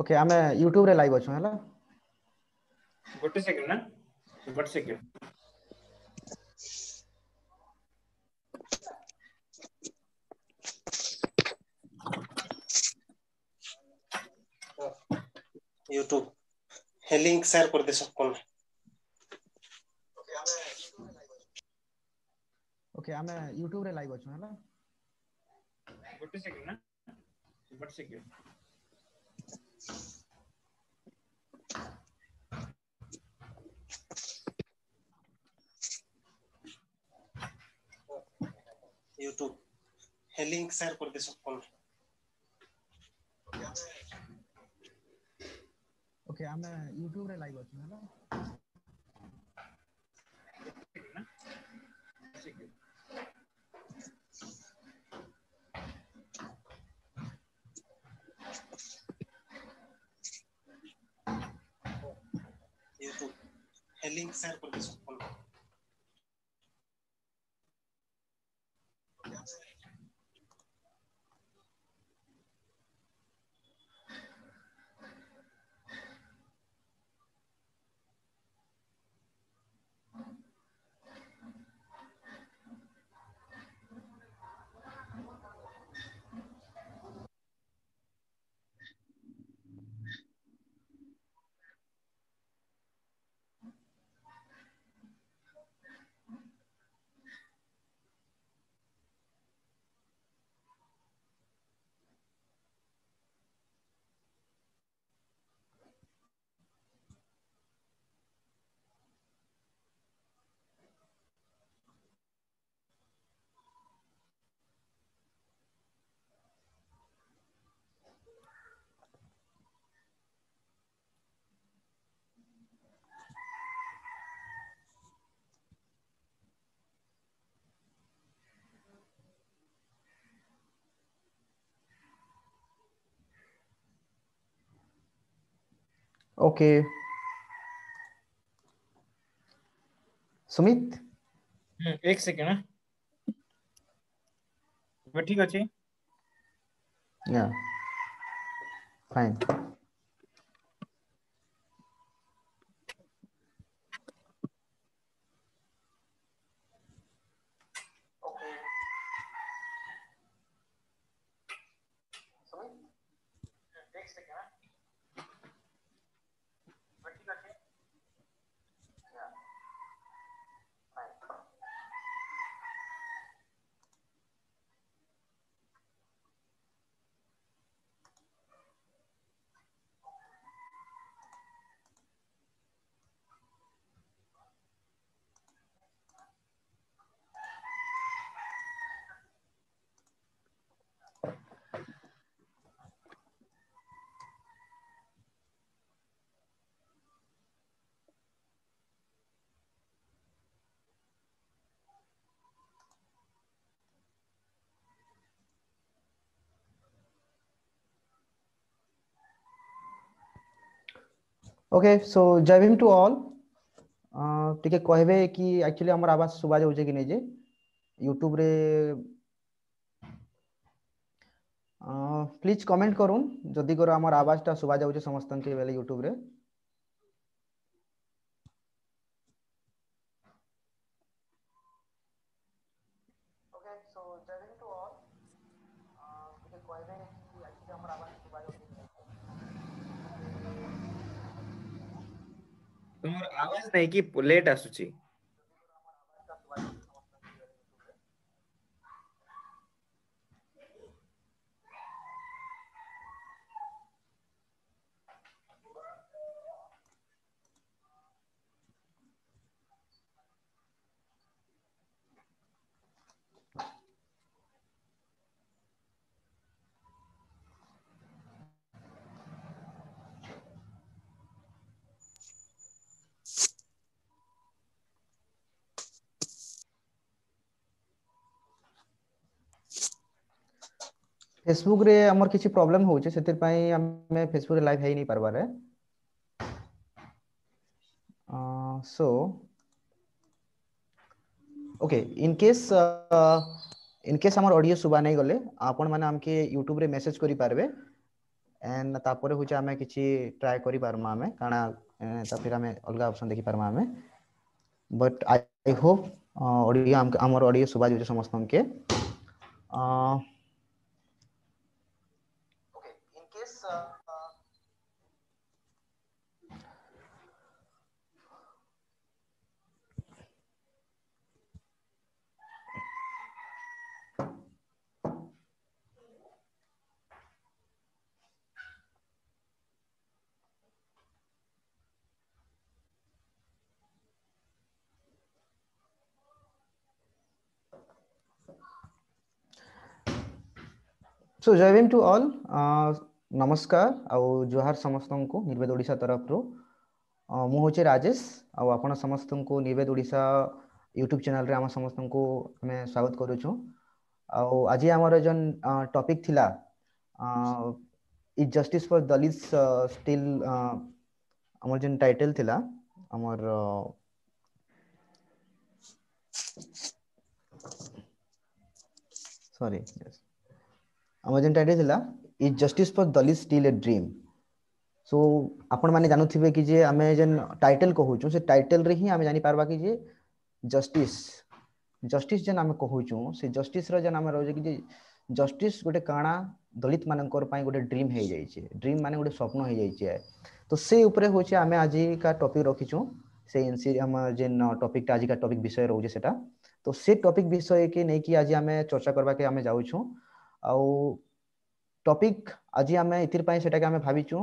Okay आमे YouTube रे live अछो हला गोटे सेकंड ना गोटे सेकंड यूट्यूब हे लिंक शेयर कर दे सब कोन ओके आमे यूट्यूब रे लाइव अछो हला गोटे सेकंड ना गोटे सेकंड ಲಿಂಕ್ ಶೇರ್ ಕೊಡ್ತೀವಿ ಸುಪ್ಕೊಂಡ್ರೆ ಓಕೆ ಆಮೇಲೆ ಯೂಟ್ಯೂಬ್ ಲೈವ್ ಆಗ್ತೀನಲ್ಲ ಯೂಟ್ಯೂಬ್ ಲಿಂಕ್ ಶೇರ್ ಕೊಡ್ತೀವಿ ಸುಪ್ಕೊಂಡ್ರೆ Okay. सुमित हम्म, एक हाँ। सेकेंड ठीक अच्छे या फाइन ओके सो जय भीम टू ऑल টিকে କହିବେ କି ଆକ୍ଚୁଆଲି ଆମର ଆବାଜ ଶୁଭା ଯାଉଛି କି ନାହିଁ ଯେ ୟୁଟ୍ୟୁବରେ ପ୍ଲିଜ୍ କମେଣ୍ଟ କରୁନ୍ ଯଦି କର ଆମର ଆବାଜଟା ଶୁଭା ଯାଉଛି ସମସ୍ତଙ୍କୁ ବେଲେ ୟୁଟ୍ୟୁବରେ ତମର ଆବାଜ ନାହିଁ କି ଲେଟ୍ ଆସୁଛି फेसबुक रे हमर किसी प्रॉब्लम होउचे सेतिर पई हमें फेसबुक रे लाइव है हेई नहीं परबार है so okay in case in case हमर ऑडियो सुबह नहीं गले आपण माने हमके YouTube रे मैसेज करी पारबे एंड तापर होचे हमें किसी ट्राई करी पारमा हमें कारण ता फिर हमें अलग ऑप्शन देखि पारमा हमें बट आई होप ऑडियो हमर ऑडियो सुबा जोचे समस्त हमके सो जयम टू अल नमस्कार जुहार समस्त को निवेद ओडा तरफ रु मुझे राजेश आपण समस्त को निवेद ओडा यूट्यूब चेल समस्त को हमें स्वागत करुचु आज आम जो टॉपिक थिला is justice for Dalit still आमर जो टाइटल थिला आमर सॉरी यस আমার যেন টাইটেল ଥିଲା is justice for Dalit still a dream so ଆପଣମାନେ ଜାଣୁଥିବେ କି ଯେ ଆମେ ଯେନ୍ ଟାଇଟେଲ୍ କହୁଛୁ ସେ ଟାଇଟେଲ୍ରେ ହିଁ ଆମେ ଜାଣିପାରବା କି ଯେ ଜଷ୍ଟିସ୍ ଜଷ୍ଟିସ୍ ଯେନ୍ ଆମେ କହୁଛୁ ସେ ଜଷ୍ଟିସ୍ର ଯେନ୍ ଆମେ ରହୁଛେ କି ଯେ ଜଷ୍ଟିସ୍ ଗୋଟେ କାଣା ଦଳିତ ମାନଙ୍କର ପାଇଁ ଗୋଟେ ଡ୍ରିମ୍ ହେଇଯାଇଛି ଡ୍ରିମ୍ ମାନେ ଗୋଟେ ସ୍ୱପ୍ନ ହେଇଯାଇଛି ତ ସେ ଉପରେ ହେଉଛି ଆମେ ଆଜିକା ଟପିକ୍ ରଖିଛୁ ସେ ଏନ୍ସି ଆମ ଯେନ୍ ଟପିକ୍ଟା ଆଜିକା ଟପିକ୍ ବିଷୟ ରହୁଛି ସେଟା ତ ସେ ଟପିକ୍ ବିଷୟକେ ନେଇକି ଆଜି ଆମେ ଚର୍ଚ୍ଚା କରବାକେ ଆମେ ଯାଉଛୁ ଆଉ ଟପିକ୍ ଆଜି ଆମେ ଏଥିପାଇଁ ସେଟାକେ ଆମେ ଭାବିଛୁ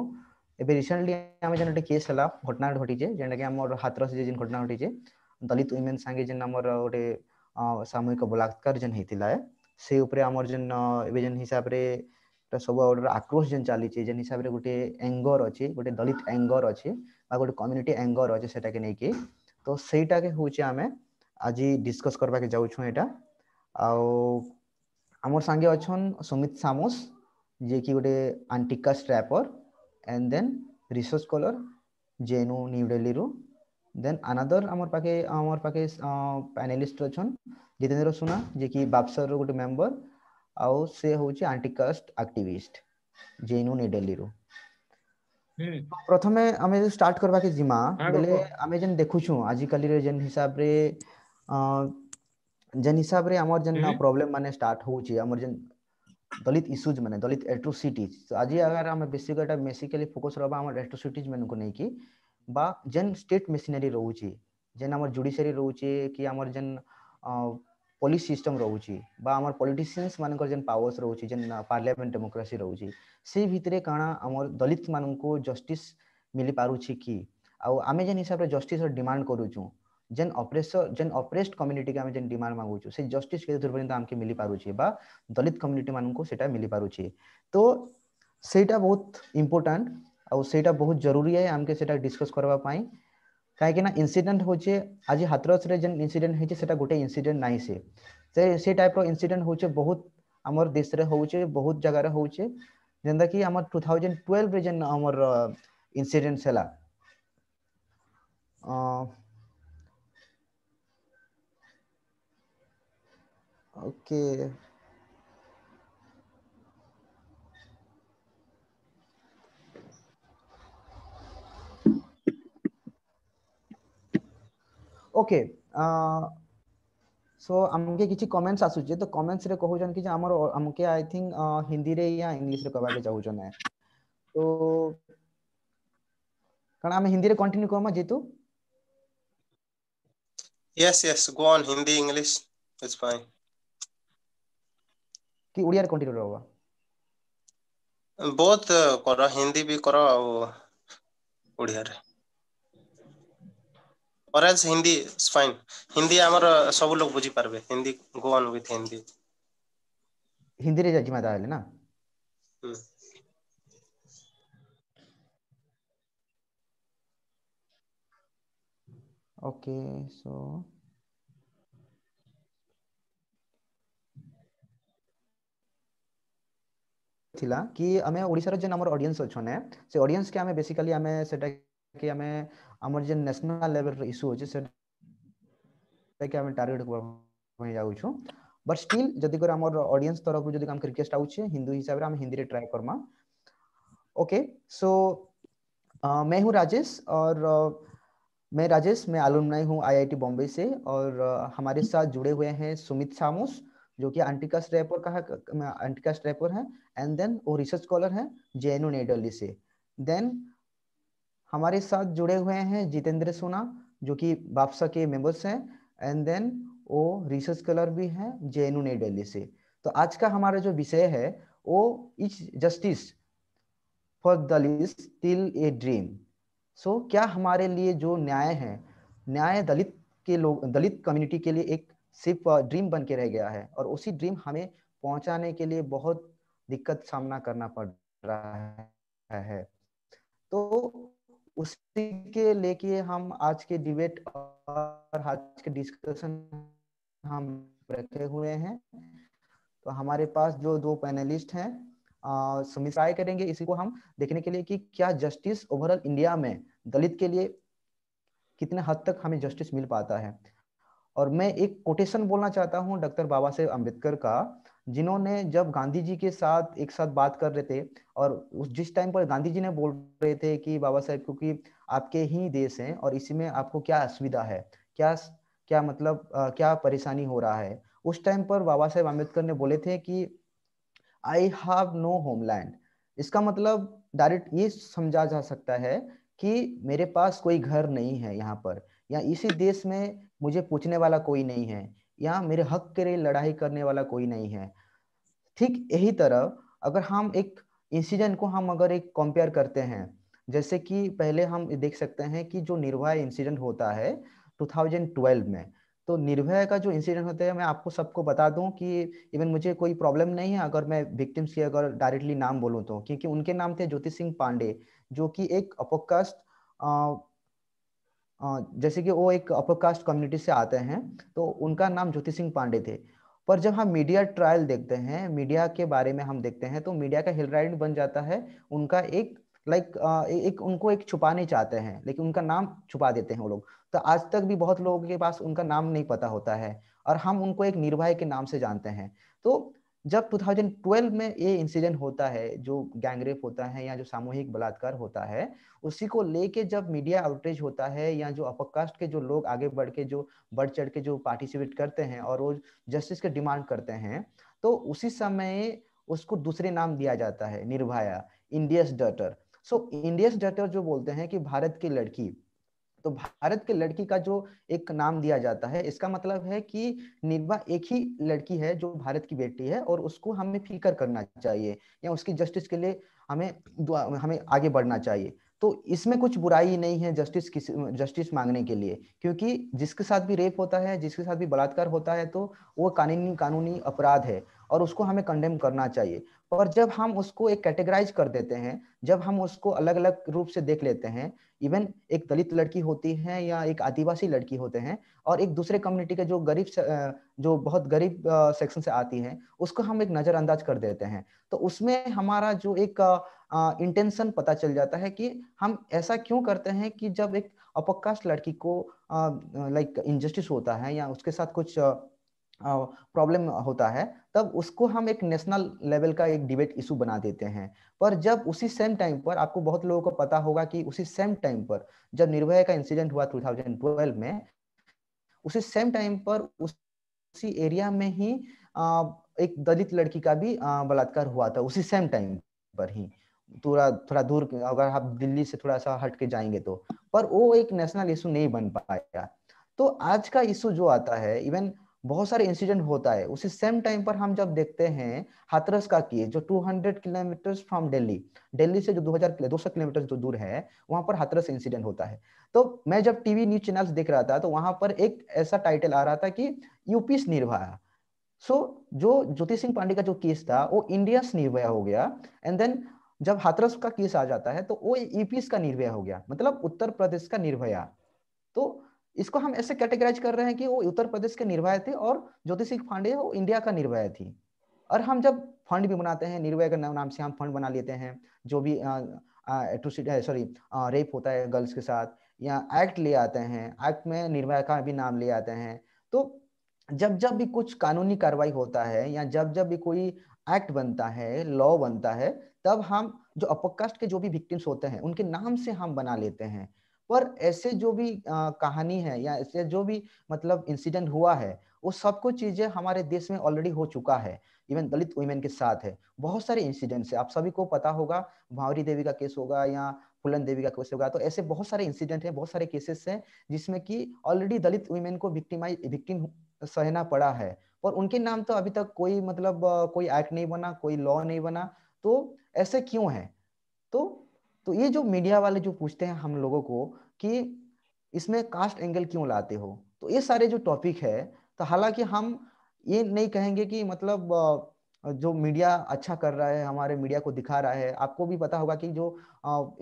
ଏବେ ରିସେଣ୍ଟଲି ଆମେ ଯେନ୍ ଗୋଟେ କେସ୍ ହେଲା ଘଟଣା ଘଟିଛେ ଯେନ୍ଟାକି ଆମର ହାତର ସେ ଯେନ୍ ଘଟଣା ଘଟିଛେ ଦଲିତ ୱିମେନ୍ ସାଙ୍ଗେ ଯେନ୍ ଆମର ଗୋଟେ ସାମୂହିକ ବଳାତ୍କାର ଯେନ୍ ହେଇଥିଲା ସେ ଉପରେ ଆମର ଯେନ୍ ଏବେ ଯେନ୍ ହିସାବରେ ସବୁ ଆଡ଼ର ଆକ୍ରୋଶ ଯେନ୍ ଚାଲିଛି ଯେନ୍ ହିସାବରେ ଗୋଟେ ଏଙ୍ଗର ଅଛି ଗୋଟେ ଦଲିତ ଏଙ୍ଗର ଅଛି ବା ଗୋଟେ କମ୍ୟୁନିଟି ଏଙ୍ଗର ଅଛି ସେଟାକେ ନେଇକି ତ ସେଇଟାକେ ହଉଛି ଆମେ ଆଜି ଡିସ୍କସ୍ କରିବାକୁ ଯାଉଛୁ ଏଇଟା ଆଉ আমার সঙ্গে অছন সুমিত সামোস যে কি গোটে আন্টিকা স্ট্রাপর and then research scholar JNU new Delhi রু দেন আনাদর আমার পাখে আমার পাখে প্যানেলিস্ট অছন জিতেন্দ্র সোনা যে কি বাপসর গোটে মেম্বর আও সে হচ্ছে anti caste activist JNU new Delhi রু প্রথমে আমি স্টার্ট করবাকে জিমা বলে আমি যেন দেখুছু আজিকালির যেন হিসাবরে जेन हिसाब रे अमर जेन प्रॉब्लम हम्म। माने स्टार्ट हो छि अमर जेन दलित इश्यूज माने दलित एट्रोसिटीज तो आज अगर हम बेसिक एटा बेसिकली फोकस रहबा अमर एट्रोसिटीज मेन को नहीं की बा जेन स्टेट मशीनरी रहउ छि जेन अमर जुडिशियरी रहउ छि कि अमर जेन पुलिस सिस्टम रहउ छि बा अमर पॉलिटिशियंस मान को जेन पावर्स रहउ छि जेन पार्लियामेंट डेमोक्रेसी रहउ छि से भितरे काना अमर दलित मान को जस्टिस मिली पारु छि कि आ आमे जेन हिसाब से जस्टिस रो डिमांड करू जेन अप्रेस जेन अप्रेस्ड कम्युनिटी के आम जेन डिमांड मांगुछु से जस्टिस के पर्यंत हमके मिली पारुछे बा दलित कम्युनिटी मानन सेटा मिली पारुछे तो सेटा बहुत इंपोर्टेंट आ सेटा बहुत जरूरी है हमके सेटा डिस्कस करबा पाई कहीं ना इनसीडेंट होचे आज हाथरस रे जेन इनसीडेंट हेचे सेटा गोटे इनसीडेंट नाही से से से टाइप रो इनसीडेंट होचे बहुत हमर देश रे होचे बहुत जगह रे होचे जेंदा कि हमर 2012 रे जेन हमर इनसीडेंट सेला Okay. ओके सो आमके किछि कमेंट्स आसुचे तो कमेंट्स रे जन कि जे हमर हमके आई थिंक हिंदी रे या इंग्लिश रे कहबा के जन है तो कण हम हिंदी रे कंटिन्यू करमा जेतु yes yes go on Hindi English it's fine କି ଓଡ଼ିଆରେ କଣ୍ଟିନ୍ୟୁ ରହିବ ବହୁତ କର ହିନ୍ଦୀ ବି କର ଆଉ ଓଡ଼ିଆରେ ଅରେଞ୍ଜ ହିନ୍ଦୀ ଫାଇନ୍ ହିନ୍ଦୀ ଆମର ସବୁ ଲୋକ ବୁଝିପାରିବେ Hindi go on with Hindi ହିନ୍ଦୀରେ ଯିବା ତାହେଲେ ନା ओके सो थिला कि हमें ओडिसा रे जे हमर ऑडियंस अछने से ऑडियंस के हमें बेसिकली हमें सेटा कि हमें हमर जे नेशनल लेवल रे इशू होचे से ताकि हमें टारगेट को पय जाउ छु बट स्टिल जदी कर हमर ऑडियंस तरफ जदी काम रिक्वेस्ट आउ छे हिंदी हिसाब रे हम हिंदी रे ट्राई करमा ओके सो मैं हूं राजेश और मैं राजेश मैं अलुमनाई हूं आईआईटी बॉम्बे से और हमारे साथ जुड़े हुए हैं सुमित सामूस जो कि अंटिका स्ट्रेपर का अंटिका स्ट्रेपर है एंड देन वो रिसर्च स्कॉलर है जेएनयू नई दिल्ली से देन हमारे साथ जुड़े हुए हैं जितेंद्र सोना जो कि बापसा के मेंबर्स हैं एंड देन वो रिसर्च स्कॉलर भी हैं जेएनयू नई दिल्ली से तो आज का हमारा जो विषय है वो is justice for the list still a dream so क्या हमारे लिए जो न्याय है न्याय दलित के लोग दलित कम्युनिटी के लिए एक सिर्फ ड्रीम बन के रह गया है और उसी ड्रीम हमें पहुंचाने के लिए बहुत दिक्कत सामना करना पड़ रहा है तो उसी के लेके हम आज के डिबेट और आज के डिस्कशन हम रखे हुए हैं तो हमारे पास जो दो पैनलिस्ट हैं सुमित करेंगे इसी को हम देखने के लिए कि क्या जस्टिस ओवरऑल इंडिया में दलित के लिए कितने हद तक हमें जस्टिस मिल पाता है और मैं एक कोटेशन बोलना चाहता हूँ डॉक्टर बाबा साहेब अम्बेडकर का जिन्होंने जब गांधी जी के साथ एक साथ बात कर रहे थे और उस जिस टाइम पर गांधी जी ने बोल रहे थे कि बाबा साहेब क्योंकि आपके ही देश हैं और इसी में आपको क्या असुविधा है क्या क्या मतलब आ, क्या परेशानी हो रहा है उस टाइम पर बाबा साहेब अम्बेडकर ने बोले थे कि आई हैव नो होमलैंड इसका मतलब डायरेक्ट ये समझा जा सकता है कि मेरे पास कोई घर नहीं है यहाँ पर या इसी देश में मुझे पूछने वाला कोई नहीं है या मेरे हक के लिए लड़ाई करने वाला कोई नहीं है ठीक यही तरह अगर हम एक इंसिडेंट को हम अगर एक कंपेयर करते हैं जैसे कि पहले हम देख सकते हैं कि जो निर्भया इंसिडेंट होता है 2012 में तो निर्भया का जो इंसिडेंट होता है मैं आपको सबको बता दूं कि इवन मुझे कोई प्रॉब्लम नहीं है अगर मैं विक्टिम्स के अगर डायरेक्टली नाम बोलूँ तो क्योंकि उनके नाम थे ज्योति सिंह पांडे जो कि एक अपकास्ट जैसे कि वो एक अपर कास्ट कम्युनिटी से आते हैं तो उनका नाम ज्योति सिंह पांडे थे पर जब हम मीडिया ट्रायल देखते हैं मीडिया के बारे में हम देखते हैं तो मीडिया का हिलराइड बन जाता है उनका एक लाइक एक उनको एक छुपाने चाहते हैं लेकिन उनका नाम छुपा देते हैं वो लोग तो आज तक भी बहुत लोगों के पास उनका नाम नहीं पता होता है और हम उनको एक निर्भय के नाम से जानते हैं तो जब 2012 में ये इंसिडेंट होता है जो गैंगरेप होता है या जो सामूहिक बलात्कार होता है उसी को लेके जब मीडिया आउटरीच होता है या जो अपर कास्ट के जो लोग आगे बढ़ के जो बढ़ चढ़ के जो पार्टिसिपेट करते हैं और वो जस्टिस के डिमांड करते हैं तो उसी समय उसको दूसरे नाम दिया जाता है Nirbhaya India's daughter so India's daughter जो बोलते हैं कि भारत की लड़की तो भारत के लड़की का जो एक नाम दिया जाता है इसका मतलब है कि निर्भा एक ही लड़की है जो भारत की बेटी है और उसको हमें फिकर करना चाहिए या उसकी जस्टिस के लिए हमें हमें आगे बढ़ना चाहिए तो इसमें कुछ बुराई नहीं है जस्टिस किसी जस्टिस मांगने के लिए क्योंकि जिसके साथ भी रेप होता है जिसके साथ भी बलात्कार होता है तो वो कानूनी कानूनी अपराध है और उसको हमें कंडेम करना चाहिए पर जब हम उसको एक कैटेगराइज कर देते हैं जब हम उसको अलग अलग रूप से देख लेते हैं इवन एक दलित लड़की होती है या एक आदिवासी लड़की होते हैं और एक दूसरे कम्युनिटी के जो गरीब जो बहुत गरीब सेक्शन से आती है उसको हम एक नज़रअंदाज कर देते हैं तो उसमें हमारा जो एक इंटेंशन पता चल जाता है कि हम ऐसा क्यों करते हैं कि जब एक अपकास्ट लड़की को लाइक इनजस्टिस होता है या उसके साथ कुछ प्रॉब्लम होता है तब उसको हम एक नेशनल लेवल का एक डिबेट इशू बना देते हैं पर जब उसी सेम टाइम पर आपको बहुत लोगों को पता होगा कि उसी सेम टाइम पर जब निर्भया का इंसिडेंट हुआ 2012 में उसी सेम टाइम पर उसी एरिया में ही एक दलित लड़की का भी बलात्कार हुआ था उसी सेम टाइम पर ही थोड़ा थोड़ा दूर अगर आप दिल्ली से थोड़ा सा हट के जाएंगे तो पर वो एक नेशनल इशू नहीं बन पाया तो आज का इशू जो आता है इवन बहुत सारे इंसिडेंट होता है उसी सेम टाइम पर हम जब देखते हैं हाथरस का केस जो 200 किलोमीटर फ्रॉम दिल्ली दिल्ली से जो 2000 200 किलोमीटर जो दूर है वहां पर हाथरस इंसिडेंट होता है तो मैं जब टीवी न्यूज चैनल्स देख रहा था तो वहां पर एक ऐसा टाइटल आ रहा था कि यूपी निर्भया सो जो ज्योति सिंह पांडे का जो केस था वो इंडिया निर्भया हो गया एंड देन जब हाथरस का केस आ जाता है तो वो यूपीस का निर्भया हो गया मतलब उत्तर प्रदेश का निर्भया तो इसको हम ऐसे कैटेगराइज कर रहे हैं कि वो उत्तर प्रदेश के निर्भय थे और ज्योति सिंह फांडे वो इंडिया का निर्वाह थी और हम जब फंड भी बनाते हैं निर्वाह के नाम से हम फंड बना लेते हैं जो भी सॉरी रेप होता है गर्ल्स के साथ या एक्ट ले आते हैं एक्ट में निर्भया का भी नाम ले आते हैं तो जब जब भी कुछ कानूनी कार्रवाई होता है या जब जब भी कोई एक्ट बनता है लॉ बनता है तब हम जो अपर के जो भी विक्टिम्स होते हैं उनके नाम से हम बना लेते हैं पर ऐसे जो भी आ, कहानी है या ऐसे जो भी मतलब इंसिडेंट हुआ है वो सब कुछ चीजें हमारे देश में ऑलरेडी हो चुका है इवन दलित वुमेन के साथ है बहुत सारे इंसिडेंट्स है आप सभी को पता होगा भावरी देवी का केस होगा या फुलन देवी का केस होगा तो ऐसे बहुत सारे इंसिडेंट है बहुत सारे केसेस है जिसमें की ऑलरेडी दलित वुमेन को विक्टिमाइज विक्टिम सहना पड़ा है और उनके नाम तो अभी तक कोई मतलब कोई एक्ट नहीं बना कोई लॉ नहीं बना तो ऐसे क्यों है तो तो ये जो मीडिया वाले जो पूछते हैं हम लोगों को कि इसमें कास्ट एंगल क्यों लाते हो तो ये सारे जो टॉपिक है तो हालांकि हम ये नहीं कहेंगे कि मतलब जो मीडिया अच्छा कर रहा है हमारे मीडिया को दिखा रहा है आपको भी पता होगा कि जो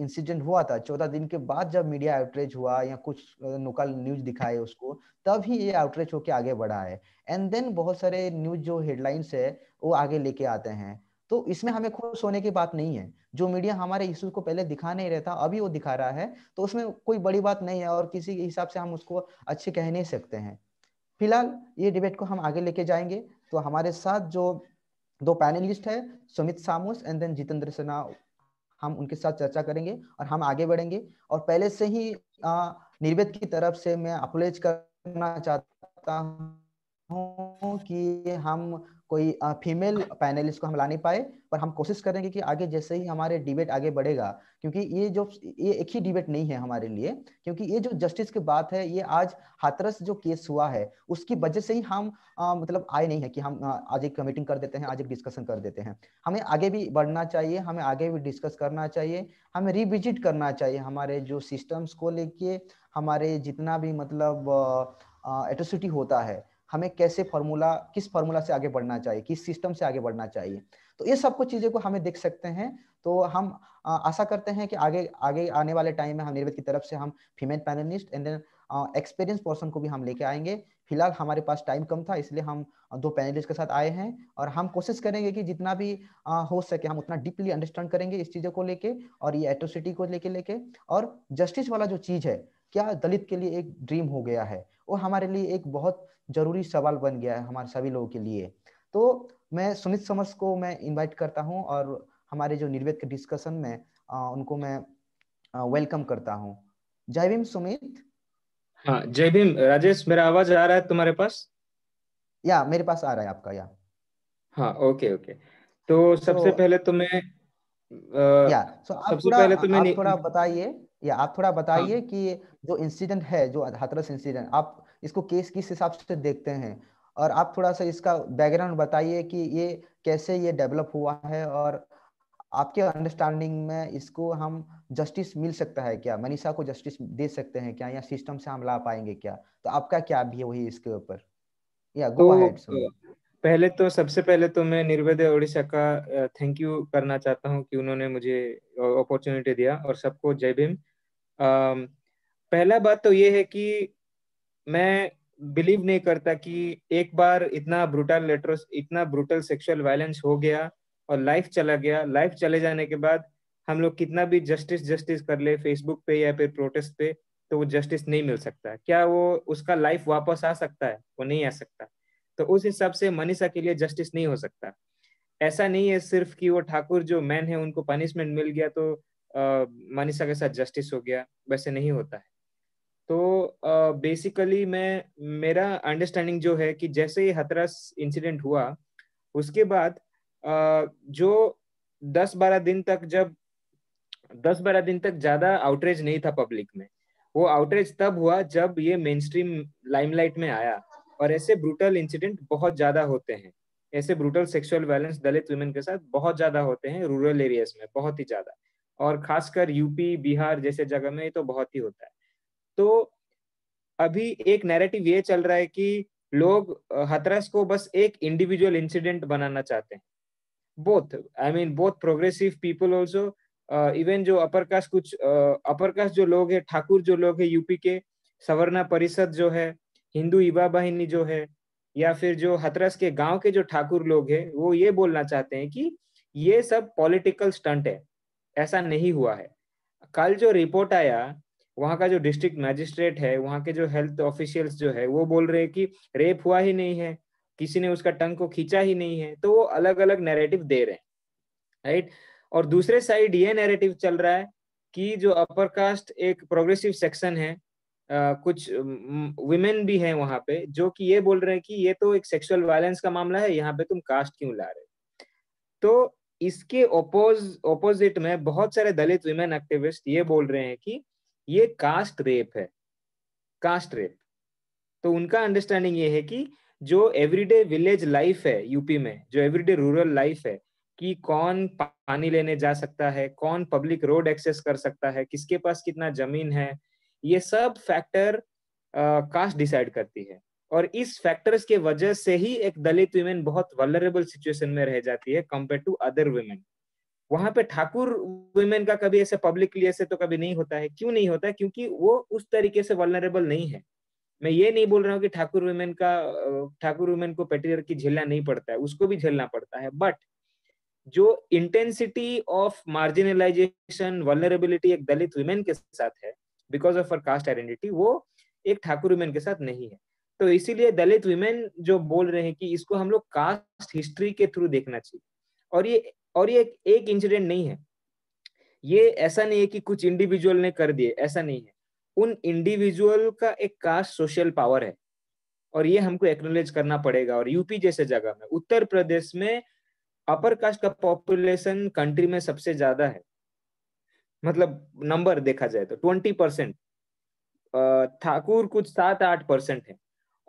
इंसिडेंट हुआ था चौदह दिन के बाद जब मीडिया आउटरीच हुआ या कुछ नुकल न्यूज दिखाए उसको तब ही ये आउटरीच होके आगे बढ़ा है एंड देन बहुत सारे न्यूज जो हेडलाइंस है वो आगे लेके आते हैं तो इसमें हमें खुश होने की बात नहीं है जो मीडिया हमारे इशू को पहले दिखा नहीं रहता अभी वो दिखा रहा है तो उसमें कोई बड़ी बात नहीं है और किसी के हिसाब से हम उसको अच्छे कह नहीं सकते हैं फिलहाल ये डिबेट को हम आगे लेके जाएंगे तो हमारे साथ जो दो पैनलिस्ट है सुमित सामोस एंड देन जितेंद्र सिन्हा हम उनके साथ चर्चा करेंगे और हम आगे बढ़ेंगे और पहले से ही निर्वेद की तरफ से मैं अपोलेज करना चाहता हूँ कि हम कोई फीमेल पैनलिस्ट को हम ला नहीं पाए पर हम कोशिश करेंगे कि आगे जैसे ही हमारे डिबेट आगे बढ़ेगा क्योंकि ये जो ये एक ही डिबेट नहीं है हमारे लिए क्योंकि ये जो जस्टिस की बात है ये आज हाथरस जो केस हुआ है उसकी वजह से ही हम आ, मतलब आए नहीं है कि हम आज एक मीटिंग कर देते हैं आज एक डिस्कशन कर देते हैं हमें आगे भी बढ़ना चाहिए हमें आगे भी डिस्कस करना चाहिए हमें रिविजिट करना चाहिए हमारे जो सिस्टम्स को लेके हमारे जितना भी मतलब एट्रोसिटी होता है हमें कैसे फॉर्मूला किस फॉर्मूला से आगे बढ़ना चाहिए किस सिस्टम से आगे बढ़ना चाहिए तो ये सब कुछ चीज़ें को हमें देख सकते हैं तो हम आशा करते हैं कि आगे आगे आने वाले टाइम में हम निर्वेद की तरफ से हम female panellist and then experience person को भी हम लेके आएंगे फिलहाल हमारे पास टाइम कम था इसलिए हम दो पैनलिस्ट के साथ आए हैं और हम कोशिश करेंगे कि जितना भी हो सके हम उतना डीपली अंडरस्टैंड करेंगे इस चीज़ों को लेके और ये एट्रोसिटी को लेके लेके और जस्टिस वाला जो चीज़ है क्या दलित के लिए एक ड्रीम हो गया है वो हमारे लिए एक बहुत जरूरी सवाल बन गया है हमारे सभी लोगों के लिए तो मैं सुमित समर्स को मैं इनवाइट करता हूँ और हमारे जो निर्वेद के डिस्कशन में आ, उनको मैं आ, वेलकम करता हूँ जय भीम सुमित हाँ जय भीम राजेश मेरा आवाज आ रहा है तुम्हारे पास या मेरे पास आ रहा है आपका या हाँ ओके ओके तो, तो सबसे तो, पहले तुम्हें या, तो आप सबसे पूरा, पहले तुम्हें तो आप थोड़ा बताइए या आप थोड़ा बताइए हाँ। कि जो इंसिडेंट है जो हाथरस इंसिडेंट आप इसको केस किस हिसाब से देखते हैं और आप थोड़ा सा इसका बैकग्राउंड बताइए कि ये कैसे ये डेवलप हुआ है और आपके अंडरस्टैंडिंग में इसको हम जस्टिस मिल सकता है क्या मनीषा को जस्टिस दे सकते हैं क्या या सिस्टम से हम ला पाएंगे क्या तो आपका क्या भी है वही इसके ऊपर या गो तो, अहेड पहले तो सबसे पहले तो मैं निर्वेदय ओडिशा का थैंक यू करना चाहता हूँ कि उन्होंने मुझे अपॉर्चुनिटी दिया और सबको जय भीम Um, पहला बात तो ये है कि मैं बिलीव नहीं करता कि एक बार इतना ब्रूटल लेटरस इतना ब्रूटल सेक्सुअल वायलेंस हो गया और लाइफ चला गया लाइफ चले जाने के बाद हम लोग कितना भी जस्टिस जस्टिस कर ले फेसबुक पे या फिर प्रोटेस्ट पे तो वो जस्टिस नहीं मिल सकता क्या वो उसका लाइफ वापस आ सकता है वो नहीं आ सकता तो उस हिसाब से मनीषा के लिए जस्टिस नहीं हो सकता ऐसा नहीं है सिर्फ कि वो ठाकुर जो मैन है उनको पनिशमेंट मिल गया तो मनीषा के साथ जस्टिस हो गया वैसे नहीं होता है तो बेसिकली मैं मेरा अंडरस्टैंडिंग जो है कि जैसे ही हथरस इंसिडेंट हुआ उसके बाद जो दस बारह दिन तक जब दस बारह दिन तक ज्यादा आउटरेज नहीं था पब्लिक में वो आउटरेज तब हुआ जब ये मेन स्ट्रीम लाइमलाइट में आया और ऐसे ब्रूटल इंसिडेंट बहुत ज्यादा होते हैं ऐसे brutal sexual violence Dalit women के साथ बहुत ज्यादा होते हैं रूरल एरियाज में बहुत ही ज्यादा और खासकर यूपी बिहार जैसे जगह में तो बहुत ही होता है तो अभी एक नैरेटिव ये चल रहा है कि लोग हथरस को बस एक इंडिविजुअल इंसिडेंट बनाना चाहते हैं both I mean both progressive people also even जो अपर कास्ट कुछ अपर uh, कास्ट जो लोग है ठाकुर जो लोग है यूपी के सवर्णा परिषद जो है हिंदू युवा बहिनी जो है या फिर जो हथरस के गांव के जो ठाकुर लोग हैं वो ये बोलना चाहते हैं कि ये सब पॉलिटिकल स्टंट है ऐसा नहीं हुआ है कल जो रिपोर्ट आया वहाँ का जो डिस्ट्रिक्ट मैजिस्ट्रेट है वहाँ के जो हेल्थ ऑफिशियल्स जो है वो बोल रहे हैं कि रेप हुआ ही नहीं है किसी ने उसका टंग को खींचा ही नहीं है तो वो अलग अलग नैरेटिव दे रहे हैं राइट और दूसरे साइड ये नैरेटिव चल रहा है कि जो अपर कास्ट एक प्रोग्रेसिव सेक्शन है आ, कुछ वुमेन भी हैं वहां पे जो कि ये बोल रहे हैं कि ये तो एक सेक्सुअल वायलेंस का मामला है यहाँ पे तुम कास्ट क्यों ला रहे तो इसके ओपोज ओपोजिट में बहुत सारे दलित विमेन एक्टिविस्ट ये बोल रहे हैं कि ये कास्ट रेप है कास्ट रेप तो उनका अंडरस्टैंडिंग ये है कि जो एवरीडे विलेज लाइफ है यूपी में जो एवरीडे रूरल लाइफ है कि कौन पानी लेने जा सकता है कौन पब्लिक रोड एक्सेस कर सकता है किसके पास कितना जमीन है ये सब फैक्टर कास्ट डिसाइड करती है और इस फैक्टर्स के वजह से ही एक दलित वीमेन बहुत वलरेबल सिचुएशन में रह जाती है कंपेयर टू अदर वीमेन वहां पे ठाकुर वुमेन का कभी ऐसे पब्लिकली ऐसे तो कभी नहीं होता है क्यों नहीं होता है क्योंकि वो उस तरीके से वलरेबल नहीं है मैं ये नहीं बोल रहा हूँ कि ठाकुर वुमेन का ठाकुर वुमेन को पेटीर की झेलना नहीं पड़ता है उसको भी झेलना पड़ता है बट जो इंटेंसिटी ऑफ मार्जिनलाइजेशन वलरेबिलिटी एक दलित वुमेन के साथ है because of uh caste identity वो एक ठाकुर वुमेन के साथ नहीं है तो इसीलिए दलित वीमेन जो बोल रहे हैं कि इसको हम लोग कास्ट हिस्ट्री के थ्रू देखना चाहिए और ये और ये एक इंसिडेंट नहीं है ये ऐसा नहीं है कि कुछ इंडिविजुअल ने कर दिए ऐसा नहीं है उन इंडिविजुअल का एक कास्ट सोशल पावर है और ये हमको एक्नोलेज करना पड़ेगा और यूपी जैसे जगह में उत्तर प्रदेश में अपर कास्ट का पॉपुलेशन कंट्री में सबसे ज्यादा है मतलब नंबर देखा जाए तो ट्वेंटी परसेंट ठाकुर कुछ सात आठ परसेंट है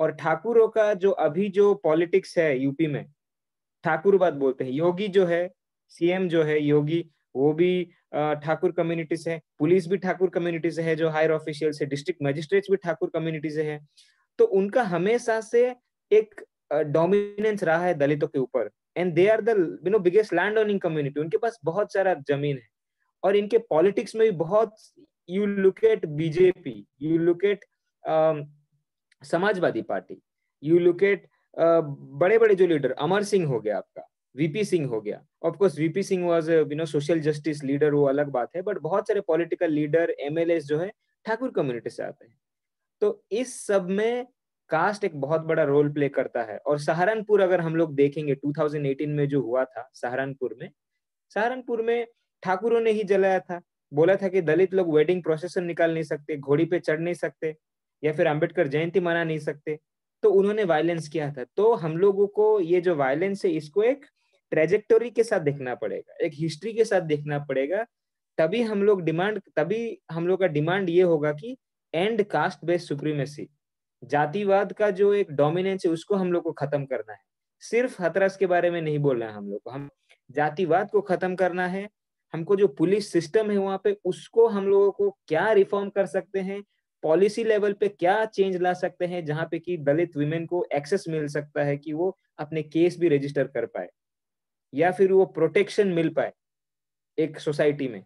और ठाकुरों का जो अभी जो पॉलिटिक्स है यूपी में ठाकुर बात बोलते हैं योगी जो है सीएम जो है योगी वो भी ठाकुर कम्युनिटी से है पुलिस भी ठाकुर कम्युनिटी से है जो हायर ऑफिशियल से डिस्ट्रिक्ट मजिस्ट्रेट भी ठाकुर कम्युनिटी से है तो उनका हमेशा से एक डोमिनेंस रहा है दलितों के ऊपर and they are the you know biggest land owning community उनके पास बहुत सारा जमीन है और इनके पॉलिटिक्स में भी बहुत you look at BJP you look at Samajwadi party you look at बड़े बड़े जो लीडर अमर सिंह हो गया आपका वीपी सिंह हो गया of course VP Singh was you know social justice leader वो अलग बात है बट बहुत सारे पॉलिटिकल लीडर एम जो है ठाकुर कम्युनिटी से आते हैं तो इस सब में कास्ट एक बहुत बड़ा रोल प्ले करता है और सहारनपुर अगर हम लोग देखेंगे 2018 में जो हुआ था सहारनपुर में सहारनपुर में ठाकुरों ने ही जलाया था बोला था कि दलित लोग वेडिंग प्रोसेसन निकाल नहीं सकते घोड़ी पे चढ़ नहीं सकते या फिर अम्बेडकर जयंती मना नहीं सकते तो उन्होंने वायलेंस किया था तो हम लोगों को ये जो वायलेंस है इसको एक ट्रेजेक्टोरी के साथ देखना पड़ेगा एक हिस्ट्री के साथ देखना पड़ेगा तभी हम लोग डिमांड तभी हम लोग का डिमांड ये होगा कि एंड कास्ट बेस्ड सुप्रीमेसी जातिवाद का जो एक डोमिनेंस है उसको हम लोग को खत्म करना है सिर्फ हतरस के बारे में नहीं रहे हैं हम लोग को हम जातिवाद को खत्म करना है हमको जो पुलिस सिस्टम है वहाँ पे उसको हम लोगों को क्या रिफॉर्म कर सकते हैं पॉलिसी लेवल पे क्या चेंज ला सकते हैं जहाँ पे कि दलित वुमेन को एक्सेस मिल सकता है कि वो अपने केस भी रजिस्टर कर पाए या फिर वो प्रोटेक्शन मिल पाए एक सोसाइटी में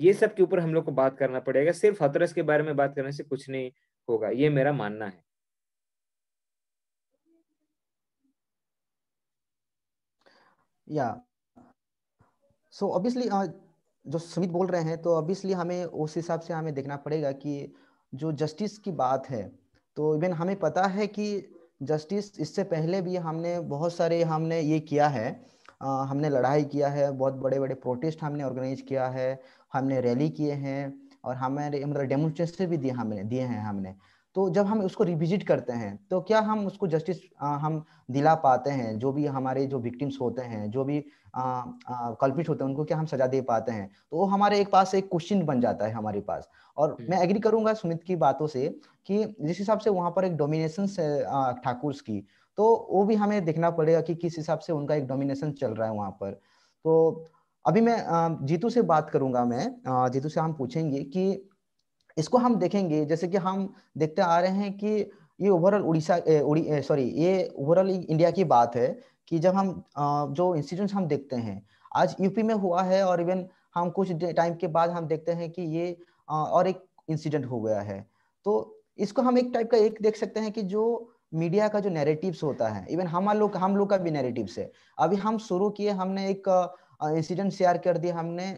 ये सब के ऊपर हम लोग को बात करना पड़ेगा सिर्फ हतरस के बारे में बात करने से कुछ नहीं होगा ये मेरा मानना है या सो ऑब्वियसली जो सुमित बोल रहे हैं तो ऑब्वियसली हमें उस हिसाब से हमें देखना पड़ेगा कि जो जस्टिस की बात है तो इवन हमें पता है कि जस्टिस इससे पहले भी हमने बहुत सारे हमने ये किया है आ, हमने लड़ाई किया है बहुत बड़े बड़े प्रोटेस्ट हमने ऑर्गेनाइज किया है हमने रैली किए हैं और हमारे मतलब डेमोस्ट्रेशन भी दिए हमने दिए हैं हमने तो जब हम उसको रिविजिट करते हैं तो क्या हम उसको जस्टिस हम दिला पाते हैं जो भी हमारे जो विक्टिम्स होते हैं जो भी कल्पित होते हैं उनको क्या हम सजा दे पाते हैं तो वो हमारे एक पास एक क्वेश्चन बन जाता है हमारे पास और हम्म। मैं एग्री करूंगा सुमित की बातों से कि जिस हिसाब से वहाँ पर एक डोमिनेशन ठाकुर की तो वो भी हमें देखना पड़ेगा कि किस हिसाब से उनका एक डोमिनेशन चल रहा है वहाँ पर तो अभी मैं जीतू से बात करूंगा मैं जीतू से हम पूछेंगे कि इसको हम देखेंगे जैसे कि हम देखते आ रहे हैं कि ये ओवरऑल उड़ीसा सॉरी ये ओवरऑल इंडिया की बात है कि जब हम जो इंस्टीट्यूट हम देखते हैं आज यूपी में हुआ है और इवन हम कुछ टाइम के बाद हम देखते हैं कि ये और एक इंसिडेंट हो गया है तो इसको हम एक टाइप का एक देख सकते हैं कि जो मीडिया का जो नैरेटिव्स होता है इवन हम लोग हम लोग का भी नैरेटिव्स है अभी हम शुरू किए हमने एक इंसिडेंट शेयर कर दिया हमने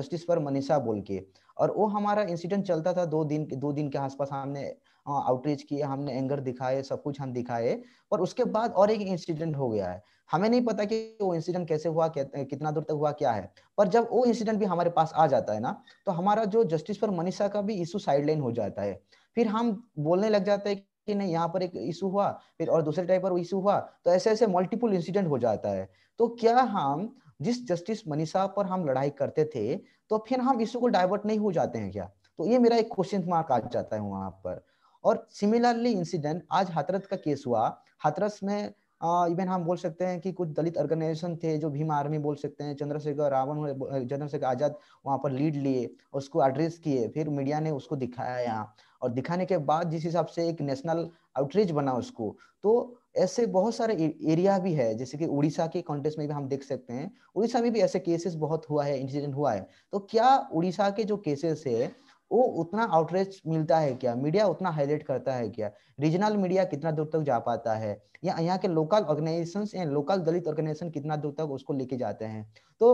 जस्टिस फॉर मनीषा बोल के और वो हमारा इंसिडेंट चलता था दो दिन दो दिन के आसपास हमने आउटरीच हाँ, किए हमने एंगर दिखाए सब कुछ हम दिखाए और उसके बाद और एक इंसिडेंट हो गया है हमें नहीं पता कि वो इंसिडेंट कैसे हुआ कितना दूर तक हुआ क्या है पर जब वो इंसिडेंट भी हमारे पास आ जाता है ना तो हमारा जो जस्टिस फॉर मनीषा का भी इशू साइडलाइन हो जाता है फिर हम बोलने लग जाते हैं कि नहीं यहाँ पर एक इशू हुआ फिर और दूसरे टाइप पर इशू हुआ तो ऐसे ऐसे मल्टीपल इंसिडेंट हो जाता है तो क्या हम जिस जस्टिस मनीषा पर हम लड़ाई करते थे तो फिर हम इशू को डाइवर्ट नहीं हो जाते हैं क्या तो ये मेरा एक क्वेश्चन मार्क आ जाता है वहां पर और सिमिलरली इंसिडेंट आज हतरत का केस हुआ हतरत में इवन हम बोल सकते हैं कि कुछ दलित ऑर्गेनाइजेशन थे जो भीम आर्मी बोल सकते हैं चंद्रशेखर रावण चंद्रशेखर आजाद वहाँ पर लीड लिए उसको एड्रेस किए फिर मीडिया ने उसको दिखाया यहाँ और दिखाने के बाद जिस हिसाब से एक नेशनल आउटरीच बना उसको तो ऐसे बहुत सारे एरिया भी है जैसे कि उड़ीसा के कॉन्टेस्ट में भी हम देख सकते हैं उड़ीसा में भी ऐसे केसेस बहुत हुआ है इंसिडेंट हुआ है तो क्या उड़ीसा के जो केसेस है वो उतना आउटरीच मिलता है क्या मीडिया उतना हाईलाइट करता है क्या रीजनल मीडिया कितना दूर तक जा पाता है या यहाँ के लोकल ऑर्गेनाइजेशन या लोकल दलित ऑर्गेनाइजेशन कितना दूर तक उसको लेके जाते हैं तो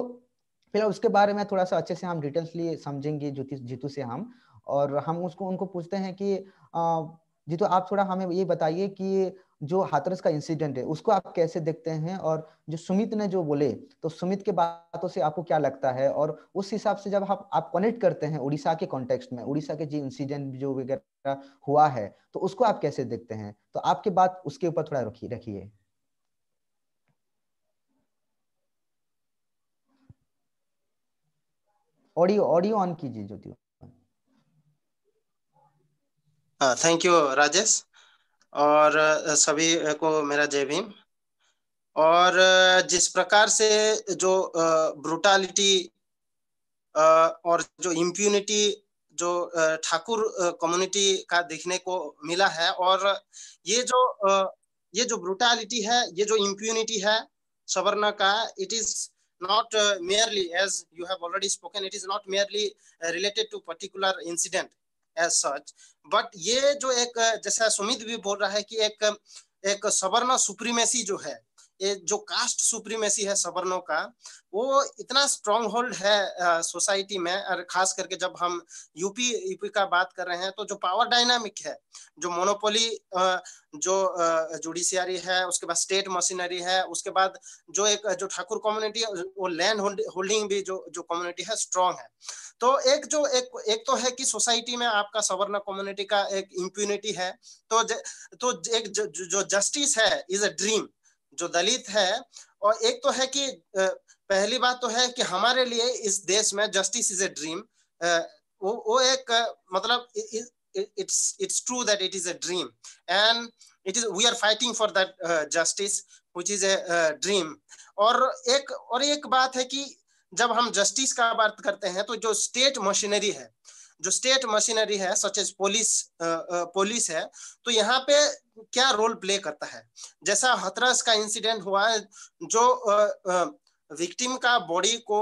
फिर उसके बारे में थोड़ा सा अच्छे से हम डिटेल्स लिए समझेंगे जीतू से हम और हम उसको उनको पूछते हैं कि जीतू आप थोड़ा हमें ये बताइए कि जो हाथरस का इंसिडेंट है उसको आप कैसे देखते हैं और जो सुमित ने जो बोले तो सुमित के बातों से आपको क्या लगता है और उस हिसाब से जब आप आप कनेक्ट करते हैं उड़ीसा के कॉन्टेक्स्ट में उड़ीसा के जी इंसिडेंट जो वगैरह हुआ है तो उसको आप कैसे देखते हैं तो आपके बात उसके ऊपर थोड़ा रखिए रखिए ऑडियो ऑडियो ऑन कीजिए ज्योति थैंक हाँ, यू राजेश और सभी को मेरा जय भीम और जिस प्रकार से जो ब्रुटालिटी और जो इम्प्यूनिटी जो ठाकुर कम्युनिटी का देखने को मिला है और ये जो ये जो ब्रुटालिटी है ये जो इम्प्यूनिटी है सवर्ण का it is not merely as you have already spoken it is not merely related to particular incident as such but ये जो एक जैसा सुमित भी बोल रहा है कि एक एक सबरना सुप्रीमेसी जो है ये जो कास्ट सुप्रीमेसी है सवर्णों का वो इतना स्ट्रॉन्ग होल्ड है सोसाइटी में और खास करके जब हम यूपी यूपी का बात कर रहे हैं तो जो पावर डायनामिक है जो मोनोपोली जो जुडिशियरी है उसके बाद स्टेट मशीनरी है उसके बाद जो एक जो ठाकुर कम्युनिटी वो लैंड होल्डिंग भी जो जो कम्युनिटी है स्ट्रॉन्ग है तो एक जो एक एक तो है कि सोसाइटी में आपका सवर्ण कम्युनिटी का एक इम्प्यूनिटी है तो ज, तो एक ज, जो जस्टिस है इज अ ड्रीम जो दलित है और एक तो है कि पहली बात तो है कि हमारे लिए इस देश में जस्टिस इज ए ड्रीम वो वो एक मतलब it's it's true that it is a dream and it is we are fighting for that justice which is a dream और एक और एक बात है कि जब हम जस्टिस का बात करते हैं तो जो स्टेट मशीनरी है जो स्टेट मशीनरी है सच एज पोलिस पोलिस है तो यहाँ पे क्या रोल प्ले करता है जैसा हथरस का इंसिडेंट हुआ जो विक्टिम का बॉडी को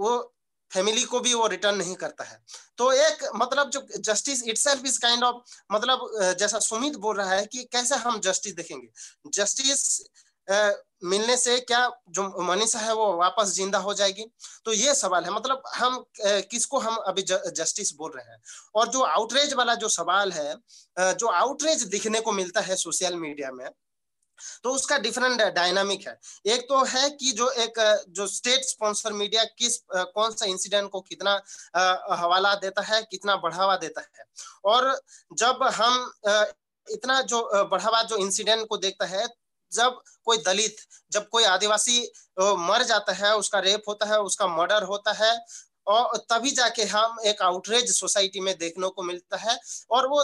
वो फैमिली को भी वो रिटर्न नहीं करता है तो एक मतलब जो justice itself is kind of मतलब जैसा सुमित बोल रहा है कि कैसे हम जस्टिस देखेंगे जस्टिस मिलने से क्या जो मनीषा है वो वापस जिंदा हो जाएगी तो ये सवाल है मतलब हम किसको हम अभी जस्टिस बोल रहे हैं और जो आउटरेज वाला जो सवाल है जो आउटरेज दिखने को मिलता है सोशल मीडिया में तो उसका डिफरेंट डायनामिक है एक तो है कि जो एक जो स्टेट स्पॉन्सर मीडिया किस कौन सा इंसिडेंट को कितना हवाला देता है कितना बढ़ावा देता है और जब हम इतना जो बढ़ावा जो इंसिडेंट को देखता है जब कोई दलित जब कोई आदिवासी मर जाता है उसका रेप होता है उसका मर्डर होता है और तभी जाके हम एक आउटरेज सोसाइटी में देखने को मिलता है और वो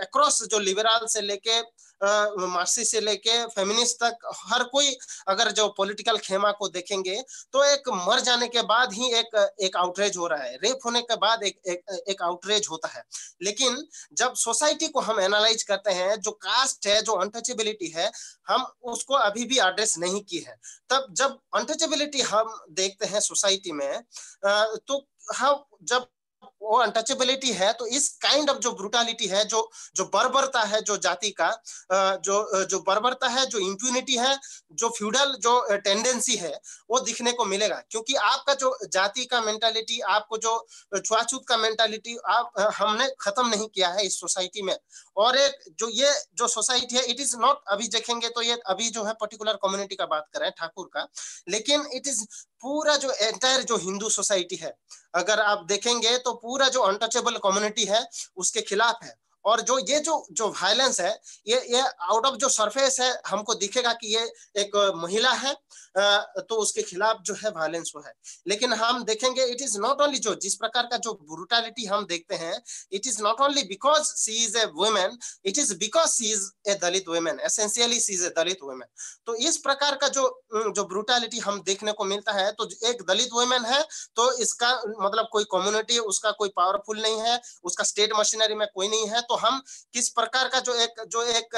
अक्रॉस जो लिबरल से लेके मार्क्सिस्ट से लेके फेमिनिस्ट तक हर कोई अगर जो पॉलिटिकल खेमा को देखेंगे तो एक मर जाने के बाद ही एक एक आउटरेज हो रहा है रेप होने के बाद एक एक, एक आउटरेज होता है लेकिन जब सोसाइटी को हम एनालाइज करते हैं जो कास्ट है जो अनटचेबिलिटी है हम उसको अभी भी एड्रेस नहीं की है तब जब अनटचेबिलिटी हम देखते हैं सोसाइटी में तो हम हाँ, जब वो अनटचेबिलिटी है तो इस काइंड ऑफ जो ब्रुटालिटी है जो जो बर्बरता है जो जाति का जो जो बर्बरता है जो इम्प्यूनिटी है जो फ्यूडल जो टेंडेंसी है वो दिखने को मिलेगा क्योंकि आपका जो जाति का मेंटालिटी आपको जो छुआछूत का मेंटालिटी आप हमने खत्म नहीं किया है इस सोसाइटी में और एक जो ये जो सोसाइटी है इट इज नॉट अभी देखेंगे तो ये अभी जो है पर्टिकुलर कम्युनिटी का बात करें ठाकुर का लेकिन इट इज पूरा जो एंटायर जो हिंदू सोसाइटी है अगर आप देखेंगे तो पूरा जो अनटचेबल कम्युनिटी है उसके खिलाफ है और जो ये जो जो वायलेंस है ये ये आउट ऑफ जो सरफेस है हमको दिखेगा कि ये एक महिला है तो उसके खिलाफ जो है वायलेंस वो है लेकिन हम देखेंगे इट इज नॉट ओनली जो जिस प्रकार का जो ब्रुटालिटी हम देखते हैं it is not only because she is a women it is because she is a Dalit women essentially she is a Dalit women तो इस प्रकार का जो जो ब्रुटालिटी हम देखने को मिलता है तो एक दलित वुमेन है तो इसका मतलब कोई कम्युनिटी उसका कोई पावरफुल नहीं है उसका स्टेट मशीनरी में कोई नहीं है तो हम किस प्रकार का जो एक जो एक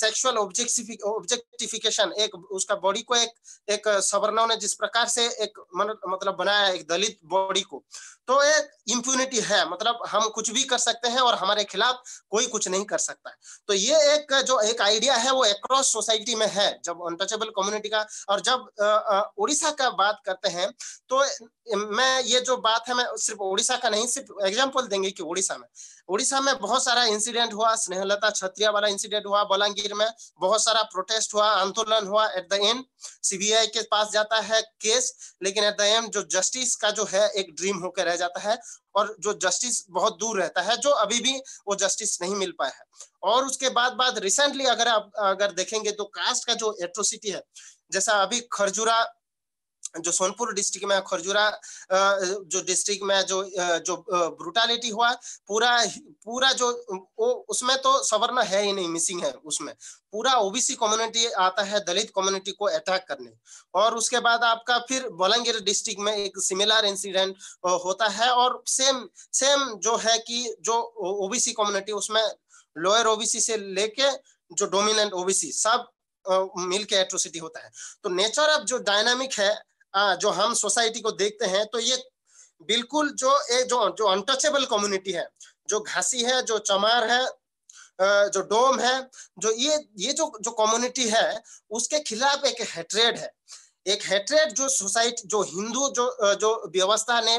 सेक्सुअल ऑब्जेक्टिफिकेशन एक उसका बॉडी को एक एक सवर्णों ने जिस प्रकार से एक मन, मतलब बनाया एक दलित बॉडी को तो ये इम्प्यूनिटी है मतलब हम कुछ भी कर सकते हैं और हमारे खिलाफ कोई कुछ नहीं कर सकता तो ये एक जो एक आइडिया है वो अक्रॉस सोसाइटी में है जब अनटचेबल कम्युनिटी का और जब उड़ीसा का बात करते हैं तो मैं ये जो बात है मैं सिर्फ उड़ीसा का नहीं सिर्फ एग्जाम्पल देंगे कि उड़ीसा में उड़ीसा में बहुत सारा इंसिडेंट हुआ स्नेहलता छत्रिया वाला इंसिडेंट हुआ बलांगीर में बहुत सारा प्रोटेस्ट हुआ आंदोलन हुआ एट द एंड सीबीआई के पास जाता है केस लेकिन एट द एंड जो जस्टिस का जो है एक ड्रीम होकर रह जाता है और जो जस्टिस बहुत दूर रहता है जो अभी भी वो जस्टिस नहीं मिल पाया है और उसके बाद बाद रिसेंटली अगर आप अगर देखेंगे तो कास्ट का जो एट्रोसिटी है जैसा अभी खरजुरा जो सोनपुर डिस्ट्रिक्ट में खरजुरा जो डिस्ट्रिक्ट में जो जो ब्रुटालिटी हुआ पूरा पूरा जो वो उसमें तो सवर्ण है ही नहीं मिसिंग है उसमें पूरा ओबीसी कम्युनिटी आता है दलित कम्युनिटी को अटैक करने और उसके बाद आपका फिर बलंगीर डिस्ट्रिक्ट में एक सिमिलर इंसिडेंट होता है और सेम सेम जो है कि जो ओबीसी कम्युनिटी उसमें लोअर ओबीसी से लेके जो डोमिनेंट ओबीसी सब मिल के एट्रोसिटी होता है तो नेचर ऑफ जो डायनामिक है जो हम सोसाइटी को देखते हैं तो ये बिल्कुल जो ए, जो जो अनटचेबल कम्युनिटी है जो घासी है जो चमार है जो डोम है जो ये ये जो जो कम्युनिटी है उसके खिलाफ एक हेट्रेड है एक हेट्रेड जो सोसाइटी जो हिंदू जो जो व्यवस्था ने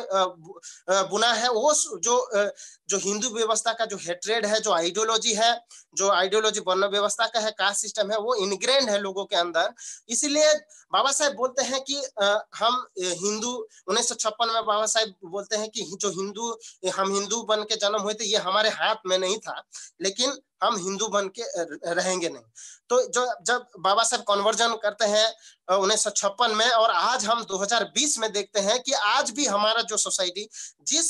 बुना है वो जो जो हिंदू व्यवस्था का जो हेट्रेड है जो आइडियोलॉजी है जो आइडियोलॉजी वर्ण व्यवस्था का है कास्ट सिस्टम है वो इनग्रेंड है लोगों के अंदर इसीलिए बाबा साहेब बोलते हैं कि हम हिंदू उन्नीस में बाबा साहेब बोलते हैं कि जो हिंदू हम हिंदू बन के जन्म हुए थे ये हमारे हाथ में नहीं था लेकिन हम हिंदू बन के रहेंगे नहीं तो जो जब बाबा साहब कन्वर्जन करते हैं उन्नीस में और आज हम 2020 में देखते हैं कि आज भी हमारा जो सोसाइटी जिस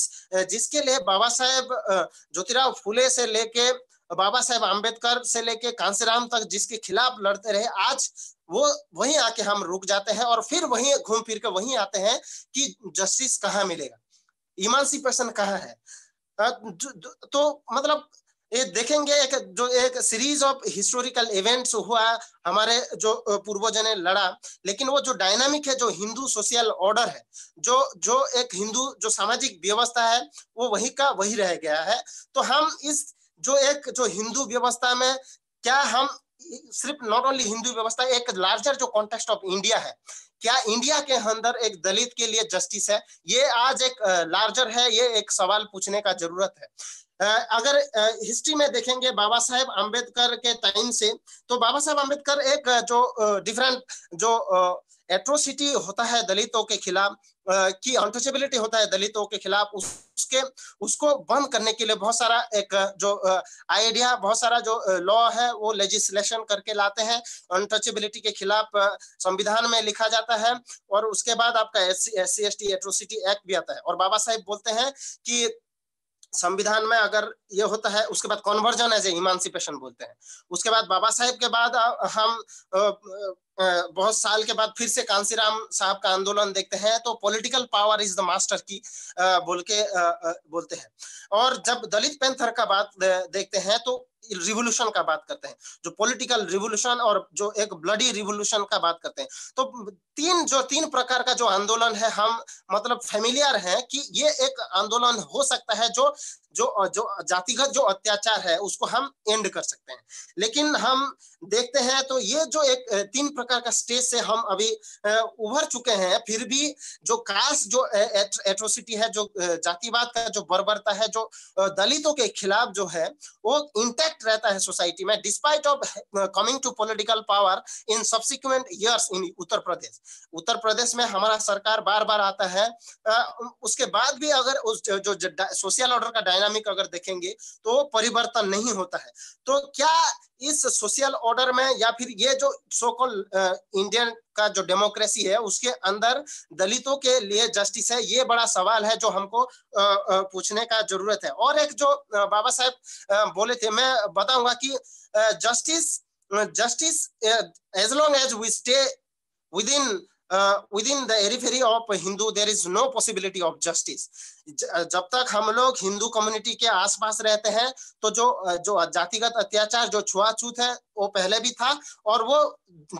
जिसके लिए बाबा साहेब ज्योतिराव फूले से लेके बाबा साहेब आम्बेडकर से लेके कांसीराम तक जिसके खिलाफ लड़ते रहे आज वो वहीं आके हम रुक जाते हैं और फिर वहीं घूम फिर के वहीं आते हैं कि जस्टिस कहाँ मिलेगा इमानसिपेशन कहाँ है तो मतलब ये देखेंगे एक जो एक सीरीज ऑफ हिस्टोरिकल इवेंट्स हुआ हमारे जो पूर्वजों ने लड़ा लेकिन वो जो डायनामिक है जो हिंदू सोशल ऑर्डर है जो जो एक हिंदू जो सामाजिक व्यवस्था है वो वही का वही रह गया है तो हम इस जो एक जो हिंदू व्यवस्था में क्या हम सिर्फ नॉट ओनली हिंदू व्यवस्था एक लार्जर जो कॉन्टेक्स्ट ऑफ इंडिया है क्या इंडिया के अंदर एक दलित के लिए जस्टिस है ये आज एक लार्जर है ये एक सवाल पूछने का जरूरत है अगर हिस्ट्री में देखेंगे बाबा साहेब अम्बेडकर के टाइम से तो बाबा साहेब अम्बेडकर एक जो डिफरेंट जो एट्रोसिटी होता है दलितों के खिलाफ की अनटचेबिलिटी होता है दलितों के खिलाफ उसके उसको बंद करने के लिए बहुत सारा एक जो आइडिया बहुत सारा जो लॉ है वो लेजिस्लेशन करके लाते हैं अनटचेबिलिटी के खिलाफ संविधान में लिखा जाता है और उसके बाद आपका S C S C S T atrocity act भी आता है और बाबा साहेब बोलते हैं कि संविधान में अगर ये होता है उसके बाद कॉन्वर्जन एज ए इमानसिपेशन बोलते हैं उसके बाद बाबा साहेब के बाद हम बहुत साल के बाद फिर से कांसीराम साहब का आंदोलन देखते हैं तो political power is the master key बोल के बोलते हैं और जब दलित पेंथर का बात देखते हैं तो रिवोल्यूशन का बात करते हैं जो पॉलिटिकल रिवोल्यूशन और जो एक ब्लडी रिवोल्यूशन का बात करते हैं तो तीन जो तीन प्रकार का जो आंदोलन है हम मतलब फेमिलियर हैं कि ये एक आंदोलन हो सकता है जो जो जो जातिगत जो अत्याचार है उसको हम एंड कर सकते हैं लेकिन हम देखते हैं तो ये जो एक तीन प्रकार का स्टेज से हम अभी उभर चुके हैं फिर भी जो कास्ट जो एट्रोसिटी है जो जातिवाद का जो बर्बरता है जो दलितों के खिलाफ जो है वो इंटैक्ट रहता है सोसाइटी में despite of coming to political power in subsequent years in Uttar Pradesh Uttar Pradesh में हमारा सरकार बार बार आता है है उसके बाद भी अगर उस जो सोशल ऑर्डर का डायनामिक अगर देखेंगे तो परिवर्तन नहीं होता है तो क्या इस सोशल ऑर्डर में या फिर ये जो सोकॉल इंडियन का जो डेमोक्रेसी है उसके अंदर दलितों के लिए जस्टिस है ये बड़ा सवाल है जो हमको पूछने का जरूरत है और एक जो बाबा साहब बोले थे मैं बताऊंगा कि justice justice as long as we stay within uh, within the periphery of Hindu there is no possibility of justice जब तक हम लोग हिंदू कम्युनिटी के आसपास रहते हैं तो जो uh, जो जातिगत अत्याचार जो छुआछूत है वो पहले भी था और वो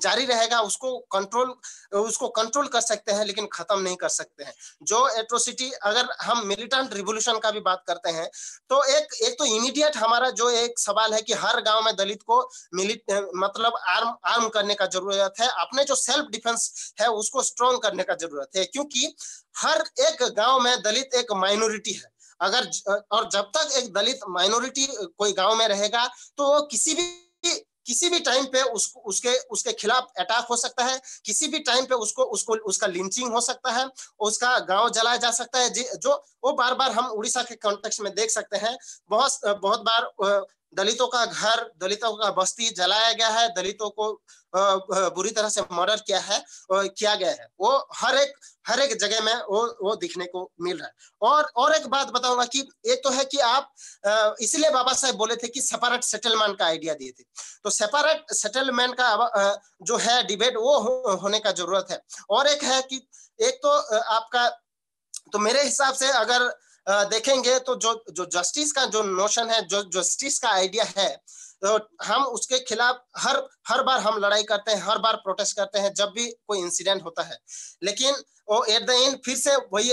जारी रहेगा उसको कंट्रोल उसको कंट्रोल कर सकते हैं लेकिन खत्म नहीं कर सकते हैं जो एट्रोसिटी अगर हम मिलिटेंट रिवोल्यूशन का भी बात करते हैं तो एक एक तो इमीडिएट हमारा जो एक सवाल है कि हर गांव में दलित को मिलिट मतलब आर्म आर्म करने का जरूरत है अपने जो सेल्फ डिफेंस है उसको स्ट्रॉन्ग करने का जरूरत है क्योंकि हर एक गाँव में दलित एक माइनोरिटी है अगर और जब तक एक दलित माइनॉरिटी कोई गांव में रहेगा तो वो किसी भी किसी भी टाइम पे उसको उसके उसके खिलाफ अटैक हो सकता है किसी भी टाइम पे उसको उसको उसका लिंचिंग हो सकता है उसका गांव जलाया जा सकता है जो वो बार बार हम उड़ीसा के कॉन्टेक्स्ट में देख सकते हैं बहुत बहुत बार दलितों का घर दलितों का बस्ती जलाया गया है दलितों को बुरी तरह से मर्डर किया है किया गया है वो हर एक हर एक जगह में वो वो दिखने को मिल रहा है और और एक बात बताऊंगा कि ये तो है कि आप इसलिए बाबा साहेब बोले थे कि सेपरेट सेटलमेंट का आइडिया दिए थे तो सेपरेट सेटलमेंट का जो है डिबेट वो हो, होने का जरूरत है और एक है कि एक तो आपका तो मेरे हिसाब से अगर देखेंगे तो जो जो जस्टिस का जो नोशन है जो जस्टिस का आइडिया है तो हम उसके खिलाफ हर हर बार हम लड़ाई करते हैं हर बार प्रोटेस्ट करते हैं जब भी कोई इंसिडेंट होता है लेकिन वो एट द एंड फिर से वही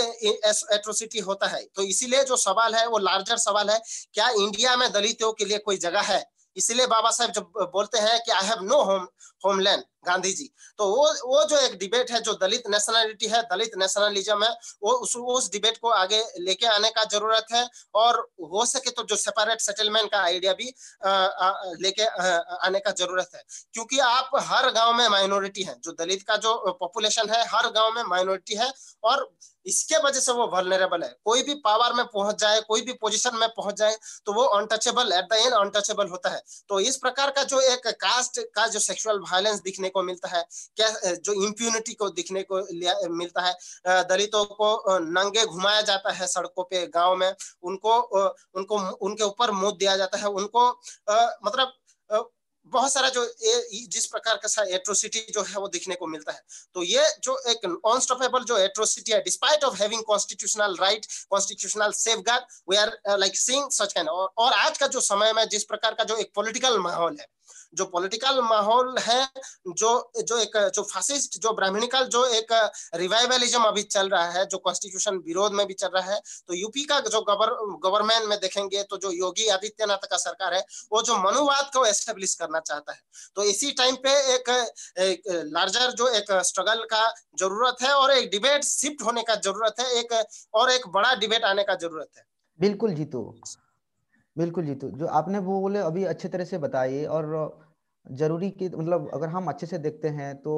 एट्रोसिटी होता है तो इसीलिए जो सवाल है वो लार्जर सवाल है क्या इंडिया में दलितों के लिए कोई जगह है इसलिए बाबा साहब जब बोलते हैं कि I have no home homeland Gandhi ji तो वो वो जो एक डिबेट है जो दलित नेशनलिटी है दलित नेशनलिज्म है वो उस उस डिबेट को आगे लेके आने का जरूरत है और हो सके तो जो सेपरेट सेटलमेंट का आइडिया भी लेके आने का जरूरत है क्योंकि आप हर गांव में माइनॉरिटी है जो दलित का जो पॉपुलेशन है हर गांव में माइनॉरिटी है और इसके वजह से वो वर्नरेबल है कोई भी पावर में पहुंच जाए कोई भी पोजिशन में पहुंच जाए तो वो untouchable at the end untouchable होता है तो इस प्रकार का जो एक कास्ट का जो सेक्सुअल वायलेंस दिखने को मिलता है क्या जो इम्प्यूनिटी को दिखने को मिलता है दलितों को नंगे घुमाया जाता है सड़कों पे गांव में उनको उनको उनके ऊपर मोद दिया जाता है उनको आ, मतलब आ, बहुत सारा जो ए, जिस प्रकार का एट्रोसिटी जो है वो दिखने को मिलता है तो ये जो एक अनस्टॉपेबल जो एट्रोसिटी है despite of having constitutional right constitutional safeguard we are like seeing such can और आज का जो समय में जिस प्रकार का जो एक पॉलिटिकल माहौल है जो पॉलिटिकल माहौल है जो जो एक जो फासिस्ट जो ब्राह्मणिकल जो एक रिवाइवलिज्म अभी चल रहा है जो कॉन्स्टिट्यूशन विरोध में भी चल रहा है तो यूपी का जो गवर गवर्नमेंट में देखेंगे तो जो योगी आदित्यनाथ का सरकार है वो जो मनुवाद को एस्टेब्लिश करना चाहता है तो इसी टाइम पे एक, एक लार्जर जो एक स्ट्रगल का जरूरत है और एक डिबेट शिफ्ट होने का जरूरत है एक और एक बड़ा डिबेट आने का जरूरत है बिल्कुल जीतू बिल्कुल जीतू तो जो आपने वो बोले अभी अच्छे तरह से बताइए और जरूरी कि मतलब अगर हम अच्छे से देखते हैं तो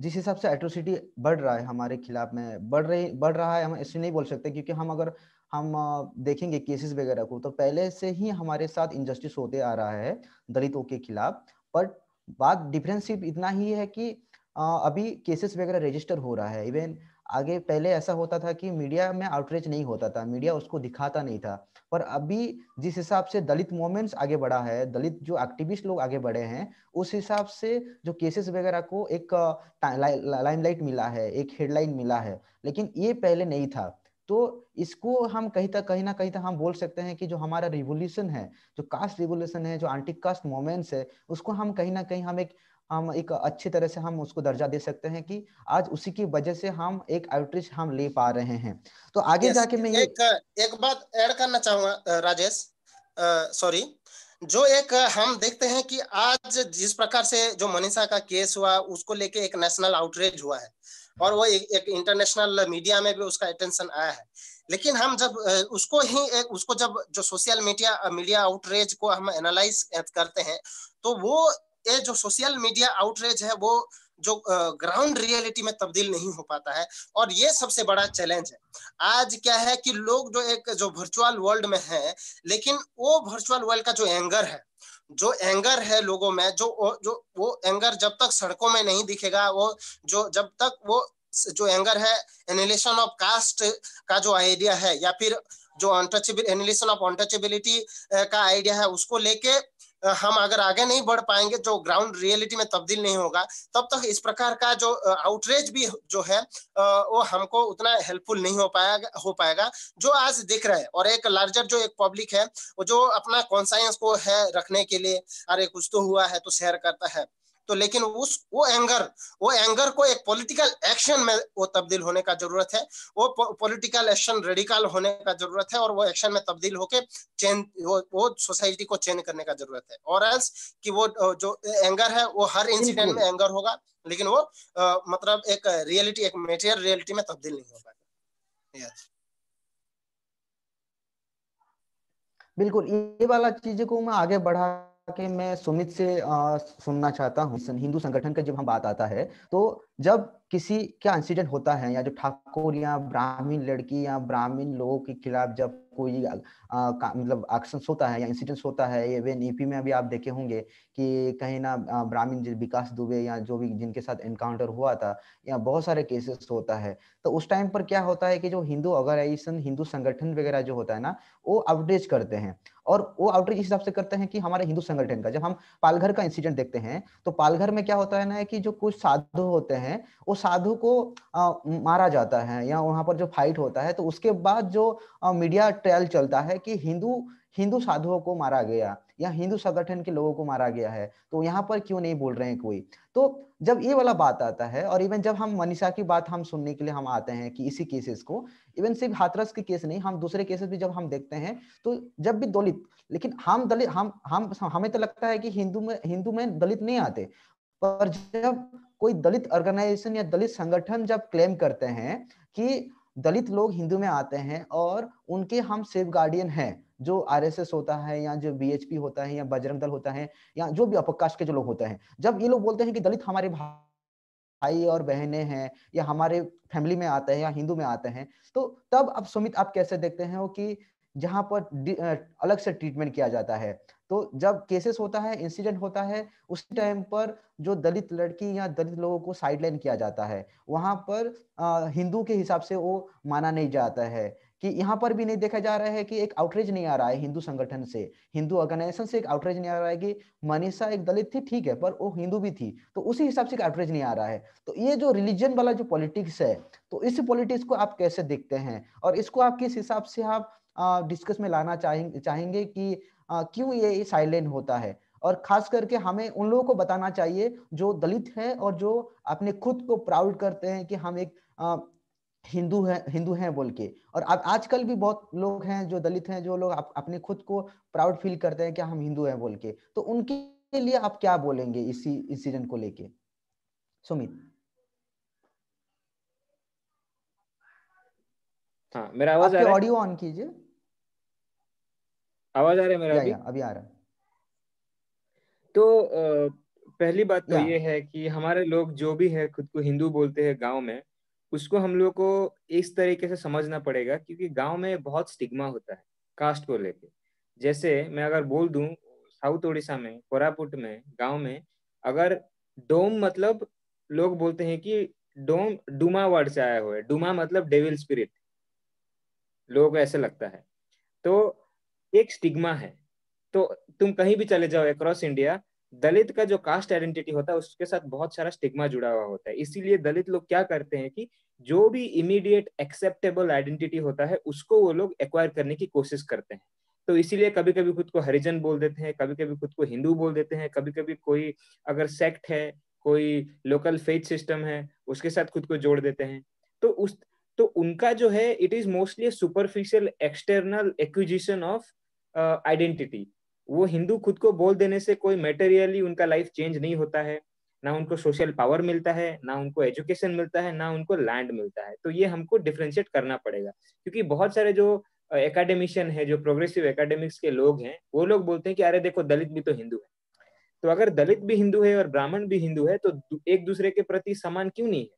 जिस हिसाब से एट्रोसिटी बढ़ रहा है हमारे खिलाफ में बढ़ रही बढ़ रहा है हम ऐसे नहीं बोल सकते क्योंकि हम अगर हम देखेंगे केसेस वगैरह को तो पहले से ही हमारे साथ इनजस्टिस होते आ रहा है दलितों के खिलाफ बट बात डिफरेंस सिर्फ इतना ही है कि अभी केसेस वगैरह रजिस्टर हो रहा है इवन आगे पहले ऐसा होता था कि मीडिया में आउटरीच नहीं होता था मीडिया उसको दिखाता नहीं था पर अभी जिस हिसाब से दलित मूवमेंट्स आगे बढ़ा है दलित जो एक्टिविस्ट लोग आगे बढ़े हैं उस हिसाब से जो केसेस वगैरह को एक लाइमलाइट मिला है एक हेडलाइन मिला है लेकिन ये पहले नहीं था तो इसको हम कहीं तक कहीं ना कहीं तक हम बोल सकते हैं कि जो हमारा रिवोल्यूशन है जो कास्ट रिवोल्यूशन है जो एंटी कास्ट मोमेंट्स है उसको हम कहीं ना कहीं हम एक हम एक अच्छी तरह से हम उसको दर्जा दे सकते हैं कि आज उसी की वजह से हम एक आउटरीच हम ले पा रहे हैं तो आगे जाके मैं एक एक बात ऐड करना चाहूंगा राजेश सॉरी जो एक हम देखते हैं कि आज जिस प्रकार से जो मनीषा का केस हुआ उसको लेके एक नेशनल आउटरीच हुआ है और वो एक, एक इंटरनेशनल मीडिया में भी उसका अटेंशन आया है लेकिन हम जब उसको ही उसको जब जो सोशल मीडिया मीडिया आउटरेज को हम एनालाइज करते हैं तो वो ये जो सोशल मीडिया आउटरेज है वो जो ग्राउंड रियलिटी में तब्दील नहीं हो पाता है और ये सबसे बड़ा चैलेंज है आज क्या है कि लोग जो एक जो वर्चुअल वर्ल्ड में है लेकिन वो वर्चुअल वर्ल्ड का जो एंगर है जो एंगर है लोगों में जो जो वो एंगर जब तक सड़कों में नहीं दिखेगा वो जो जब तक वो जो एंगर है एनिलेशन ऑफ कास्ट का जो आइडिया है या फिर जो अनटचेबिल एनिलेशन ऑफ अनटचेबिलिटी का आइडिया है उसको लेके हम अगर आगे नहीं बढ़ पाएंगे जो ग्राउंड रियलिटी में तब्दील नहीं होगा तब तक इस प्रकार का जो आउटरेज भी जो है वो हमको उतना हेल्पफुल नहीं हो पाएगा हो पाएगा जो आज दिख रहा है और एक लार्जर जो एक पब्लिक है वो जो अपना कॉन्साइंस को है रखने के लिए अरे कुछ तो हुआ है तो शेयर करता है तो लेकिन उस वो एंगर वो एंगर को एक पॉलिटिकल एक्शन में वो तब्दील होने का जरूरत है वो पॉलिटिकल एक्शन रेडिकल होने का जरूरत है और वो एक्शन में तब्दील होके चेंज वो, वो सोसाइटी को चेंज करने का जरूरत है और एल्स कि वो जो एंगर है वो हर इंसिडेंट में एंगर होगा लेकिन वो आ, मतलब एक रियलिटी एक मेटेरियल रियलिटी में तब्दील नहीं होगा बिल्कुल ये वाला चीज को मैं आगे बढ़ा कि मैं सुमित से आ, सुनना चाहता हूँ हिंदू संगठन का जब हम बात आता है तो जब किसी क्या इंसिडेंट होता है या जब ठाकुर या ब्राह्मीण लड़की या ब्राह्मीण लोगों के खिलाफ जब कोई मतलब एक्शन होता है या इंसिडेंट होता है इवन ईपी e में अभी आप देखे होंगे कि कहीं ना ब्राह्मीण विकास दुबे या जो भी जिनके साथ एनकाउंटर हुआ था या बहुत सारे केसेस होता है तो उस टाइम पर क्या होता है कि जो हिंदू ऑर्गेनाइजेशन हिंदू संगठन वगैरह जो होता है ना वो आउटरीच करते हैं और वो आउटरीच इस हिसाब से करते हैं कि हमारे हिंदू संगठन का जब हम पालघर का इंसिडेंट देखते हैं तो पालघर में क्या होता है ना कि जो कुछ साधु होते हैं वो साधु को आ, मारा जाता है या वहां पर जो फाइट होता है तो उसके बाद जो आ, मीडिया ट्रायल चलता है कि हिंदू हिंदू साधुओं को मारा गया या हिंदू संगठन के लोगों को मारा गया है तो यहाँ पर क्यों नहीं बोल रहे हैं कोई तो जब ये वाला बात आता है और इवन जब हम मनीषा की बात हम सुनने के लिए हम आते हैं कि इसी केसेस को इवन सिर्फ हाथरस के केस नहीं हम दूसरे केसेस भी जब हम देखते हैं तो जब भी दलित लेकिन हम दलित हम हम हमें तो लगता है कि हिंदू में हिंदू में दलित नहीं आते पर जब कोई दलित ऑर्गेनाइजेशन या दलित संगठन जब क्लेम करते हैं कि दलित लोग हिंदू में आते हैं और उनके हम सेफ गार्डियन हैं जो एस होता है या जो पी होता है या बजरंग दल होता है या जो भी अपकाश के जो लोग होते हैं जब ये लोग बोलते हैं कि दलित हमारे भाई और बहने हैं या हमारे फैमिली में आते हैं या हिंदू में आते हैं तो तब अब सुमित आप कैसे देखते हैं कि जहां पर अलग से ट्रीटमेंट किया जाता है तो जब केसेस होता है इंसिडेंट होता है उस टाइम पर जो दलित लड़की या दलित लोगों को साइडलाइन किया जाता है वहां पर हिंदू के हिसाब से वो माना नहीं जाता है कि यहाँ पर भी नहीं देखा जा रहा है कि एक आउटरेज नहीं आ रहा है हिंदू संगठन से हिंदू ऑर्गेनाइजेशन से एक आउटरेज नहीं आ रहा है कि मनीषा एक दलित थी ठीक है पर वो हिंदू भी थी तो उसी हिसाब से आउटरेज नहीं आ रहा है तो ये जो रिलीजन वाला जो पॉलिटिक्स है तो इस पॉलिटिक्स को आप कैसे देखते हैं और इसको आप किस हिसाब से आप डिस्कस में लाना चाहेंगे चाहेंगे कि क्यों ये साइलेंट होता है और खास करके हमें उन लोगों को बताना चाहिए जो दलित है और जो अपने खुद को प्राउड करते हैं कि हम एक हिंदू है हिंदू हैं बोल के और आजकल भी बहुत लोग हैं जो दलित हैं जो लोग आप, अपने खुद को प्राउड फील करते हैं कि हम हिंदू हैं बोल के तो उनके लिए आप क्या बोलेंगे इसी इस को लेके सुमित हाँ मेरा आवाज आ रहा है ऑडियो ऑन कीजिए आवाज आ रहा है मेरा अभी? अभी आ रहा है तो पहली बात तो ये है कि हमारे लोग जो भी है खुद को हिंदू बोलते हैं गांव में उसको हम लोग को इस तरीके से समझना पड़ेगा क्योंकि गांव में बहुत स्टिग्मा होता है कास्ट को लेके जैसे मैं अगर बोल दूं साउथ उड़ीसा में कोरापुट में गांव में अगर डोम मतलब लोग बोलते हैं कि डोम डुमा वर्ड से आया हुआ है डुमा मतलब डेविल स्पिरिट लोगों को ऐसे लगता है तो एक स्टिग्मा है तो तुम कहीं भी चले जाओ अक्रॉस इंडिया दलित का जो कास्ट आइडेंटिटी होता है उसके साथ बहुत सारा स्टिग्मा जुड़ा हुआ होता है इसीलिए दलित लोग क्या करते हैं कि जो भी इमीडिएट एक्सेप्टेबल आइडेंटिटी होता है उसको वो लोग एक्वायर करने की कोशिश करते हैं तो इसीलिए कभी कभी खुद को हरिजन बोल देते हैं कभी कभी खुद को हिंदू बोल देते हैं कभी कभी कोई अगर सेक्ट है कोई लोकल फेथ सिस्टम है उसके साथ खुद को जोड़ देते हैं तो उस तो उनका जो है it is mostly superficial external acquisition of identity वो हिंदू खुद को बोल देने से कोई मेटेरियली उनका लाइफ चेंज नहीं होता है ना उनको सोशल पावर मिलता है ना उनको एजुकेशन मिलता है ना उनको लैंड मिलता है तो ये हमको डिफ्रेंशिएट करना पड़ेगा क्योंकि बहुत सारे जो एकेडमिशियन है जो प्रोग्रेसिव एकेडमिक्स के लोग हैं वो लोग बोलते हैं कि अरे देखो दलित भी तो हिंदू है तो अगर दलित भी हिंदू है और ब्राह्मण भी हिंदू है तो एक दूसरे के प्रति समान क्यों नहीं है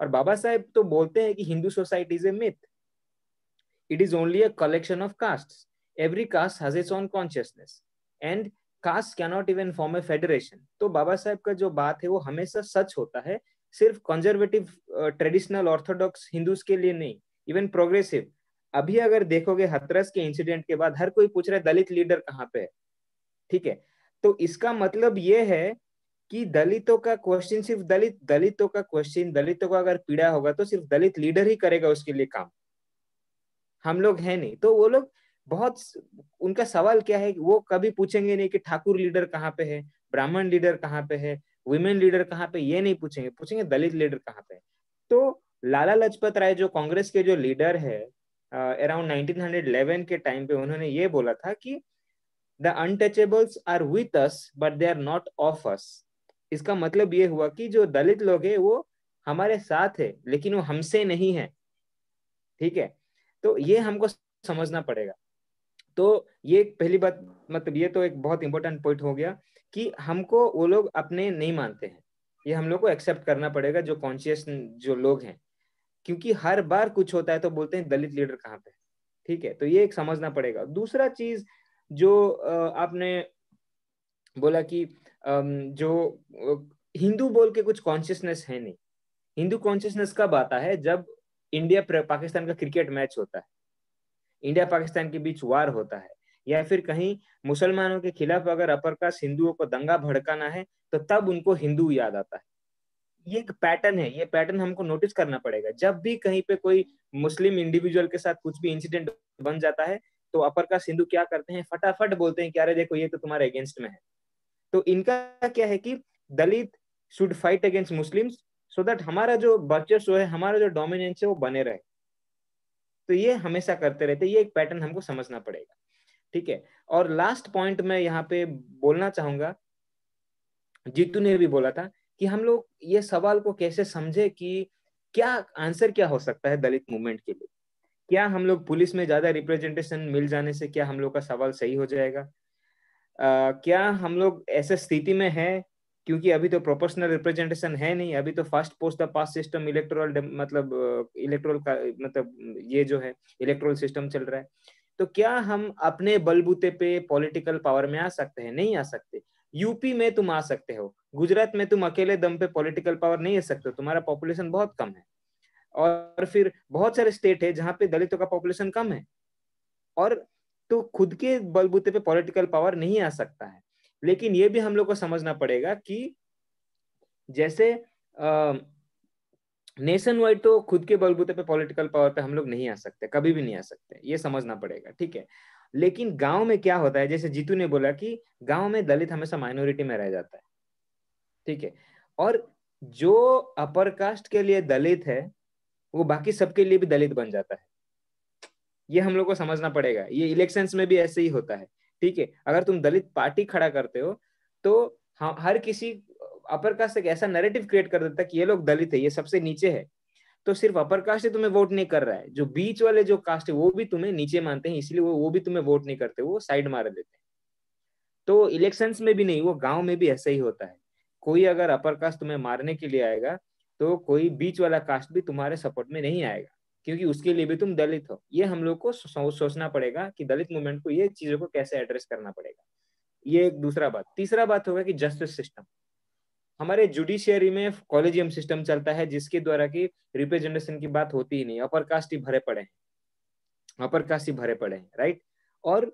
और बाबा साहेब तो बोलते हैं कि Hindu society is a myth it is only a collection of caste every caste has its own consciousness and caste cannot even form a federation तो बाबा साहेब का जो बात है वो हमेशा सच होता है सिर्फ कंजर्वेटिव ट्रेडिशनल ऑर्थोडॉक्स हिंदूज के लिए नहीं इवन प्रोग्रेसिव अभी अगर देखोगे हथरस के इंसिडेंट के बाद हर कोई पूछ रहा है दलित लीडर कहाँ पे है ठीक है तो इसका मतलब ये है कि दलितों का क्वेश्चन सिर्फ दलित दलितों का क्वेश्चन दलितों का अगर पीड़ा होगा तो सिर्फ दलित लीडर ही करेगा उसके लिए काम हम लोग हैं नहीं तो वो लोग बहुत उनका सवाल क्या है वो कभी पूछेंगे नहीं कि ठाकुर लीडर कहाँ पे है ब्राह्मण लीडर कहाँ पे है वुमेन लीडर कहाँ पे ये नहीं पूछेंगे पूछेंगे दलित लीडर कहाँ पे है तो लाला लजपत राय जो कांग्रेस के जो लीडर है अराउंड uh, 1911 के टाइम पे उन्होंने ये बोला था कि the untouchables are with us but they are not of us इसका मतलब ये हुआ कि जो दलित लोग है वो हमारे साथ है लेकिन वो हमसे नहीं है ठीक है तो ये हमको समझना पड़ेगा तो ये पहली बात मतलब ये तो एक बहुत इंपॉर्टेंट पॉइंट हो गया कि हमको वो लोग अपने नहीं मानते हैं ये हम लोग को एक्सेप्ट करना पड़ेगा जो कॉन्शियस जो लोग हैं क्योंकि हर बार कुछ होता है तो बोलते हैं दलित लीडर कहाँ पे ठीक है तो ये एक समझना पड़ेगा दूसरा चीज जो आपने बोला कि जो हिंदू बोल के कुछ कॉन्शियसनेस है नहीं हिंदू कॉन्शियसनेस कब आता है जब इंडिया पाकिस्तान का क्रिकेट मैच होता है इंडिया पाकिस्तान के बीच वार होता है या फिर कहीं मुसलमानों के खिलाफ अगर अपर कास्ट हिंदुओं को दंगा भड़काना है तो तब उनको हिंदू याद आता है ये एक पैटर्न है ये पैटर्न हमको नोटिस करना पड़ेगा जब भी कहीं पे कोई मुस्लिम इंडिविजुअल के साथ कुछ भी इंसिडेंट बन जाता है तो अपर कास्ट हिंदू क्या करते हैं फटाफट बोलते हैं कि अरे देखो ये तो तुम्हारे अगेंस्ट में है तो इनका क्या है कि Dalit should fight against Muslim so that हमारा जो वर्चस्व है हमारा जो डोमिनेंस है वो बने रहे तो ये हमेशा करते रहते ये एक पैटर्न हमको समझना पड़ेगा ठीक है और लास्ट पॉइंट मैं यहाँ पे बोलना चाहूंगा जीतू ने भी बोला था कि हम लोग ये सवाल को कैसे समझे कि क्या आंसर क्या हो सकता है दलित मूवमेंट के लिए क्या हम लोग पुलिस में ज्यादा रिप्रेजेंटेशन मिल जाने से क्या हम लोग का सवाल सही हो जाएगा आ, क्या हम लोग ऐसे स्थिति में है क्योंकि अभी तो प्रोपोर्शनल रिप्रेजेंटेशन है नहीं अभी तो first post the pass system electoral मतलब इलेक्ट्रोल का मतलब ये जो है इलेक्ट्रोल सिस्टम चल रहा है तो क्या हम अपने बलबूते पे पॉलिटिकल पावर में आ सकते हैं नहीं आ सकते यूपी में तुम आ सकते हो गुजरात में तुम अकेले दम पे पॉलिटिकल पावर नहीं आ सकते तुम्हारा पॉपुलेशन बहुत कम है और फिर बहुत सारे स्टेट है जहाँ पे दलितों का पॉपुलेशन कम है और तो खुद के बलबूते पे पॉलिटिकल पावर नहीं आ सकता है लेकिन ये भी हम लोग को समझना पड़ेगा कि जैसे नेशन वाइड तो खुद के बलबूते पे पॉलिटिकल पावर पे हम लोग नहीं आ सकते कभी भी नहीं आ सकते ये समझना पड़ेगा ठीक है लेकिन गांव में क्या होता है जैसे जीतू ने बोला कि गांव में दलित हमेशा माइनॉरिटी में रह जाता है ठीक है और जो अपर कास्ट के लिए दलित है वो बाकी सबके लिए भी दलित बन जाता है ये हम लोग को समझना पड़ेगा ये इलेक्शंस में भी ऐसे ही होता है ठीक है अगर तुम दलित पार्टी खड़ा करते हो तो हाँ, हर किसी अपर कास्ट एक ऐसा नरेटिव क्रिएट कर देता है कि ये लोग दलित है ये सबसे नीचे है तो सिर्फ अपर कास्ट ही तुम्हें वोट नहीं कर रहा है जो बीच वाले जो कास्ट है वो भी तुम्हें नीचे मानते हैं इसलिए वो वो भी तुम्हें वोट नहीं करते वो साइड मार देते हैं तो इलेक्शंस में भी नहीं वो गांव में भी ऐसा ही होता है कोई अगर अपर कास्ट तुम्हें मारने के लिए आएगा तो कोई बीच वाला कास्ट भी तुम्हारे सपोर्ट में नहीं आएगा क्योंकि उसके लिए भी तुम दलित हो ये हम लोग को सोचना पड़ेगा कि दलित मूवमेंट को ये चीजों को कैसे एड्रेस करना पड़ेगा ये एक दूसरा बात तीसरा बात होगा कि जस्टिस सिस्टम हमारे जुडिशियरी में कॉलेजियम सिस्टम चलता है जिसके द्वारा की रिप्रेजेंटेशन की बात होती ही नहीं अपर कास्ट ही भरे पड़े हैं अपर कास्ट ही भरे पड़े हैं राइट और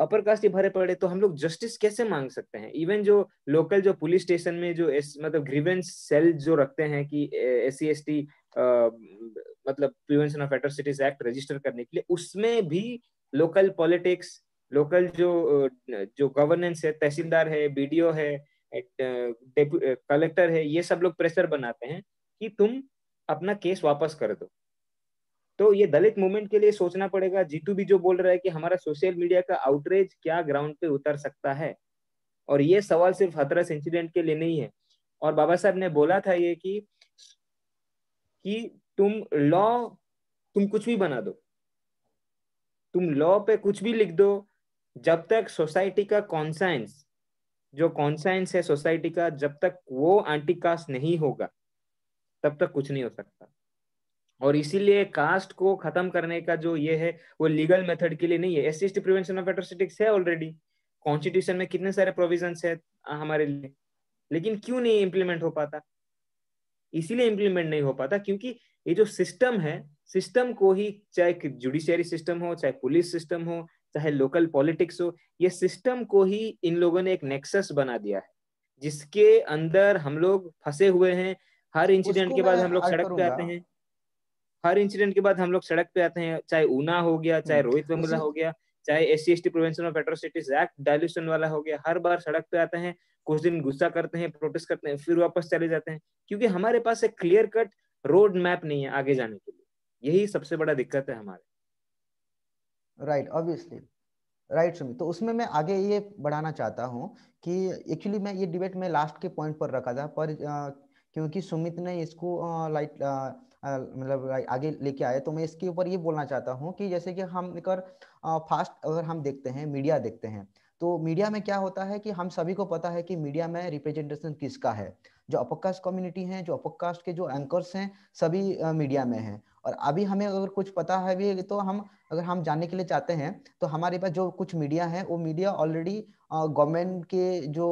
अपर कास्ट ही भरे पड़े तो हम लोग जस्टिस कैसे मांग सकते हैं इवन जो लोकल जो पुलिस स्टेशन में जो मतलब ग्रीवेंस सेल जो रखते हैं कि एस सी एस टी मतलब prevention of atrocities act register करने के लिए उसमें भी लोकल पॉलिटिक्स लोकल जो जो गवर्नेंस है तहसीलदार है बी है कलेक्टर है ये सब लोग प्रेशर बनाते हैं कि तुम अपना केस वापस कर दो तो ये दलित मूवमेंट के लिए सोचना पड़ेगा जीतू भी जो बोल रहा है कि हमारा सोशल मीडिया का आउटरेज क्या ग्राउंड पे उतर सकता है और ये सवाल सिर्फ हथरस इंसिडेंट के लिए नहीं है और बाबा साहब ने बोला था ये कि कि तुम लॉ तुम कुछ भी बना दो तुम लॉ पे कुछ भी लिख दो जब तक सोसाइटी का कॉन्साइंस जो कॉन्साइंस है सोसाइटी का जब तक वो एंटी कास्ट नहीं होगा तब तक कुछ नहीं हो सकता और इसीलिए कास्ट को खत्म करने का जो ये है वो लीगल मेथड के लिए नहीं है एस प्रिवेंशन ऑफ एट्रोसिटिक्स है ऑलरेडी कॉन्स्टिट्यूशन में कितने सारे प्रोविजन है हमारे लिए लेकिन क्यों नहीं इम्प्लीमेंट हो पाता इसीलिए इम्प्लीमेंट नहीं हो पाता क्योंकि ये जो सिस्टम है सिस्टम को ही चाहे जुडिशियरी सिस्टम हो चाहे पुलिस सिस्टम हो चाहे लोकल पॉलिटिक्स हो ये सिस्टम को ही इन लोगों ने एक नेक्सस बना दिया है जिसके अंदर हम लोग फंसे हुए हैं हर इंसिडेंट के बाद हम लोग सड़क पे आते हैं हर इंसिडेंट के बाद हम लोग सड़क पे आते हैं चाहे ऊना हो गया चाहे हम्म। रोहित बंगला हो गया चाहे S C prevention of atrocities act dilution वाला हो गया हर बार सड़क पे आते हैं कुछ दिन गुस्सा करते हैं प्रोटेस्ट करते हैं फिर वापस चले जाते हैं क्योंकि हमारे पास एक क्लियर कट रोड मैप नहीं है आगे जाने के लिए यही सबसे बड़ा दिक्कत है हमारे राइट ऑब्वियसली राइट सुमित तो उसमें मैं आगे ये बढ़ाना चाहता हूँ कि एक्चुअली मैं ये डिबेट में लास्ट के पॉइंट पर रखा था पर आ, क्योंकि सुमित ने इसको लाइट मतलब आगे लेके आए तो मैं इसके ऊपर ये बोलना चाहता हूँ कि जैसे कि हम अगर फास्ट अगर हम देखते हैं मीडिया देखते हैं तो मीडिया में क्या होता है कि हम सभी को पता है कि मीडिया में रिप्रेजेंटेशन किसका है जो अपकास्ट कम्युनिटी है जो अपकास्ट के जो एंकर्स हैं सभी मीडिया में हैं और अभी हमें अगर कुछ पता है भी तो हम अगर हम जानने के लिए चाहते हैं तो हमारे पास जो कुछ मीडिया है वो मीडिया ऑलरेडी गवर्नमेंट के जो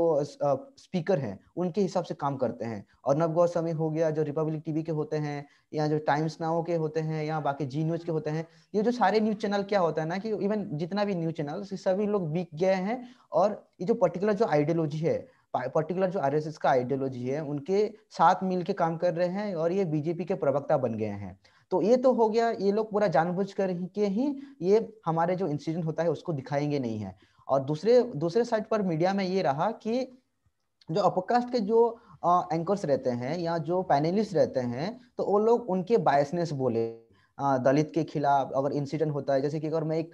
स्पीकर हैं उनके हिसाब से काम करते हैं और नवगौर समय हो गया जो रिपब्लिक टीवी के होते हैं या जो टाइम्स नाउ के होते हैं या बाकी जी न्यूज के होते हैं ये जो सारे न्यूज चैनल क्या होता है ना कि इवन जितना भी न्यूज चैनल सभी लोग बिक गए हैं और ये जो पर्टिकुलर जो आइडियोलॉजी है पर्टिकुलर जो आरएसएस का आइडियोलॉजी है उनके साथ मिल के काम कर रहे हैं और ये बीजेपी के प्रवक्ता बन गए हैं तो ये तो हो गया ये लोग पूरा जानबूझ कर ही के ही ये हमारे जो इंसिडेंट होता है उसको दिखाएंगे नहीं है और दूसरे दूसरे साइड पर मीडिया में ये रहा कि जो अपकास्ट के जो एंकर्स रहते हैं या जो पैनलिस्ट रहते हैं तो वो लोग उनके बायसनेस बोले दलित के खिलाफ अगर इंसिडेंट होता है जैसे कि अगर मैं एक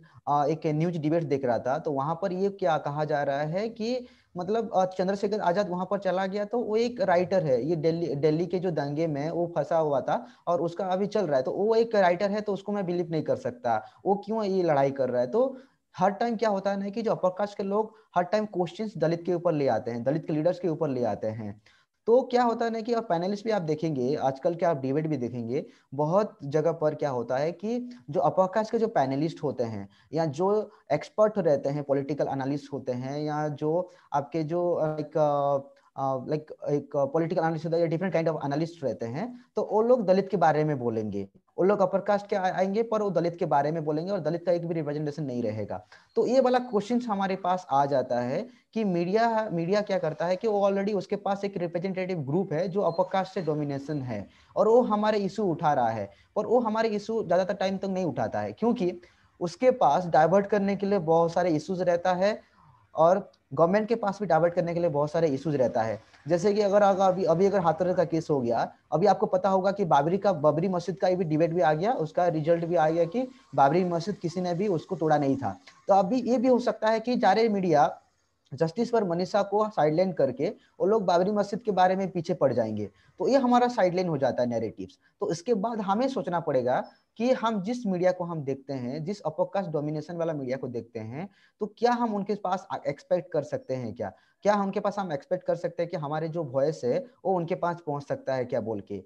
एक न्यूज डिबेट देख रहा था तो वहां पर ये क्या कहा जा रहा है कि मतलब चंद्रशेखर आजाद वहां पर चला गया तो वो एक राइटर है ये दिल्ली दिल्ली के जो दंगे में वो फंसा हुआ था और उसका अभी चल रहा है तो वो एक राइटर है तो उसको मैं बिलीव नहीं कर सकता वो क्यों ये लड़ाई कर रहा है तो हर टाइम क्या होता है ना कि जो अपर कास्ट के लोग हर टाइम क्वेश्चंस दलित के ऊपर ले आते हैं दलित के लीडर्स के ऊपर ले आते हैं तो क्या होता है ना कि और पैनलिस्ट भी आप देखेंगे आजकल क्या आप डिबेट भी देखेंगे बहुत जगह पर क्या होता है कि जो अपकाश के जो पैनलिस्ट होते हैं या जो एक्सपर्ट रहते हैं पॉलिटिकल एनालिस्ट होते हैं या जो आपके जो एक लाइक एक पॉलिटिकल एनालिस्ट होता है डिफरेंट काइंड ऑफ एनालिस्ट रहते हैं तो वो लोग दलित के बारे में बोलेंगे वो लोग अपर कास्ट के आएंगे पर वो दलित के बारे में बोलेंगे और दलित का एक भी रिप्रेजेंटेशन नहीं रहेगा तो ये वाला क्वेश्चन हमारे पास आ जाता है कि मीडिया मीडिया क्या करता है कि वो ऑलरेडी उसके पास एक रिप्रेजेंटेटिव ग्रुप है जो अपर कास्ट से डोमिनेशन है और वो हमारे इशू उठा रहा है पर वो हमारे इशू ज्यादातर टाइम तक नहीं उठाता है क्योंकि उसके पास डाइवर्ट करने के लिए बहुत सारे इशूज रहता है और गवर्नमेंट के पास भी डाइवर्ट करने के लिए बहुत सारे इश्यूज रहता है जैसे कि अगर अगर अभी अभी अगर हाथरस का केस हो गया अभी आपको पता होगा कि बाबरी का बाबरी मस्जिद का भी डिबेट भी आ गया उसका रिजल्ट भी आ गया कि बाबरी मस्जिद किसी ने भी उसको तोड़ा नहीं था तो अभी ये भी हो सकता है कि जारे मीडिया जस्टिस पर मनीषा को साइडलाइन करके वो लोग बाबरी मस्जिद के बारे में पीछे पड़ जाएंगे तो ये हमारा साइडलाइन हो जाता है नैरेटिव्स तो इसके बाद हमें सोचना पड़ेगा कि हम जिस मीडिया को हम देखते हैं जिस अपोकास्ट डोमिनेशन वाला मीडिया को देखते हैं तो क्या हम उनके पास एक्सपेक्ट कर सकते हैं क्या क्या उनके पास हम एक्सपेक्ट कर सकते हैं कि हमारे जो वॉयस है वो उनके पास पहुंच सकता है क्या बोल के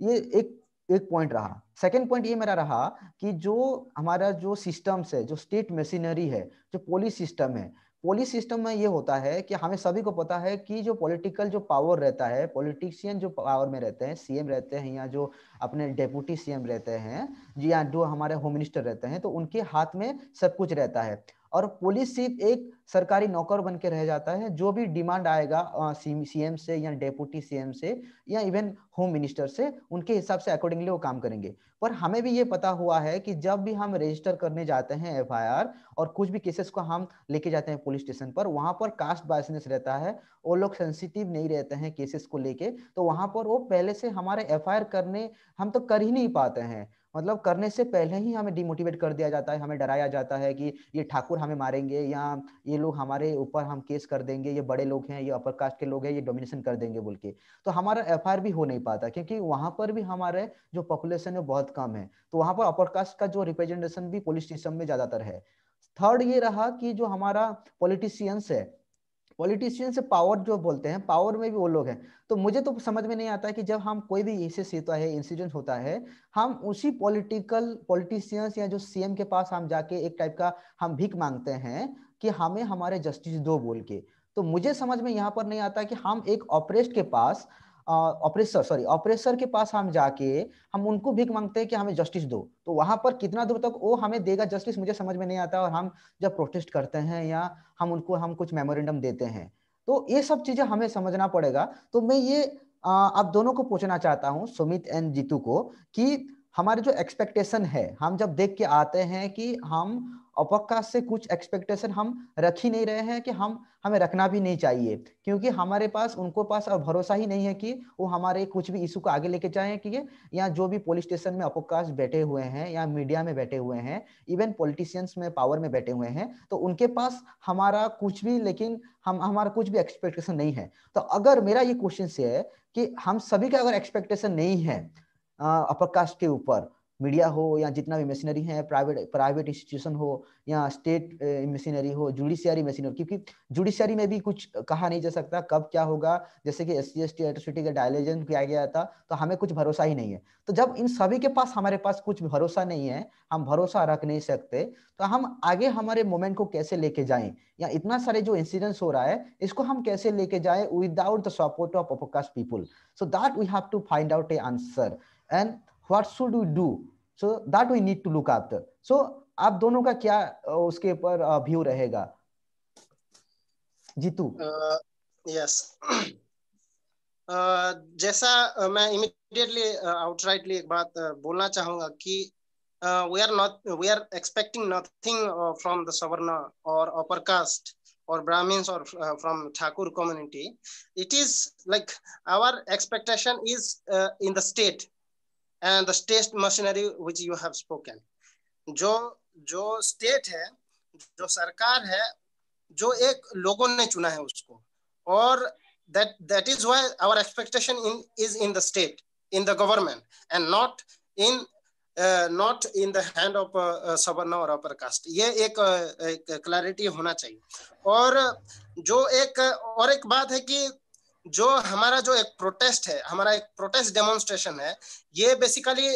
ये एक एक पॉइंट रहा सेकेंड पॉइंट ये मेरा रहा कि जो हमारा जो सिस्टम्स है जो स्टेट मशीनरी है जो पोलिस सिस्टम है पोलिस सिस्टम में ये होता है कि हमें सभी को पता है कि जो पॉलिटिकल जो पावर रहता है पॉलिटिशियन जो पावर में रहते हैं सीएम रहते हैं या जो अपने डेप्यूटी सीएम रहते हैं या जो हमारे होम मिनिस्टर रहते हैं तो उनके हाथ में सब कुछ रहता है और पुलिस सिर्फ एक सरकारी नौकर बन के रह जाता है जो भी डिमांड आएगा सीएम से या डेपुटी सीएम से या इवन होम मिनिस्टर से उनके हिसाब से अकॉर्डिंगली वो काम करेंगे पर हमें भी ये पता हुआ है कि जब भी हम रजिस्टर करने जाते हैं एफ और कुछ भी केसेस को हम लेके जाते हैं पुलिस स्टेशन पर वहां पर कास्ट बाइसनेस रहता है वो लोग सेंसिटिव नहीं रहते हैं केसेस को लेके तो वहां पर वो पहले से हमारे एफ करने हम तो कर ही नहीं पाते हैं मतलब करने से पहले ही हमें डिमोटिवेट कर दिया जाता है हमें डराया जाता है कि ये ठाकुर हमें मारेंगे या ये लोग हमारे ऊपर हम केस कर देंगे ये बड़े लोग हैं ये अपर कास्ट के लोग हैं ये डोमिनेशन कर देंगे बोल के तो हमारा एफ भी हो नहीं पाता क्योंकि वहां पर भी हमारे जो पॉपुलेशन है बहुत कम है तो वहां पर अपर कास्ट का जो रिप्रेजेंटेशन भी पुलिस सिस्टम में ज्यादातर है थर्ड ये रहा कि जो हमारा पॉलिटिशियंस है पॉलिटिशियन से पावर जो बोलते हैं पावर में भी वो लोग हैं तो मुझे तो समझ में नहीं आता है कि जब हम कोई भी इशेस सीता है इंसिडेंट होता है हम उसी पॉलिटिकल पॉलिटिशियंस या जो सीएम के पास हम जाके एक टाइप का हम भीख मांगते हैं कि हमें हमारे जस्टिस दो बोल के तो मुझे समझ में यहाँ पर नहीं आता कि हम एक ऑपरेस्ट के पास ऑपरेसर सॉरी ऑपरेसर के पास हम जाके हम उनको भीख मांगते हैं कि हमें जस्टिस दो तो वहां पर कितना दूर तक वो हमें देगा जस्टिस मुझे समझ में नहीं आता और हम जब प्रोटेस्ट करते हैं या हम उनको हम कुछ मेमोरेंडम देते हैं तो ये सब चीजें हमें समझना पड़ेगा तो मैं ये आ, आप दोनों को पूछना चाहता हूँ सुमित एंड जीतू को कि हमारे जो एक्सपेक्टेशन है हम जब देख के आते हैं कि हम अपकाश से कुछ एक्सपेक्टेशन हम रख ही नहीं रहे हैं कि हम हमें रखना भी नहीं चाहिए क्योंकि हमारे पास उनको पास और भरोसा ही नहीं है कि वो हमारे कुछ भी इशू को आगे लेके जाए कि या जो भी पुलिस स्टेशन में अपकाश बैठे हुए हैं या मीडिया में बैठे हुए हैं इवन पॉलिटिशियंस में पावर में बैठे हुए हैं तो उनके पास हमारा कुछ भी लेकिन हम हमारा कुछ भी एक्सपेक्टेशन नहीं है तो अगर मेरा ये क्वेश्चन से है कि हम सभी का अगर एक्सपेक्टेशन नहीं है अपकाश के ऊपर मीडिया हो या जितना भी मशीनरी है प्राइवेट प्राइवेट इंस्टीट्यूशन हो या स्टेट मशीनरी हो जुडिशियरी मशीनरी क्योंकि जुडिशियरी में भी कुछ कहा नहीं जा सकता कब क्या होगा जैसे कि S C S T atrocity का डायलेजन किया गया था तो हमें कुछ भरोसा ही नहीं है तो जब इन सभी के पास हमारे पास कुछ भरोसा नहीं है हम भरोसा रख नहीं सकते तो हम आगे हमारे मोमेंट को कैसे लेके जाए या इतना सारे जो इंसिडेंट्स हो रहा है इसको हम कैसे लेके जाए without the support of upper caste people so that we have to find out a answer and what should we do so that we need to look after so आप दोनों का क्या उसके ऊपर व्यू रहेगा Jitu yes uh, yes. uh, जैसा uh, मैं immediately outrightly एक बात बोलना चाहूंगा कि we are not we are expecting nothing from the savarna or upper caste or brahmins or uh, from thakur community it is like our expectation is uh, in the state and the state machinery which you have spoken जो जो state है जो सरकार है जो एक लोगों ने चुना है उसको और that that is why our expectation in is in the state in the government and not in uh, not in the hand of uh, और अपर कास्ट ये एक, एक क्लैरिटी होना चाहिए और जो एक और एक बात है कि जो हमारा जो एक प्रोटेस्ट है हमारा एक प्रोटेस्ट डेमोन्स्ट्रेशन है ये बेसिकली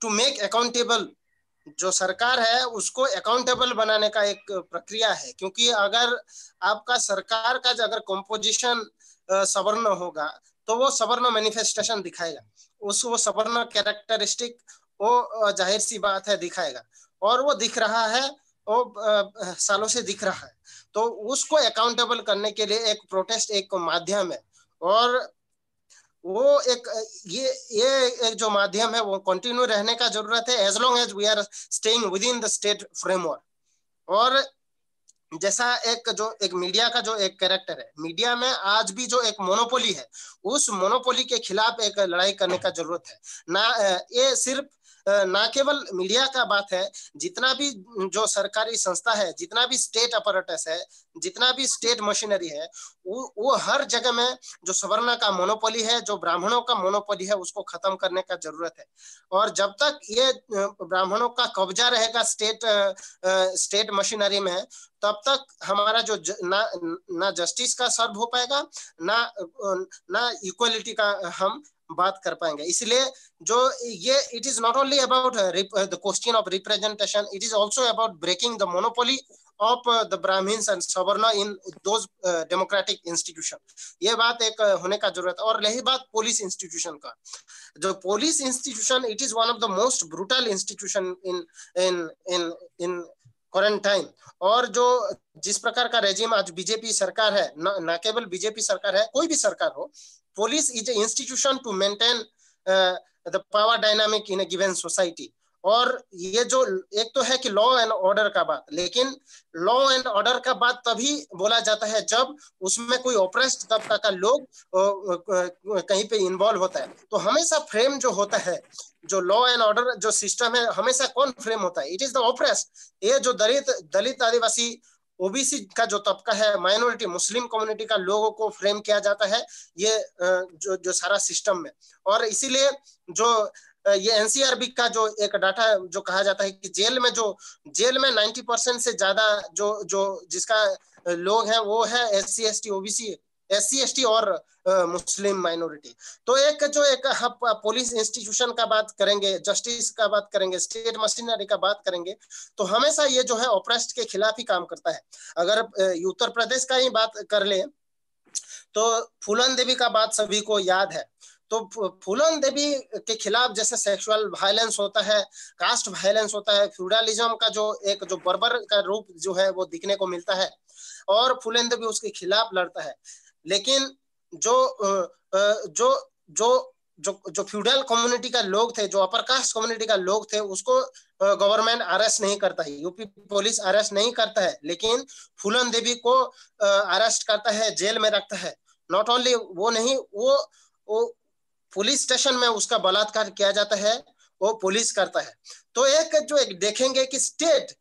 टू मेक अकाउंटेबल जो सरकार है उसको अकाउंटेबल बनाने का एक प्रक्रिया है क्योंकि अगर आपका सरकार का अगर कंपोजिशन सवर्ण होगा तो वो सवर्ण मैनिफेस्टेशन दिखाएगा उस वो सवर्ण कैरेक्टरिस्टिक वो जाहिर सी बात है दिखाएगा और वो दिख रहा है वो सालों से दिख रहा है तो उसको अकाउंटेबल करने के लिए एक प्रोटेस्ट एक माध्यम है और वो एक ये ये एक जो माध्यम है वो कंटिन्यू रहने का जरूरत है as long as we are staying within the state framework और जैसा एक जो एक मीडिया का जो एक कैरेक्टर है मीडिया में आज भी जो एक मोनोपोली है उस मोनोपोली के खिलाफ एक लड़ाई करने का जरूरत है ना ये सिर्फ ना केवल मीडिया का बात है जितना भी जो सरकारी संस्था है जितना भी स्टेट अपरेटस है जितना भी स्टेट मशीनरी है वो वो हर जगह में जो सवर्ण का मोनोपोली है जो ब्राह्मणों का मोनोपोली है उसको खत्म करने का जरूरत है और जब तक ये ब्राह्मणों का कब्जा रहेगा स्टेट स्टेट मशीनरी में तब तक हमारा जो ज, ना ना जस्टिस का सर्व हो पाएगा ना ना इक्वलिटी का हम बात कर पाएंगे इसलिए जो ये it is not only about the question of representation it is also about breaking the monopoly of the Brahmin and savarna in those democratic institution ये बात एक uh, होने का जरूरत और रही बात पोलिस इंस्टीट्यूशन का जो police institution it is one of the most brutal institution in in in in quarantine और जो जिस प्रकार का रेजिम आज बीजेपी सरकार है ना, ना केवल बीजेपी सरकार है कोई भी सरकार हो police is a institution to maintain uh, the power dynamic in a given society और ये जो एक तो है कि लॉ एंड ऑर्डर का बात लेकिन लॉ एंड ऑर्डर का बात तभी बोला जाता है जब उसमें कोई ऑपरेस्ट तबका का लोग कहीं पे इन्वॉल्व होता है तो हमेशा फ्रेम जो होता है जो लॉ एंड ऑर्डर जो सिस्टम है हमेशा कौन फ्रेम होता है इट इज द ऑपरेस्ट ये जो दलित दलित आदिवासी ओबीसी का जो तबका है माइनॉरिटी मुस्लिम कम्युनिटी का लोगों को फ्रेम किया जाता है ये जो जो सारा सिस्टम में और इसीलिए जो ये एनसीआरबी का जो एक डाटा जो कहा जाता है कि जेल में जो जेल में 90 परसेंट से ज्यादा जो जो जिसका लोग हैं वो है S C S T OBC S C और आ, मुस्लिम माइनॉरिटी तो एक जो एक हम पुलिस इंस्टीट्यूशन का बात करेंगे जस्टिस का बात करेंगे स्टेट मशीनरी का बात करेंगे तो हमेशा ये जो है ऑपरेस्ट के खिलाफ ही काम करता है अगर उत्तर प्रदेश का ही बात कर ले तो फूलन देवी का बात सभी को याद है तो फूलन देवी के खिलाफ जैसे सेक्सुअल वायलेंस होता है कास्ट वायलेंस होता है फ्यूडलिज्म का जो एक जो बर्बर का रूप जो है वो दिखने को मिलता है और फूलन देवी उसके खिलाफ लड़ता है लेकिन जो जो जो जो जो फ्यूडल कम्युनिटी का लोग थे जो अपर कास्ट कम्युनिटी का लोग थे उसको गवर्नमेंट अरेस्ट नहीं करता है यूपी पुलिस अरेस्ट नहीं करता है लेकिन फूलन देवी को अरेस्ट करता है जेल में रखता है नॉट ओनली वो नहीं वो वो पुलिस स्टेशन में उसका बलात्कार किया जाता है वो पुलिस करता है तो एक जो एक देखेंगे कि स्टेट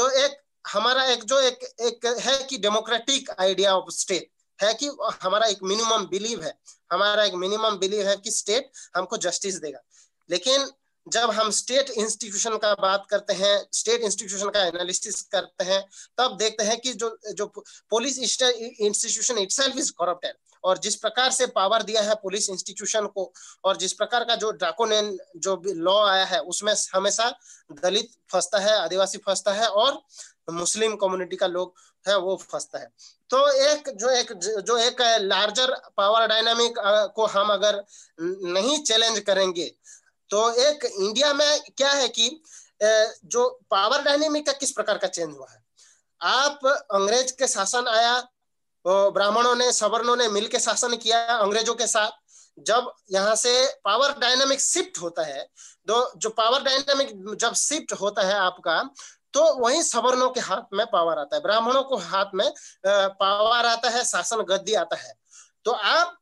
जो एक हमारा एक जो एक एक है कि डेमोक्रेटिक आइडिया ऑफ स्टेट है कि हमारा एक मिनिमम बिलीव है हमारा एक मिनिमम बिलीव है कि स्टेट हमको जस्टिस देगा लेकिन जब हम स्टेट इंस्टीट्यूशन का बात करते हैं स्टेट इंस्टीट्यूशन का एनालिसिस करते हैं तब देखते हैं कि जो जो police institution itself is corrupted और जिस प्रकार से पावर दिया है पुलिस इंस्टीट्यूशन को और जिस प्रकार का जो ड्राकोन जो लॉ आया है उसमें हमेशा दलित फंसता है आदिवासी फंसता है और मुस्लिम कम्युनिटी का लोग है वो फंसता है तो एक जो एक जो एक लार्जर पावर डायनामिक को हम अगर नहीं चैलेंज करेंगे तो एक इंडिया में क्या है कि जो पावर डायनेमिक का किस प्रकार का चेंज हुआ है आप अंग्रेज के शासन आया ब्राह्मणों ने सवर्णों ने मिलकर शासन किया अंग्रेजों के साथ जब यहाँ से पावर डायनामिक शिफ्ट होता है तो जो पावर डायनामिक जब शिफ्ट होता है आपका तो वही सवर्णों के हाथ में पावर आता है ब्राह्मणों को हाथ में पावर आता है शासन गद्दी आता है तो आप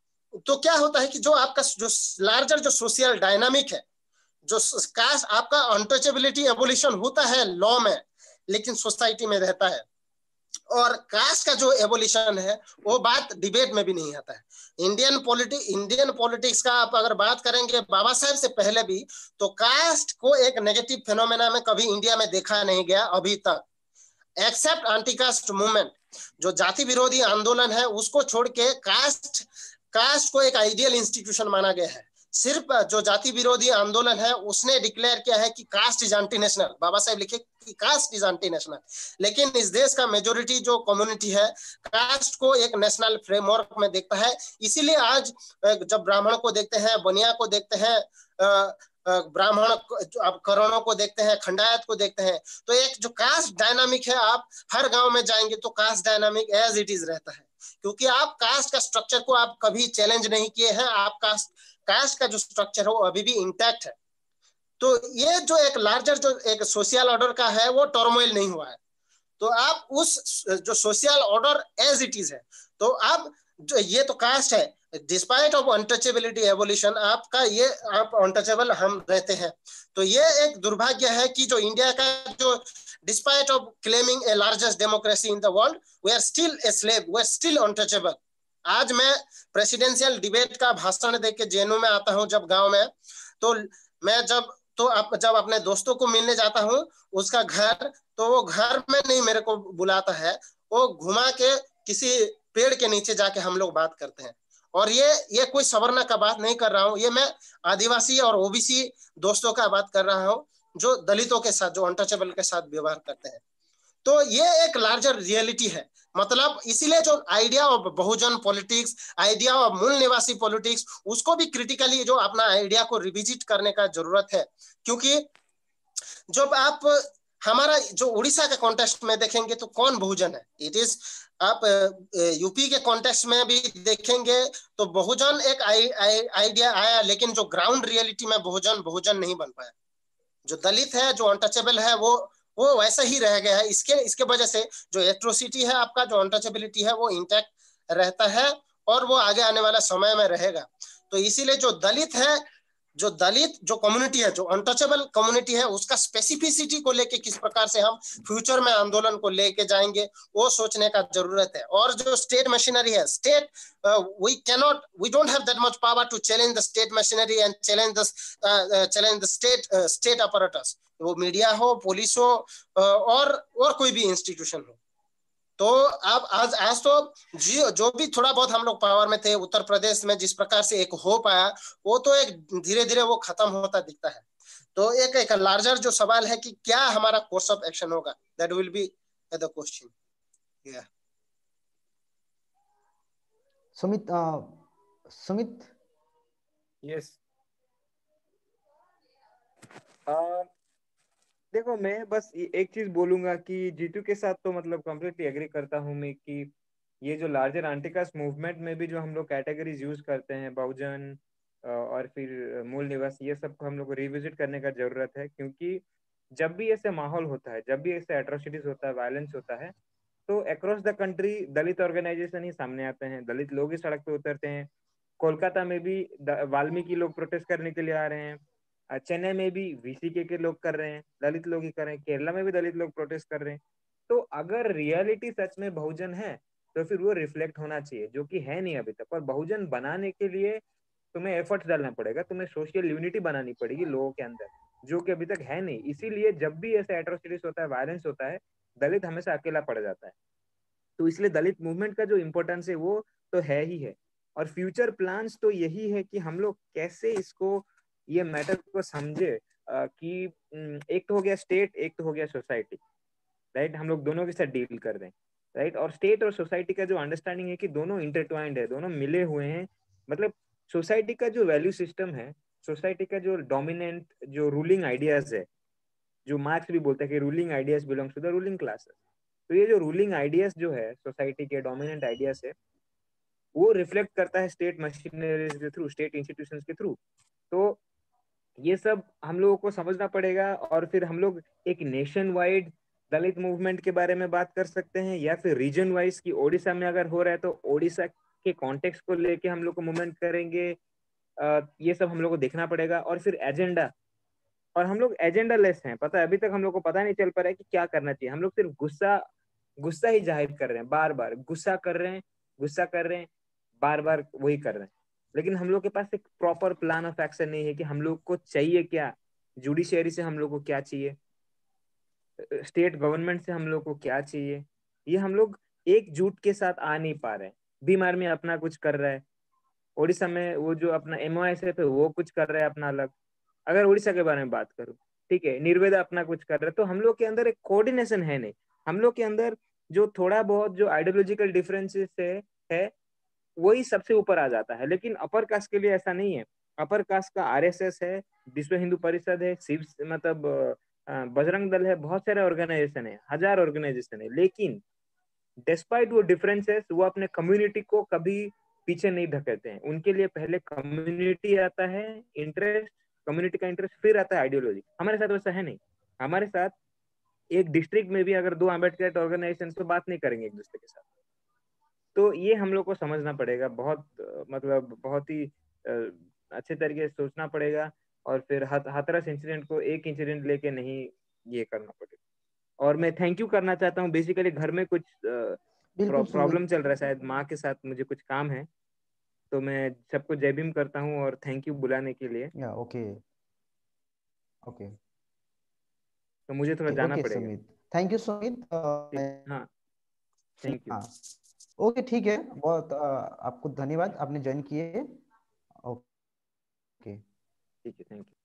तो क्या होता है कि जो आपका जो लार्जर जो सोशल डायनामिक है जो कास्ट आपका अनटचेबिलिटी एवोल्यूशन होता है लॉ में लेकिन सोसाइटी में रहता है और कास्ट का जो एवोल्यूशन है वो बात डिबेट में भी नहीं आता है इंडियन पॉलिटिक इंडियन पॉलिटिक्स का आप अगर बात करेंगे बाबा साहब से पहले भी तो कास्ट को एक नेगेटिव फेनोमेना में कभी इंडिया में देखा नहीं गया अभी तक एक्सेप्ट एंटी कास्ट मूवमेंट जो जाति विरोधी आंदोलन है उसको छोड़ के कास्ट कास्ट को एक आइडियल इंस्टीट्यूशन माना गया है सिर्फ जो जाति विरोधी आंदोलन है उसने डिक्लेयर किया है कि caste is anti national Baba Saheb लिखे कि कास्ट इज एंटी नेशनल लेकिन इस देश का मेजोरिटी जो कम्युनिटी है कास्ट को एक नेशनल फ्रेमवर्क में देखता है इसीलिए आज जब ब्राह्मण को देखते हैं बनिया को देखते हैं ब्राह्मण आप करणों को देखते हैं खंडायत को देखते हैं तो एक जो कास्ट डायनामिक है आप हर गांव में जाएंगे तो caste dynamic as it is रहता है क्योंकि आप कास्ट का स्ट्रक्चर को आप कभी चैलेंज नहीं किए हैं आप कास्ट कास्ट का जो स्ट्रक्चर है वो अभी भी इंटैक्ट है तो ये जो एक लार्जर जो एक सोशल ऑर्डर का है वो टर्मोइल नहीं हुआ है तो आप उस जो social order as it is है तो आप जो ये तो कास्ट है डिस्पाइट ऑफ अनटचेबिलिटी एवोल्यूशन आपका ये आप अनटचेबल हम रहते हैं तो ये एक दुर्भाग्य है कि जो इंडिया का जो despite of claiming a largest democracy in the world we are still a slave we are still untouchable आज मैं प्रेसिडेंशियल डिबेट का भाषण देके जेनू में आता हूँ जब गांव में तो मैं जब तो आप जब अपने दोस्तों को मिलने जाता हूँ उसका घर तो वो घर में नहीं मेरे को बुलाता है वो घुमा के किसी पेड़ के नीचे जाके हम लोग बात करते हैं और ये ये कोई सवरना का बात नहीं कर रहा हूँ ये मैं आदिवासी और ओबीसी दोस्तों का बात कर रहा हूँ जो दलितों के साथ जो अनटचेबल के साथ व्यवहार करते हैं तो ये एक लार्जर रियलिटी है मतलब इसीलिए जो idea of Bahujan politics idea of Mool Nivasi politics उसको भी क्रिटिकली जो अपना आइडिया को रिविजिट करने का जरूरत है क्योंकि जब आप हमारा जो उड़ीसा के कॉन्टेस्ट में देखेंगे तो कौन बहुजन है इट इज आप यूपी के कॉन्टेक्स्ट में भी देखेंगे तो बहुजन एक आइडिया आया लेकिन जो ग्राउंड रियलिटी में बहुजन बहुजन नहीं बन पाया जो दलित है जो अनटचेबल है वो वो वैसा ही रह गया है इसके इसके वजह से जो एट्रोसिटी है आपका जो अनटचेबिलिटी है वो इंटैक्ट रहता है और वो आगे आने वाला समय में रहेगा तो इसीलिए जो दलित है जो दलित जो कम्युनिटी है जो अनटचेबल कम्युनिटी है उसका स्पेसिफिसिटी को लेके किस प्रकार से हम फ्यूचर में आंदोलन को लेके जाएंगे वो सोचने का जरूरत है और जो स्टेट मशीनरी है state we cannot we don't have that much power to challenge the state machinery and challenge the challenge the state state operators वो मीडिया हो पुलिस हो uh, और और कोई भी इंस्टीट्यूशन हो तो अब आज आज तो जियो जो भी थोड़ा बहुत हम लोग पावर में थे उत्तर प्रदेश में जिस प्रकार से एक हो पाया वो तो एक धीरे धीरे वो खत्म होता दिखता है तो एक एक लार्जर जो सवाल है कि क्या हमारा कोर्स ऑफ एक्शन होगा that will be the question या सुमित सुमित यस देखो मैं बस एक चीज बोलूंगा कि जीतू के साथ तो मतलब कम्प्लीटली एग्री करता हूँ मैं कि ये जो लार्जर आंटिकास मूवमेंट में भी जो हम लोग कैटेगरीज यूज करते हैं बहुजन और फिर मूल निवास ये सब को हम लोग को रिविजिट करने का जरूरत है क्योंकि जब भी ऐसे माहौल होता है जब भी ऐसे एट्रोसिटीज होता है वायलेंस होता है तो across the country Dalit organization ही सामने आते हैं दलित लोग ही सड़क पे उतरते हैं कोलकाता में भी वाल्मीकि लोग प्रोटेस्ट करने के लिए आ रहे हैं चेन्नई में भी वीसी के के लोग कर रहे हैं दलित लोग ही कर रहे हैं केरला में भी दलित लोग प्रोटेस्ट कर रहे हैं तो अगर रियलिटी सच में बहुजन है तो फिर वो रिफ्लेक्ट होना चाहिए जो कि है नहीं अभी तक और बहुजन बनाने के लिए तुम्हें एफर्ट्स डालना पड़ेगा तुम्हें सोशल यूनिटी बनानी पड़ेगी लोगों के अंदर जो कि अभी तक है नहीं इसीलिए जब भी ऐसे एट्रोसिटीज होता है वायलेंस होता है दलित हमेशा अकेला पड़ जाता है तो इसलिए दलित मूवमेंट का जो इम्पोर्टेंस है वो तो है ही है और फ्यूचर प्लान्स तो यही है कि हम लोग कैसे इसको ये मैटर को समझे कि एक तो हो गया स्टेट एक तो हो गया सोसाइटी राइट हम लोग दोनों के साथ डील कर रहे हैं राइट और स्टेट और सोसाइटी का जो अंडरस्टैंडिंग है कि दोनों इंटरट्वाइंड है दोनों मिले हुए हैं मतलब सोसाइटी का जो वैल्यू सिस्टम है सोसाइटी का जो डोमिनेंट जो रूलिंग आइडियाज है जो मार्क्स भी बोलता है कि ruling ideas belongs to the ruling classes तो ये जो रूलिंग आइडियाज जो है सोसाइटी के डोमिनेंट आइडियाज है वो रिफ्लेक्ट करता है स्टेट मशीनरीज के थ्रू स्टेट इंस्टीट्यूशन के थ्रू तो ये सब हम लोगों को समझना पड़ेगा और फिर हम लोग एक नेशन वाइड दलित मूवमेंट के बारे में बात कर सकते हैं या फिर रीजन वाइज की ओडिशा में अगर हो रहा है तो ओडिशा के कॉन्टेक्स्ट को लेके हम लोग को मूवमेंट करेंगे ये सब हम लोग को देखना पड़ेगा और फिर एजेंडा और हम लोग एजेंडा लेस हैं पता है अभी तक हम लोग को पता नहीं चल पा रहा है कि क्या करना चाहिए हम लोग सिर्फ गुस्सा गुस्सा ही जाहिर कर रहे हैं बार बार गुस्सा कर रहे हैं गुस्सा कर रहे हैं बार बार वही कर रहे हैं लेकिन हम लोग के पास एक प्रॉपर प्लान ऑफ एक्शन नहीं है कि हम लोग को चाहिए क्या जुडिशियरी से हम लोग को क्या चाहिए स्टेट गवर्नमेंट से हम लोग को क्या चाहिए ये हम लोग एकजुट के साथ आ नहीं पा रहे बीमार में अपना कुछ कर रहा है ओडिशा में वो जो अपना एम है तो वो कुछ कर रहा है अपना अलग अगर उड़ीसा के बारे में बात करूँ ठीक है निर्वेदा अपना कुछ कर रहा है तो हम लोग के अंदर एक कोऑर्डिनेशन है नहीं हम लोग के अंदर जो थोड़ा बहुत जो आइडियोलॉजिकल डिफरेंसेस है है वही सबसे ऊपर आ जाता है लेकिन अपर कास्ट के लिए ऐसा नहीं है अपर कास्ट का आरएसएस है विश्व हिंदू परिषद है शिव मतलब बजरंग दल है बहुत सारे ऑर्गेनाइजेशन है हजार ऑर्गेनाइजेशन है लेकिन डिस्पाइट वो डिफरेंसेस वो अपने कम्युनिटी को कभी पीछे नहीं धकेलते हैं उनके लिए पहले कम्युनिटी आता है इंटरेस्ट कम्युनिटी का इंटरेस्ट फिर आता है आइडियोलॉजी हमारे साथ वैसा है नहीं हमारे साथ एक डिस्ट्रिक्ट में भी अगर दो अम्बेडकर ऑर्गेनाइजेशन तो बात नहीं करेंगे एक दूसरे के साथ तो ये हम लोग को समझना पड़ेगा बहुत मतलब बहुत ही अच्छे तरीके से सोचना पड़ेगा और फिर हाथरस इंसिडेंट को एक इंसिडेंट लेके नहीं ये करना पड़ेगा और मैं थैंक यू करना चाहता हूँ बेसिकली घर में कुछ प्रॉब्लम चल रहा है शायद माँ के साथ मुझे कुछ काम है तो मैं सबको जय भीम करता हूँ और थैंक यू बुलाने के लिए या ओके ओके तो मुझे थोड़ा जाना पड़ेगा थैंक यू सुमित हाँ थैंक यू ओके ठीक है बहुत आपको धन्यवाद आपने ज्वाइन किए ओके ठीक है थैंक यू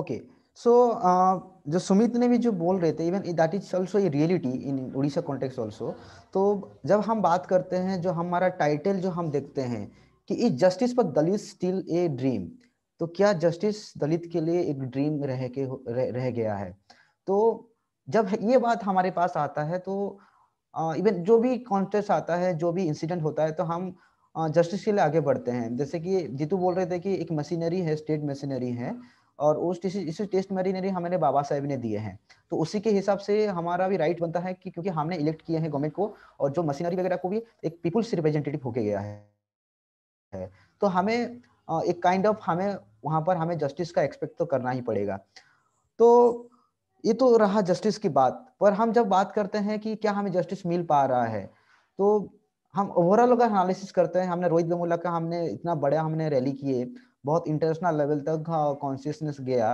ओके सो जो सुमित ने भी जो बोल रहे थे even that is also a reality in Orissa context also तो जब हम बात करते हैं जो हमारा टाइटल जो हम देखते हैं कि is justice for Dalit still a dream तो क्या जस्टिस दलित के लिए एक ड्रीम रह के रह, रह गया है तो जब ये बात हमारे पास आता है तो इवन जो भी कॉन्टेस्ट आता है जो भी इंसिडेंट होता है तो हम जस्टिस के लिए आगे बढ़ते हैं जैसे कि जीतू बोल रहे थे कि एक मशीनरी है स्टेट मशीनरी है और उस इस टेस्ट मशीनरी हमारे बाबा साहेब ने दिए हैं तो उसी के हिसाब से हमारा भी राइट बनता है कि क्योंकि हमने इलेक्ट किए हैं गवर्नमेंट को और जो मशीनरी वगैरह को भी एक पीपुल्स रिप्रेजेंटेटिव होके गया है है तो हमें एक काइंड kind ऑफ of हमें वहाँ पर हमें जस्टिस का एक्सपेक्ट तो करना ही पड़ेगा तो ये तो रहा जस्टिस की बात पर हम जब बात करते हैं कि क्या हमें जस्टिस मिल पा रहा है तो हम ओवरऑल अगर एनालिसिस करते हैं हमने रोहित वेमुला का हमने इतना बड़ा हमने रैली किए बहुत इंटरनेशनल लेवल तक कॉन्शियसनेस गया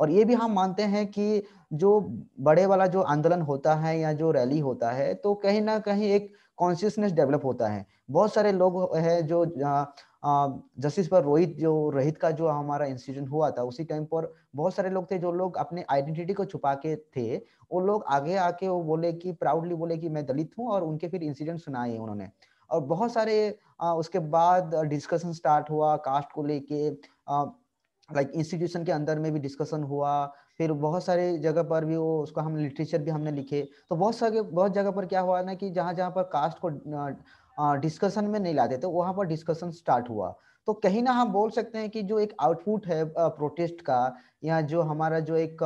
और ये भी हम मानते हैं कि जो बड़े वाला जो आंदोलन होता है या जो रैली होता है तो कहीं ना कहीं एक कॉन्शियसनेस डेवलप होता है बहुत सारे लोग हैं जो जस्टिस पर रोहित जो रोहित का जो हमारा इंसिडेंट हुआ था उसी टाइम पर बहुत सारे लोग थे जो लोग अपने आइडेंटिटी को छुपा के थे वो लोग आगे आके वो बोले कि प्राउडली बोले कि मैं दलित हूँ और उनके फिर इंसिडेंट सुनाए उन्होंने और बहुत सारे आ, उसके बाद डिस्कशन स्टार्ट हुआ कास्ट को लेके लाइक इंस्टीट्यूशन के अंदर में भी डिस्कशन हुआ फिर बहुत सारे जगह पर भी वो उसका हम लिटरेचर भी हमने लिखे तो बहुत सारे बहुत जगह पर क्या हुआ ना कि जहाँ जहाँ पर कास्ट को डिस्कशन में नहीं लाते तो वहां पर डिस्कशन स्टार्ट हुआ तो कहीं ना हम बोल सकते हैं कि जो एक आउटपुट है प्रोटेस्ट का या जो हमारा जो एक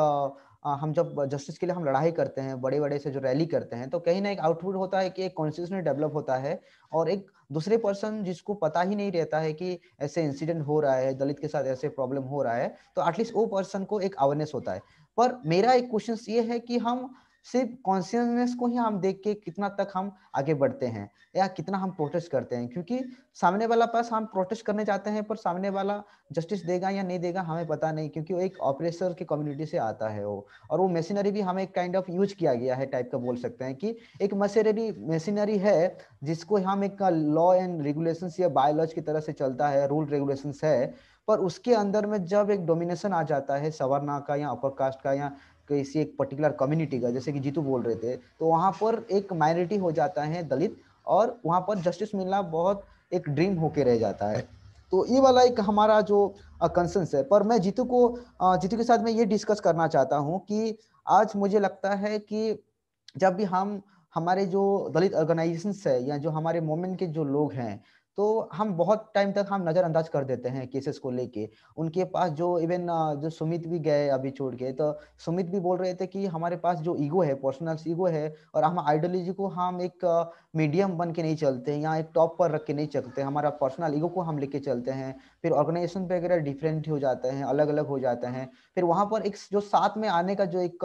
हम जब जस्टिस के लिए हम लड़ाई करते हैं बड़े बड़े से जो रैली करते हैं तो कहीं ना एक आउटपुट होता है कि एक कॉन्शियसनेस डेवलप होता है और एक दूसरे पर्सन जिसको पता ही नहीं रहता है कि ऐसे इंसिडेंट हो रहा है दलित के साथ ऐसे प्रॉब्लम हो रहा है तो एटलीस्ट वो पर्सन को एक अवेयरनेस होता है पर मेरा एक क्वेश्चन ये है कि हम सिर्फ कॉन्सियसनेस को ही हम देख के कितना तक हम आगे बढ़ते हैं या कितना हम प्रोटेस्ट करते हैं क्योंकि सामने वाला पास हम प्रोटेस्ट करने जाते हैं पर सामने वाला जस्टिस देगा या नहीं देगा हमें पता नहीं क्योंकि वो एक ऑपरेसर की कम्युनिटी से आता है वो और वो मशीनरी भी हमें काइंड ऑफ यूज किया गया है टाइप का बोल सकते हैं कि एक मशीनरी मशीनरी है जिसको हम एक लॉ एंड रेगुलेशन या बायोलॉज की तरह से चलता है रूल रेगुलेशन है पर उसके अंदर में जब एक डोमिनेशन आ जाता है सवरना का या अपर कास्ट का या किसी एक पर्टिकुलर कम्युनिटी का जैसे कि जीतू बोल रहे थे तो वहाँ पर एक माइनॉरिटी हो जाता है दलित और वहाँ पर जस्टिस मिलना बहुत एक ड्रीम होके रह जाता है तो ये वाला एक हमारा जो कंसेंस है पर मैं जीतू को जीतू के साथ मैं ये डिस्कस करना चाहता हूँ कि आज मुझे लगता है कि जब भी हम हमारे जो दलित ऑर्गेनाइजेशन है या जो हमारे मोमेंट के जो लोग हैं तो हम बहुत टाइम तक हम नज़रअंदाज कर देते हैं केसेस को लेके उनके पास जो इवन जो सुमित भी गए अभी छोड़ के तो सुमित भी बोल रहे थे कि हमारे पास जो ईगो है पर्सनल ईगो है और हम आइडियोलॉजी को हम एक मीडियम बन के नहीं चलते या एक टॉप पर रख के नहीं चलते हमारा पर्सनल ईगो को हम लेके चलते हैं फिर ऑर्गेनाइजेशन पे वगैरह डिफरेंट हो जाते हैं अलग अलग हो जाते हैं फिर वहाँ पर एक जो साथ में आने का जो एक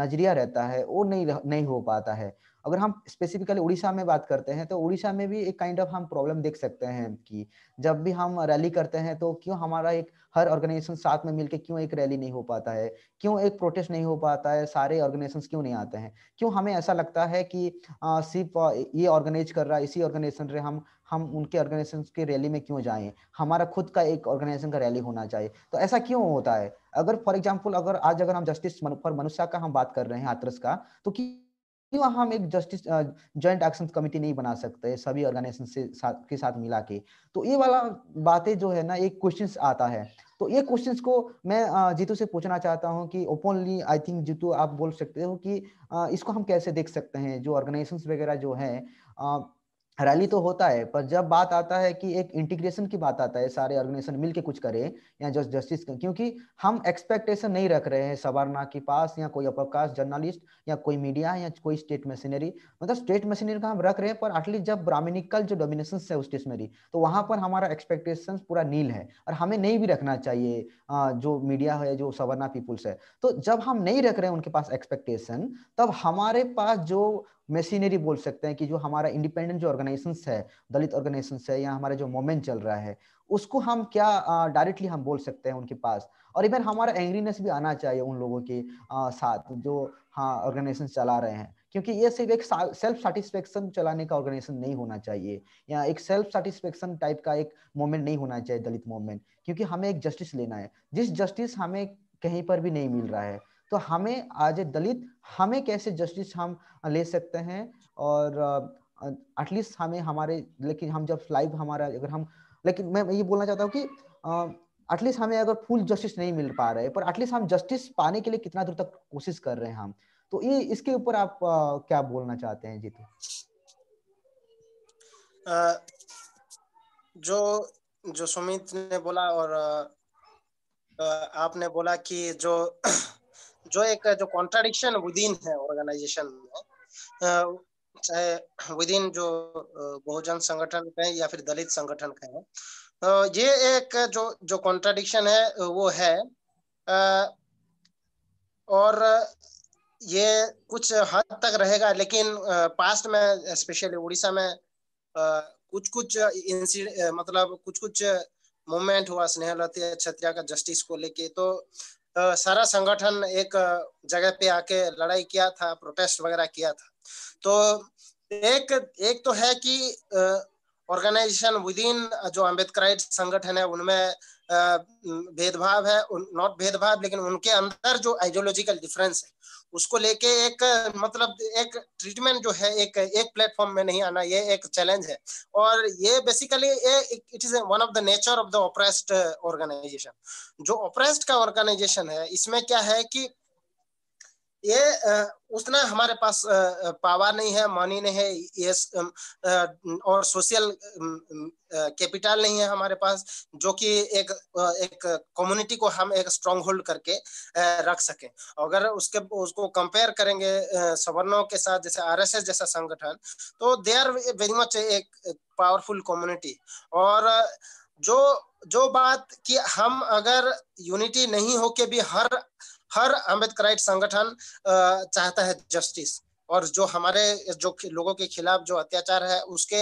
नज़रिया रहता है वो नहीं नहीं हो पाता है अगर हम स्पेसिफिकली उड़ीसा में बात करते हैं तो उड़ीसा में भी एक काइंड ऑफ हम प्रॉब्लम देख सकते हैं कि जब भी हम रैली करते हैं तो क्यों हमारा एक हर ऑर्गेनाइजेशन साथ में मिलकर क्यों एक रैली नहीं हो पाता है क्यों एक प्रोटेस्ट नहीं हो पाता है सारे ऑर्गेनाइजेशन क्यों नहीं आते हैं क्यों हमें ऐसा लगता है कि सिर्फ ये ऑर्गेनाइज कर रहा है इसी ऑर्गेनाइजेशन से हम हम उनके ऑर्गेनाइजेशन की रैली में क्यों जाएं हमारा खुद का एक ऑर्गेनाइजेशन का रैली होना चाहिए तो ऐसा क्यों होता है अगर फॉर एग्जाम्पल अगर आज अगर हम जस्टिस फॉर मनुष्य का हम बात कर रहे हैं हाथरस का तो क्यों हम एक जस्टिस ज्वाइंट एक्शन कमेटी नहीं बना सकते सभी ऑर्गेनाइजेशन से साथ के साथ मिला के तो ये वाला बातें जो है ना एक क्वेश्चंस आता है तो ये क्वेश्चंस को मैं जीतू से पूछना चाहता हूँ कि ओपनली आई थिंक जीतू आप बोल सकते हो कि इसको हम कैसे देख सकते हैं जो ऑर्गेनाइजेशन वगैरह जो है रैली तो होता है पर जब बात आता है कि एक इंटीग्रेशन की बात आता है सारे ऑर्गेनाइजेशन मिलके कुछ करें या जस्ट जस्टिस क्योंकि हम एक्सपेक्टेशन नहीं रख रहे हैं सवारना के पास या कोई अपर कास्ट जर्नलिस्ट या कोई मीडिया या कोई स्टेट मशीनरी मतलब स्टेट मशीनरी का हम रख रहे हैं पर एटलीस्ट जब ब्राह्मणिकल जो डोमिनेशन है स्टेशनरी तो वहां पर हमारा एक्सपेक्टेशन पूरा नील है और हमें नहीं भी रखना चाहिए जो मीडिया है जो सवरना पीपुल्स है तो जब हम नहीं रख रहे हैं उनके पास एक्सपेक्टेशन तब हमारे पास जो मशीनरी बोल सकते हैं कि जो हमारा इंडिपेंडेंट जो ऑर्गेनाइजेशन है दलित ऑर्गेनाइजेशन है या हमारा जो मोमेंट चल रहा है उसको हम क्या डायरेक्टली हम बोल सकते हैं उनके पास और इवन हमारा एंग्रीनेस भी आना चाहिए उन लोगों के आ, साथ जो हाँ ऑर्गेनाइजेशन चला रहे हैं क्योंकि ये सिर्फ एक सेल्फ सेटिस्फेक्शन चलाने का ऑर्गेनाइजेशन नहीं होना चाहिए या एक सेल्फ सेटिस्फेक्शन टाइप का एक मोमेंट नहीं होना चाहिए दलित मोमेंट क्योंकि हमें एक जस्टिस लेना है जिस जस्टिस हमें कहीं पर भी नहीं मिल रहा है तो हमें आज ए दलित हमें कैसे जस्टिस हम ले सकते हैं और एटलीस्ट uh, हमें हमारे लेकिन हम जब लाइव हमारा अगर हम लेकिन मैं ये बोलना चाहता हूँ कि एटलीस्ट uh, हमें अगर फुल जस्टिस नहीं मिल पा रहे पर एटलीस्ट हम जस्टिस पाने के लिए कितना दूर तक कोशिश कर रहे हैं हम तो ये इसके ऊपर आप uh, क्या बोलना चाहते हैं जीतू जो जो सुमित ने बोला और आपने बोला कि जो जो एक जो कॉन्ट्राडिक्शन विद इन है ऑर्गेनाइजेशन में चाहे विद इन जो बहुजन संगठन कहें या फिर दलित संगठन कहें ये एक जो जो कॉन्ट्राडिक्शन है वो है और ये कुछ हद तक रहेगा लेकिन पास्ट में स्पेशली उड़ीसा में कुछ कुछ मतलब कुछ कुछ मूवमेंट हुआ स्नेहलता छत्रिया का जस्टिस को लेके तो सारा संगठन एक जगह पे आके लड़ाई किया था प्रोटेस्ट वगैरह किया था तो एक एक तो है कि ऑर्गेनाइजेशन विद इन जो अम्बेडकराइट संगठन है उनमें भेदभाव है नॉट भेदभाव लेकिन उनके अंदर जो आइडियोलॉजिकल डिफरेंस है उसको लेके एक मतलब एक ट्रीटमेंट जो है एक एक प्लेटफॉर्म में नहीं आना ये एक चैलेंज है और ये basically it is one of the nature of the oppressed organization जो ऑपरेस्ट का ऑर्गेनाइजेशन है इसमें क्या है कि ये उतना हमारे पास पावर नहीं है मनी नहीं है ये um, और सोशल कैपिटल um, um, नहीं है हमारे पास जो कि एक एक कम्युनिटी को हम एक स्ट्रॉन्ग होल्ड करके रख सके अगर उसके उसको कंपेयर करेंगे सवर्णों के साथ जैसे आरएसएस जैसा संगठन तो दे आर वेरी मच एक पावरफुल कम्युनिटी और जो जो बात कि हम अगर यूनिटी नहीं होके भी हर हर अम्बेडकराइट संगठन चाहता है जस्टिस और जो हमारे जो लोगों के खिलाफ जो अत्याचार है उसके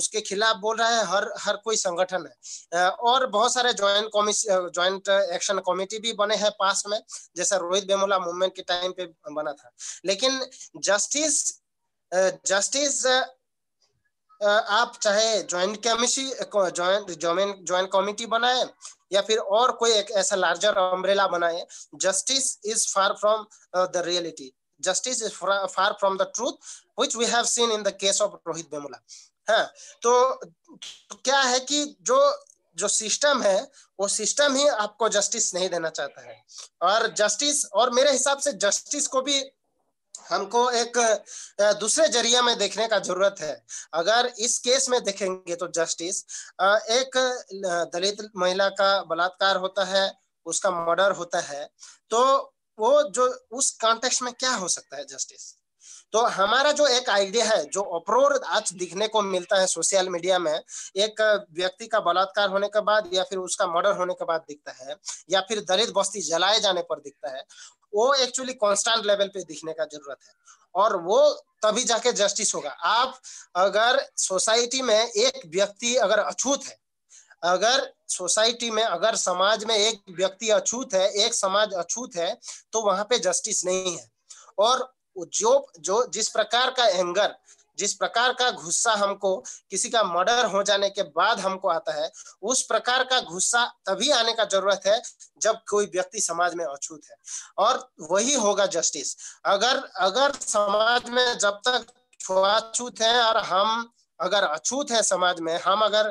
उसके खिलाफ बोल रहा है हर हर कोई संगठन है और बहुत सारे ज्वाइंट ज्वाइंट एक्शन कमेटी भी बने हैं पास में जैसा रोहित बेमोला मूवमेंट के टाइम पे बना था लेकिन जस्टिस जस्टिस आप चाहे joint commission joint joint committee बनाए या फिर और कोई एक ऐसा लार्जर अम्ब्रेला बनाए justice is far from the reality justice is far from the truth which we have seen in the case of Rohit Vemula हाँ तो, तो क्या है कि जो जो सिस्टम है वो सिस्टम ही आपको जस्टिस नहीं देना चाहता है और जस्टिस और मेरे हिसाब से जस्टिस को भी हमको एक दूसरे जरिए में देखने का जरूरत है अगर इस केस में देखेंगे तो जस्टिस एक दलित महिला का बलात्कार होता है उसका मर्डर होता है तो वो जो उस कॉन्टेक्स्ट में क्या हो सकता है जस्टिस तो हमारा जो एक आइडिया है जो अप्रोर आज दिखने को मिलता है सोशल मीडिया में एक व्यक्ति का बलात्कार होने के बाद या फिर उसका मर्डर होने के बाद दिखता है या फिर दलित बस्ती जलाए जाने पर दिखता है वो एक्चुअली कॉन्स्टेंट लेवल पे दिखने का जरूरत है और वो तभी जाके जस्टिस होगा आप अगर सोसाइटी में एक व्यक्ति अगर अछूत है अगर सोसाइटी में अगर समाज में एक व्यक्ति अछूत है एक समाज अछूत है तो वहां पे जस्टिस नहीं है और जो जो जिस प्रकार का एंगर जिस प्रकार का गुस्सा हमको किसी का मर्डर हो जाने के बाद हमको आता है उस प्रकार का गुस्सा तभी आने का जरूरत है जब कोई व्यक्ति समाज में अछूत है और वही होगा जस्टिस अगर अगर समाज में जब तक छुआछूत है और हम अगर अछूत है समाज में हम अगर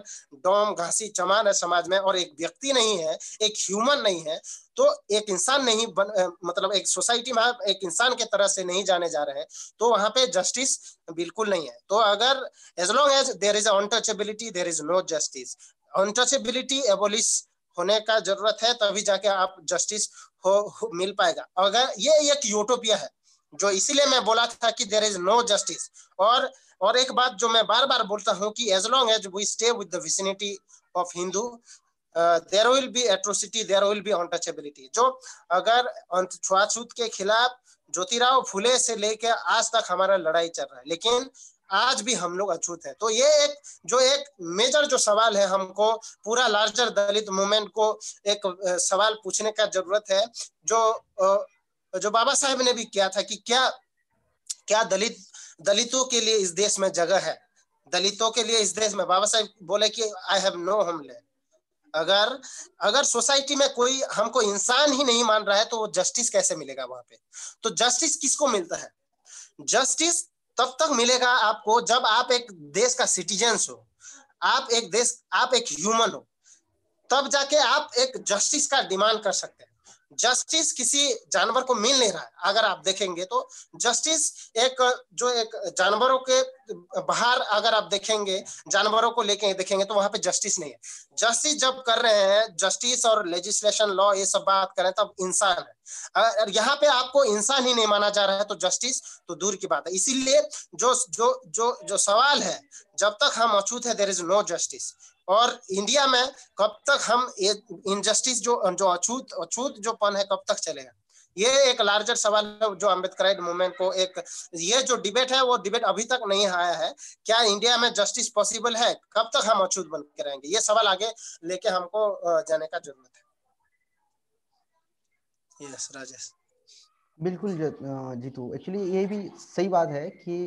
डोम घासी चमान है समाज में और एक व्यक्ति नहीं है एक ह्यूमन नहीं है तो एक इंसान नहीं बन मतलब एक सोसाइटी में एक इंसान के तरह से नहीं जाने जा रहे हैं तो वहां पे जस्टिस बिल्कुल नहीं है तो अगर as long as there is untouchability there is no justice untouchability abolish होने का जरूरत है तभी जाके आप जस्टिस हो, हो मिल पाएगा अगर ये एक यूटोपिया है जो इसीलिए मैं बोला था कि देर इज नो जस्टिस और और एक बात जो मैं बार बार बोलता हूँ कि as long as we stay with the vicinity of Hindu there will be atrocity there will be untouchability जो अगर छुआछूत के खिलाफ ज्योतिराव फुले से लेकर आज तक हमारा लड़ाई चल रहा है लेकिन आज भी हम लोग अछूत है तो ये एक जो एक मेजर जो सवाल है हमको पूरा लार्जर दलित मूवमेंट को एक uh, सवाल पूछने का जरूरत है जो uh, तो जो बाबा साहेब ने भी किया था कि क्या क्या दलित दलितों के लिए इस देश में जगह है दलितों के लिए इस देश में बाबा साहेब बोले कि आई हैव नो होमलैंड अगर अगर सोसाइटी में कोई हमको इंसान ही नहीं मान रहा है तो वो जस्टिस कैसे मिलेगा वहां पे तो जस्टिस किसको मिलता है जस्टिस तब तक मिलेगा आपको जब आप एक देश का सिटीजन हो आप एक देश आप एक ह्यूमन हो तब जाके आप एक जस्टिस का डिमांड कर सकते हैं जस्टिस किसी जानवर को मिल नहीं रहा है अगर आप देखेंगे तो जस्टिस एक जो एक जानवरों के बाहर अगर आप देखेंगे जानवरों को लेके देखेंगे तो वहां पे जस्टिस नहीं है जस्टिस जब कर रहे हैं जस्टिस और लेजिस्लेशन लॉ ये सब बात करें तब इंसान है अगर यहाँ पे आपको इंसान ही नहीं माना जा रहा है तो जस्टिस तो दूर की बात है इसीलिए जो जो जो जो सवाल है जब तक हम अछूत है देर इज नो जस्टिस और इंडिया में कब तक हम इनजस्टिस जो जो अछूत अछूत जो पन है कब तक चलेगा ये एक लार्जर सवाल है जो अम्बेडकर मूवमेंट को एक ये जो डिबेट है वो डिबेट अभी तक नहीं आया है क्या इंडिया में जस्टिस पॉसिबल है कब तक हम अछूत बन के रहेंगे ये सवाल आगे लेके हमको जाने का जरूरत है यस राजेश बिल्कुल जीतू एक्चुअली ये भी सही बात है कि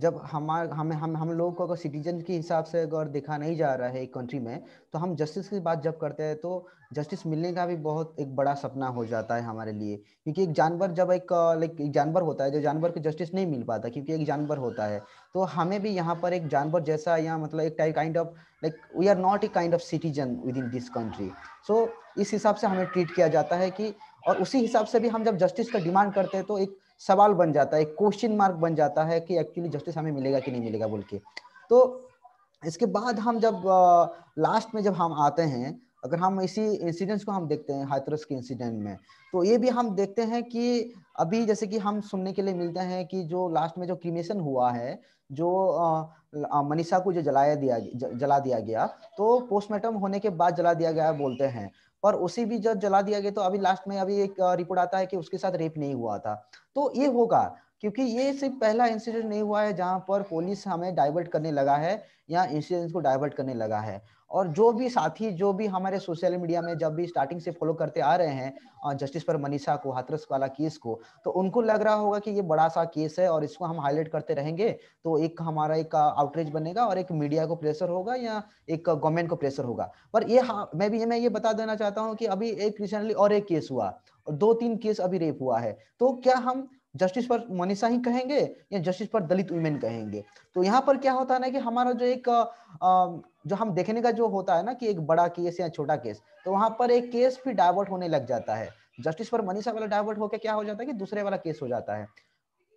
जब हमारे हमें हम हम लोगों को अगर सिटीजन के हिसाब से अगर देखा नहीं जा रहा है एक कंट्री में तो हम जस्टिस की बात जब करते हैं तो जस्टिस मिलने का भी बहुत एक बड़ा सपना हो जाता है हमारे लिए क्योंकि एक जानवर जब एक लाइक एक जानवर होता है जो जानवर को जस्टिस नहीं मिल पाता क्योंकि एक जानवर होता है तो हमें भी यहाँ पर एक जानवर जैसा या मतलब एक type kind of like we are not a kind of citizen within this country so इस हिसाब से हमें ट्रीट किया जाता है कि और उसी हिसाब से भी हम जब जस्टिस का डिमांड करते हैं तो एक सवाल बन जाता है क्वेश्चन मार्क बन जाता है कि एक्चुअली जस्टिस हमें मिलेगा कि नहीं मिलेगा बोल के तो इसके बाद हम जब लास्ट में जब हम आते हैं अगर हम इसी इंसिडेंट्स को हम देखते हैं हाथरस के इंसिडेंट में तो ये भी हम देखते हैं कि अभी जैसे कि हम सुनने के लिए मिलते हैं कि जो लास्ट में जो क्रीमेशन हुआ है जो मनीषा को जो जलाया दिया ज, जला दिया गया तो पोस्टमार्टम होने के बाद जला दिया गया बोलते हैं पर उसी भी जब जला दिया गया तो अभी लास्ट में अभी एक रिपोर्ट आता है कि उसके साथ रेप नहीं हुआ था तो ये होगा क्योंकि ये सिर्फ पहला इंसिडेंट नहीं हुआ है जहाँ पर पुलिस हमें डाइवर्ट करने लगा है या इंसिडेंट को डाइवर्ट करने लगा है और जो भी साथी जो भी हमारे सोशल मीडिया में जब भी स्टार्टिंग से फॉलो करते आ रहे हैं जस्टिस पर मनीषा को हाथरस वाला केस को तो उनको लग रहा होगा कि ये बड़ा सा केस है और इसको हम हाईलाइट करते रहेंगे तो एक हमारा एक आउटरीच बनेगा और एक मीडिया को प्रेशर होगा या एक गवर्नमेंट को प्रेशर होगा पर ये हाँ, मैं भी मैं ये बता देना चाहता हूँ कि अभी एक रिसेंटली और एक केस हुआ और दो तीन केस अभी रेप हुआ है तो क्या हम जस्टिस पर मनीषा ही कहेंगे या जस्टिस पर दलित वुमेन कहेंगे तो यहाँ पर क्या होता है ना कि हमारा जो एक जो हम देखने का जो होता है ना कि एक बड़ा केस या छोटा केस तो वहां पर एक केस भी डाइवर्ट होने लग जाता है जस्टिस पर मनीषा वाला डाइवर्ट होकर क्या हो जाता है कि दूसरे वाला केस हो जाता है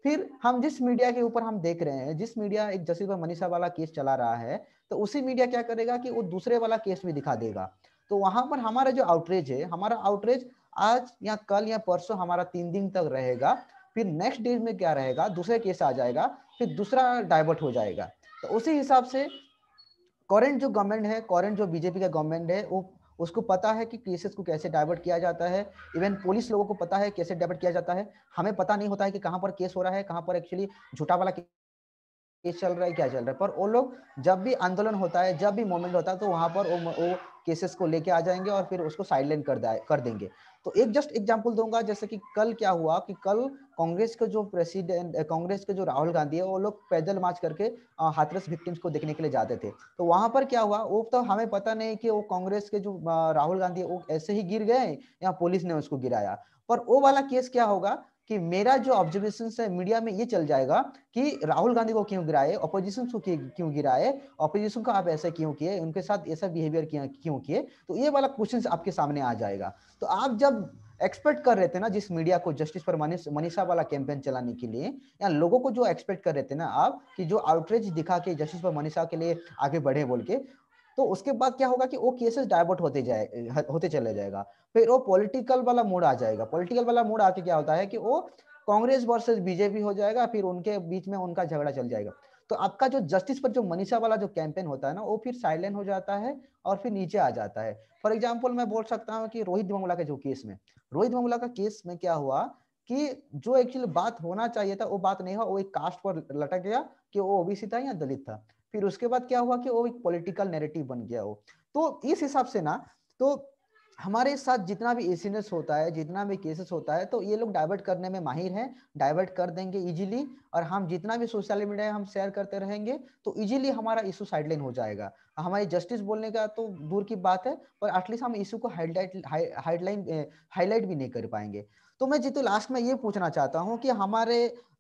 फिर हम जिस मीडिया के ऊपर हम देख रहे हैं जिस मीडिया एक जस्टिस पर मनीषा वाला केस चला रहा है तो उसी मीडिया क्या करेगा कि वो दूसरे वाला केस भी दिखा देगा तो वहां पर हमारा जो आउटरेज है हमारा आउटरेज आज या कल या परसों हमारा तीन दिन तक रहेगा फिर नेक्स्ट डे में क्या रहेगा दूसरे केस आ जाएगा फिर दूसरा डाइवर्ट हो जाएगा तो उसी हिसाब से करेंट जो गवर्नमेंट है करेंट जो बीजेपी का गवर्नमेंट है वो उसको पता है कि केसेस को कैसे डाइवर्ट किया जाता है इवन पुलिस लोगों को पता है कैसे डाइवर्ट किया जाता है हमें पता नहीं होता है कि कहाँ पर केस हो रहा है कहाँ पर एक्चुअली झूठा वाला केस चल रहा है क्या चल रहा है पर वो लोग जब भी आंदोलन होता है जब भी मोमेंट होता है तो वहाँ पर वो, वो केसेस को लेके आ जाएंगे और फिर उसको साइडलाइन कर कर देंगे तो एक जस्ट एग्जाम्पल दूंगा जैसे कि कल क्या हुआ कि कल कांग्रेस के जो प्रेसिडेंट कांग्रेस के जो राहुल गांधी है वो लोग पैदल मार्च करके हाथरस विक्टिम्स को देखने के लिए जाते थे तो वहां पर क्या हुआ वो तो हमें पता नहीं कि वो कांग्रेस के जो राहुल गांधी वो ऐसे ही गिर गए या पुलिस ने उसको गिराया पर वो वाला केस क्या होगा कि मेरा जो ऑब्जर्वेशन है मीडिया में ये चल जाएगा कि राहुल गांधी को क्यों गिराए ऑपोजिशन को क्यों गिराए ऑपोजिशन को आप ऐसा क्यों किए उनके साथ ऐसा बिहेवियर क्यों किए तो ये वाला क्वेश्चन आपके सामने आ जाएगा तो आप जब एक्सपेक्ट कर रहे थे ना जिस मीडिया को जस्टिस पर मनीषा वाला कैंपेन चलाने के लिए या लोगों को जो एक्सपेक्ट कर रहे थे ना आप कि जो आउटरीच दिखा के जस्टिस पर मनीषा के लिए आगे बढ़े बोल के तो उसके बाद क्या होगा कि वो केसेस डाइवर्ट होते जाए होते चले जाएगा फिर वो पॉलिटिकल वाला मोड आ जाएगा पॉलिटिकल वाला मोड आके क्या होता है कि वो कांग्रेस वर्सेस बीजेपी हो जाएगा फिर उनके बीच में उनका झगड़ा चल जाएगा तो आपका जो जस्टिस पर जो मनीषा वाला जो कैंपेन होता है ना वो फिर साइलेंट हो जाता है और फिर नीचे आ जाता है फॉर एग्जाम्पल मैं बोल सकता हूँ कि रोहित मंगला के जो केस में रोहित मंगला का केस में क्या हुआ कि जो एक्चुअली बात होना चाहिए था वो बात नहीं हुआ वो एक कास्ट पर लटक गया कि वो ओबीसी था या दलित था फिर उसके बाद क्या हुआ कि वो एक पॉलिटिकल नैरेटिव बन गया वो तो इस हिसाब से ना तो हमारे साथ जितना भी एसीनेस होता है जितना भी केसेस होता है तो ये लोग डाइवर्ट करने में माहिर हैं डाइवर्ट कर देंगे इजीली और हम जितना भी सोशल मीडिया हम शेयर करते रहेंगे तो इजीली हमारा इशू साइडलाइन हो जाएगा हमारी जस्टिस बोलने का तो दूर की बात है पर एटलीस्ट हम इशू को हाईलाइट हाईलाइन हाईलाइट भी नहीं कर पाएंगे तो मैं जीतू लास्ट में ये पूछना चाहता हूँ कि हमारे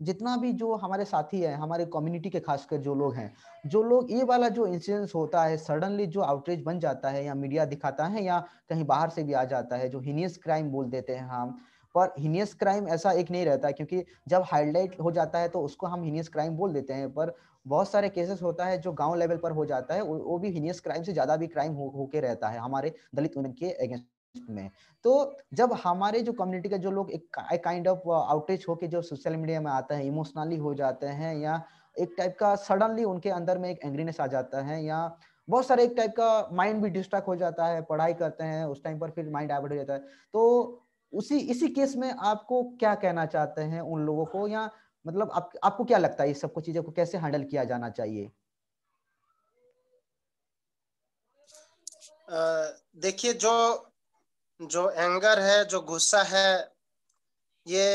जितना भी जो हमारे साथी हैं हमारे कम्युनिटी के खासकर जो लोग हैं जो लोग ये वाला जो इंसिडेंस होता है सडनली जो आउटरीच बन जाता है या मीडिया दिखाता है या कहीं बाहर से भी आ जाता है जो हीनियस क्राइम बोल देते हैं हम पर हीनियस क्राइम ऐसा एक नहीं रहता क्योंकि जब हाईलाइट हो जाता है तो उसको हम हिनियस क्राइम बोल देते हैं पर बहुत सारे केसेस होता है जो गांव लेवल पर हो जाता है वो भी हिनियस क्राइम से ज्यादा भी क्राइम हो, होके रहता है हमारे दलित वुमेन के अगेंस्ट में तो जब हमारे जो कम्युनिटी के जो लोग एक काइंड ऑफ आउटेज होके जो सोशल मीडिया में आते हैं इमोशनली हो जाते हैं या एक टाइप का सडनली उनके अंदर में एक एंग्रीनेस आ जाता है या बहुत सारे एक टाइप का माइंड भी डिस्ट्रैक्ट हो जाता है पढ़ाई करते हैं उस टाइम पर फिर माइंड डाइवर्ट हो जाता है तो उसी इसी केस में आपको क्या कहना चाहते हैं उन लोगों को या मतलब आप, आपको क्या लगता है इस सबको चीजों को कैसे हैंडल किया जाना चाहिए देखिए जो जो एंगर है जो गुस्सा है ये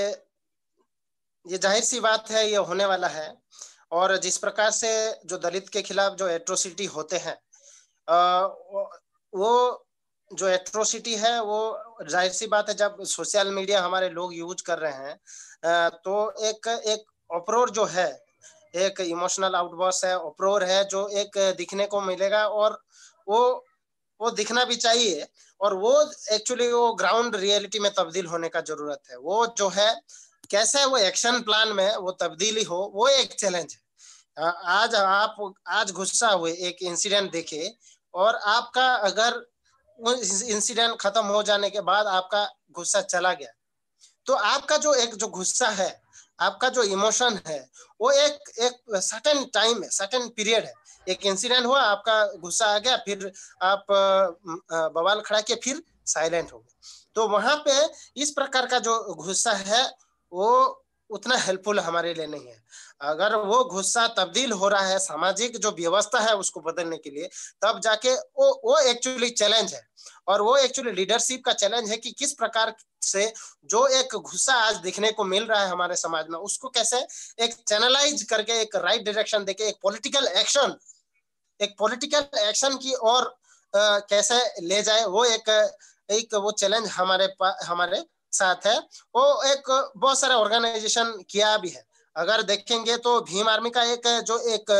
ये जाहिर सी बात है ये होने वाला है और जिस प्रकार से जो दलित के खिलाफ जो एट्रोसिटी होते हैं वो जो एट्रोसिटी है वो जाहिर सी बात है जब सोशल मीडिया हमारे लोग यूज कर रहे हैं तो एक एक अप्रोर जो है एक इमोशनल आउटबॉस है अप्रोर है जो एक दिखने को मिलेगा और वो वो दिखना भी चाहिए और वो एक्चुअली वो ग्राउंड रियलिटी में तब्दील होने का जरूरत है वो जो है कैसे वो एक्शन प्लान में वो तब्दीली हो वो एक चैलेंज है आज आप आज गुस्सा हुए एक इंसिडेंट देखे और आपका अगर इंसिडेंट खत्म हो जाने के बाद आपका गुस्सा चला गया तो आपका जो एक जो गुस्सा है आपका जो इमोशन है वो एक एक सर्टेन टाइम है सर्टेन पीरियड है एक इंसिडेंट हुआ आपका गुस्सा आ गया फिर आप बवाल खड़ा किया फिर साइलेंट हो गए तो वहां पे इस प्रकार का जो गुस्सा है वो उतना हेल्पफुल हमारे लिए नहीं है अगर वो गुस्सा तब्दील हो रहा है सामाजिक जो व्यवस्था है उसको बदलने के लिए तब जाके वो वो एक्चुअली चैलेंज है और वो एक्चुअली लीडरशिप का चैलेंज है कि किस प्रकार से जो एक गुस्सा आज देखने को मिल रहा है हमारे समाज में उसको कैसे एक चैनलाइज करके एक राइट डायरेक्शन देके एक पॉलिटिकल एक्शन एक पॉलिटिकल एक्शन की ओर कैसे ले जाए वो एक एक वो चैलेंज हमारे हमारे साथ है वो एक बहुत सारे ऑर्गेनाइजेशन किया भी है अगर देखेंगे तो भीम आर्मी का एक जो एक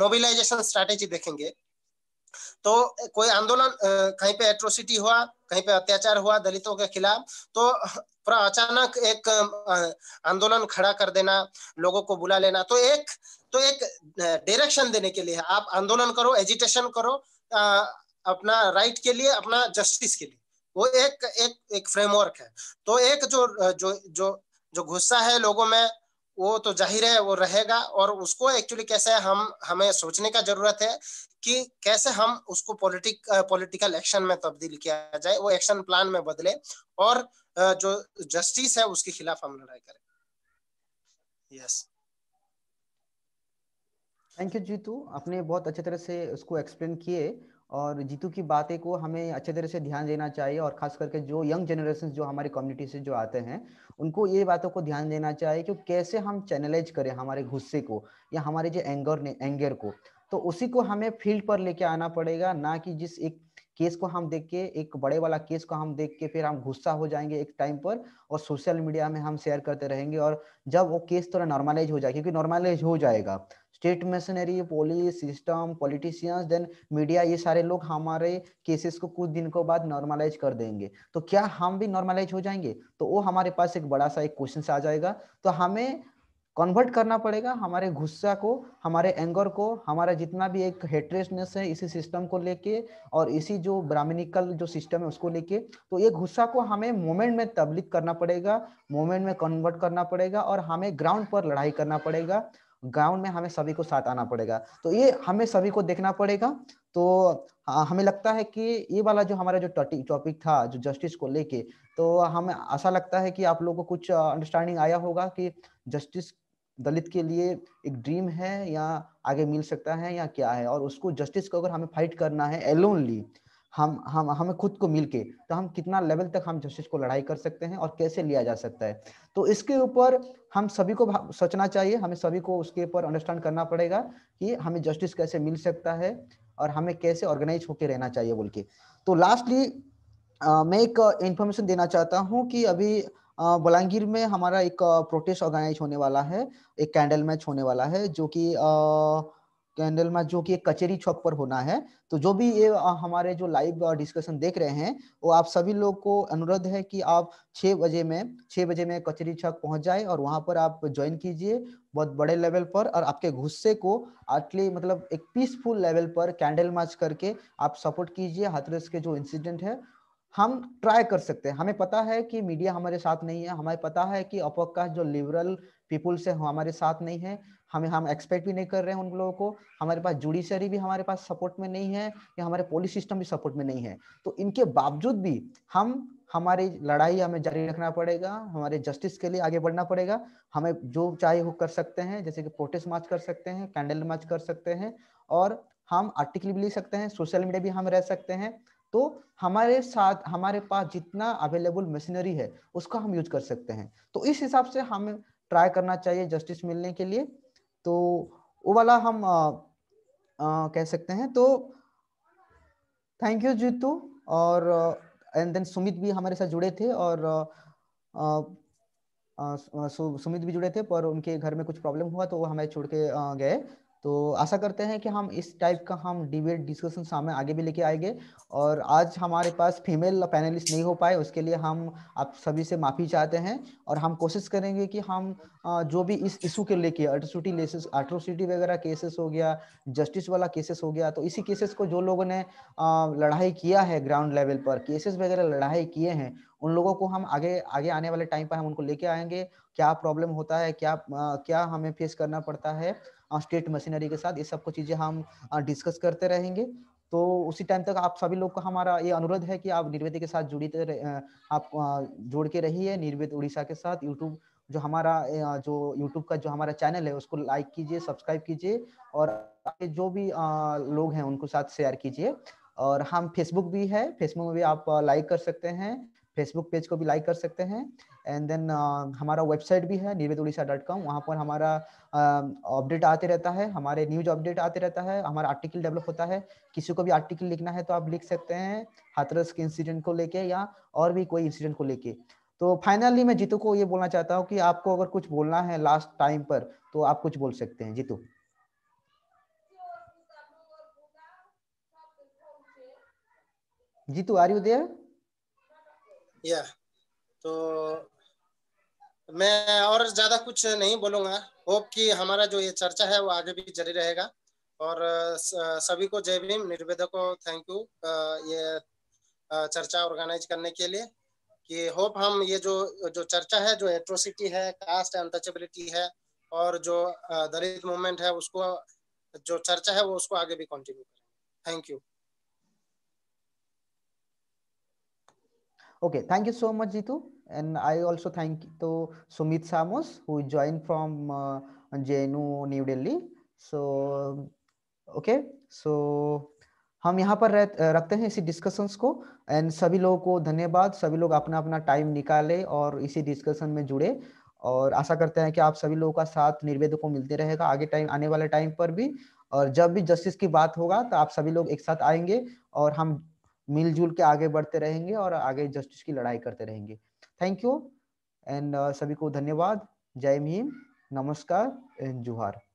मोबिलाइजेशन स्ट्रेटेजी देखेंगे तो कोई आंदोलन कहीं पे एट्रोसिटी हुआ कहीं पे अत्याचार हुआ दलितों के खिलाफ तो पूरा अचानक एक आंदोलन खड़ा कर देना लोगों को बुला लेना तो एक तो एक डायरेक्शन देने के लिए आप आंदोलन करो एजिटेशन करो आ, अपना राइट के लिए अपना जस्टिस के लिए वो एक एक एक फ्रेमवर्क है तो एक जो जो जो जो गुस्सा है लोगों में वो तो जाहिर है वो रहेगा और उसको एक्चुअली कैसे हम हमें सोचने का जरूरत है कि कैसे हम उसको पॉलिटिक पॉलिटिकल एक्शन में तब्दील किया जाए वो एक्शन प्लान में बदले और जो जस्टिस है उसके खिलाफ हम लड़ाई करें yes yes. Thank you Jitu आपने बहुत अच्छे तरह से उसको एक्सप्लेन किए और जीतू की बातें को हमें अच्छे तरह से ध्यान देना चाहिए और खास करके जो यंग जनरेशन जो हमारी कम्युनिटी से जो आते हैं उनको ये बातों को ध्यान देना चाहिए कि कैसे हम चैनलाइज करें हमारे गुस्से को या हमारे जो एंगर ने एंगर को तो उसी को हमें फील्ड पर लेके आना पड़ेगा ना कि जिस एक केस को हम देख के एक बड़े वाला केस को हम देख के फिर हम गुस्सा हो जाएंगे एक टाइम पर और सोशल मीडिया में हम शेयर करते रहेंगे और जब वो केस थोड़ा नॉर्मलाइज हो जाए क्योंकि नॉर्मलाइज हो जाएगा state machinery police system politicians then media ये सारे लोग हमारे केसेस को कुछ दिन को बाद नॉर्मलाइज कर देंगे तो क्या हम भी नॉर्मलाइज हो जाएंगे तो वो हमारे पास एक बड़ा सा एक क्वेश्चन आ जाएगा तो हमें कन्वर्ट करना पड़ेगा हमारे गुस्सा को हमारे एंगर को हमारा जितना भी एक हेट्रेसनेस है इसी सिस्टम को लेके और इसी जो ब्राह्मणिकल जो सिस्टम है उसको लेके तो ये गुस्सा को हमें मोमेंट में तबलीग करना पड़ेगा मोमेंट में कन्वर्ट करना पड़ेगा और हमें ग्राउंड पर लड़ाई करना पड़ेगा ग्राउंड में हमें सभी को साथ आना पड़ेगा तो ये हमें सभी को देखना पड़ेगा तो हाँ, हमें लगता है कि ये वाला जो हमारा जो टॉपिक था जो जस्टिस को लेके तो हमें ऐसा लगता है कि आप लोगों को कुछ अंडरस्टैंडिंग आया होगा कि जस्टिस दलित के लिए एक ड्रीम है या आगे मिल सकता है या क्या है और उसको जस्टिस को अगर हमें फाइट करना है एलोनली हम हम हमें खुद को मिलके तो हम कितना लेवल तक हम जस्टिस को लड़ाई कर सकते हैं और कैसे लिया जा सकता है तो इसके ऊपर हम सभी को सोचना चाहिए हमें सभी को उसके ऊपर अंडरस्टैंड करना पड़ेगा कि हमें जस्टिस कैसे मिल सकता है और हमें कैसे ऑर्गेनाइज होके रहना चाहिए बोल के तो लास्टली मैं एक इंफॉर्मेशन देना चाहता हूँ कि अभी बलांगीर में हमारा एक प्रोटेस्ट ऑर्गेनाइज होने वाला है एक कैंडल मैच होने वाला है जो कि कैंडल में जो कि एक कचेरी चौक पर होना है तो जो भी ये हमारे जो लाइव डिस्कशन देख रहे हैं वो आप सभी लोग को अनुरोध है कि आप छः बजे में छः बजे में कचेरी चौक पहुंच जाए और वहां पर आप ज्वाइन कीजिए बहुत बड़े लेवल पर और आपके गुस्से को आटली मतलब एक पीसफुल लेवल पर कैंडल मार्च करके आप सपोर्ट कीजिए हाथरस के जो इंसिडेंट है हम ट्राई कर सकते हैं हमें पता है कि मीडिया हमारे साथ नहीं है हमें पता है कि अपक्का जो लिबरल पीपुल्स है हमारे साथ नहीं है हमें हम एक्सपेक्ट भी नहीं कर रहे हैं उन लोगों को हमारे पास जुडिशरी भी हमारे पास सपोर्ट में नहीं है या हमारे पोलिस सिस्टम भी सपोर्ट में नहीं है तो इनके बावजूद भी हम हमारी लड़ाई हमें जारी रखना पड़ेगा हमारे जस्टिस के लिए आगे बढ़ना पड़ेगा हमें जो चाहे वो कर सकते हैं जैसे कि प्रोटेस्ट मार्च कर सकते हैं कैंडल मार्च कर सकते हैं और हम आर्टिकल भी लिख सकते हैं सोशल मीडिया भी हम रह सकते हैं तो हमारे साथ हमारे पास जितना अवेलेबल मशीनरी है उसका हम यूज कर सकते हैं तो इस हिसाब से हमें ट्राई करना चाहिए जस्टिस मिलने के लिए तो वो वाला हम आ, आ, कह सकते हैं तो थैंक यू जीतू और एंड देन सुमित भी हमारे साथ जुड़े थे और आ, आ, सु, सुमित भी जुड़े थे पर उनके घर में कुछ प्रॉब्लम हुआ तो वो हमें छोड़ के गए तो आशा करते हैं कि हम इस टाइप का हम डिबेट डिस्कशन सामने आगे भी लेके आएंगे और आज हमारे पास फीमेल पैनलिस्ट नहीं हो पाए उसके लिए हम आप सभी से माफ़ी चाहते हैं और हम कोशिश करेंगे कि हम जो भी इस इशू के लेके अट्रोसिटी लेसेस अट्रोसिटी वगैरह केसेस हो गया जस्टिस वाला केसेस हो गया तो इसी केसेस को जो लोगों ने लड़ाई किया है ग्राउंड लेवल पर केसेस वगैरह लड़ाई किए हैं उन लोगों को हम आगे आगे आने वाले टाइम पर हम उनको लेके आएंगे क्या प्रॉब्लम होता है क्या क्या हमें फेस करना पड़ता है स्टेट मशीनरी के साथ ये सब को चीज़ें हम डिस्कस करते रहेंगे तो उसी टाइम तक आप सभी लोग का हमारा ये अनुरोध है कि आप निर्वेद के साथ जुड़ी आप जोड़ के रहिए निर्वेद उड़ीसा के साथ यूट्यूब जो हमारा जो यूट्यूब का जो हमारा चैनल है उसको लाइक कीजिए सब्सक्राइब कीजिए और जो भी लोग हैं उनको साथ शेयर कीजिए और हम फेसबुक भी है फेसबुक में भी आप लाइक कर सकते हैं फेसबुक पेज को भी लाइक कर सकते हैं एंड देन uh, हमारा वेबसाइट भी है निवेद उड़ीसा डॉट कॉम वहाँ पर हमारा अपडेट uh, आते रहता है हमारे न्यूज अपडेट आते रहता है हमारा आर्टिकल डेवलप होता है किसी को भी आर्टिकल लिखना है तो आप लिख सकते हैं हाथरस के इंसिडेंट को लेके या और भी कोई इंसिडेंट को लेके तो फाइनली मैं जीतू को ये बोलना चाहता हूँ कि आपको अगर कुछ बोलना है लास्ट टाइम पर तो आप कुछ बोल सकते हैं Jitu Jitu are you there या तो मैं और ज्यादा कुछ नहीं बोलूंगा होप कि हमारा जो ये चर्चा है वो आगे भी जारी रहेगा और सभी को जय भीम निर्वेदको को थैंक यू ये चर्चा ऑर्गेनाइज करने के लिए कि होप हम ये जो जो चर्चा है जो एट्रोसिटी है कास्ट अनटचेबिलिटी है और जो दलित मूवमेंट है उसको जो चर्चा है वो उसको आगे भी कंटिन्यू करें thank you Okay, thank you so much, Jitu. And I also thank to Sumit Samos, who joined from uh, JNU New Delhi. So, okay, so हम यहाँ पर रह, रखते हैं इसी डिस्कशंस को एंड सभी लोगों को धन्यवाद सभी लोग अपना अपना टाइम निकाले और इसी डिस्कशन में जुड़े और आशा करते हैं कि आप सभी लोगों का साथ निर्वेद को मिलते रहेगा आगे टाइम आने वाले टाइम पर भी और जब भी जस्टिस की बात होगा तो आप सभी लोग एक साथ आएंगे और हम मिलजुल के आगे बढ़ते रहेंगे और आगे जस्टिस की लड़ाई करते रहेंगे थैंक यू एंड सभी को धन्यवाद जय भीम नमस्कार एंड जुहार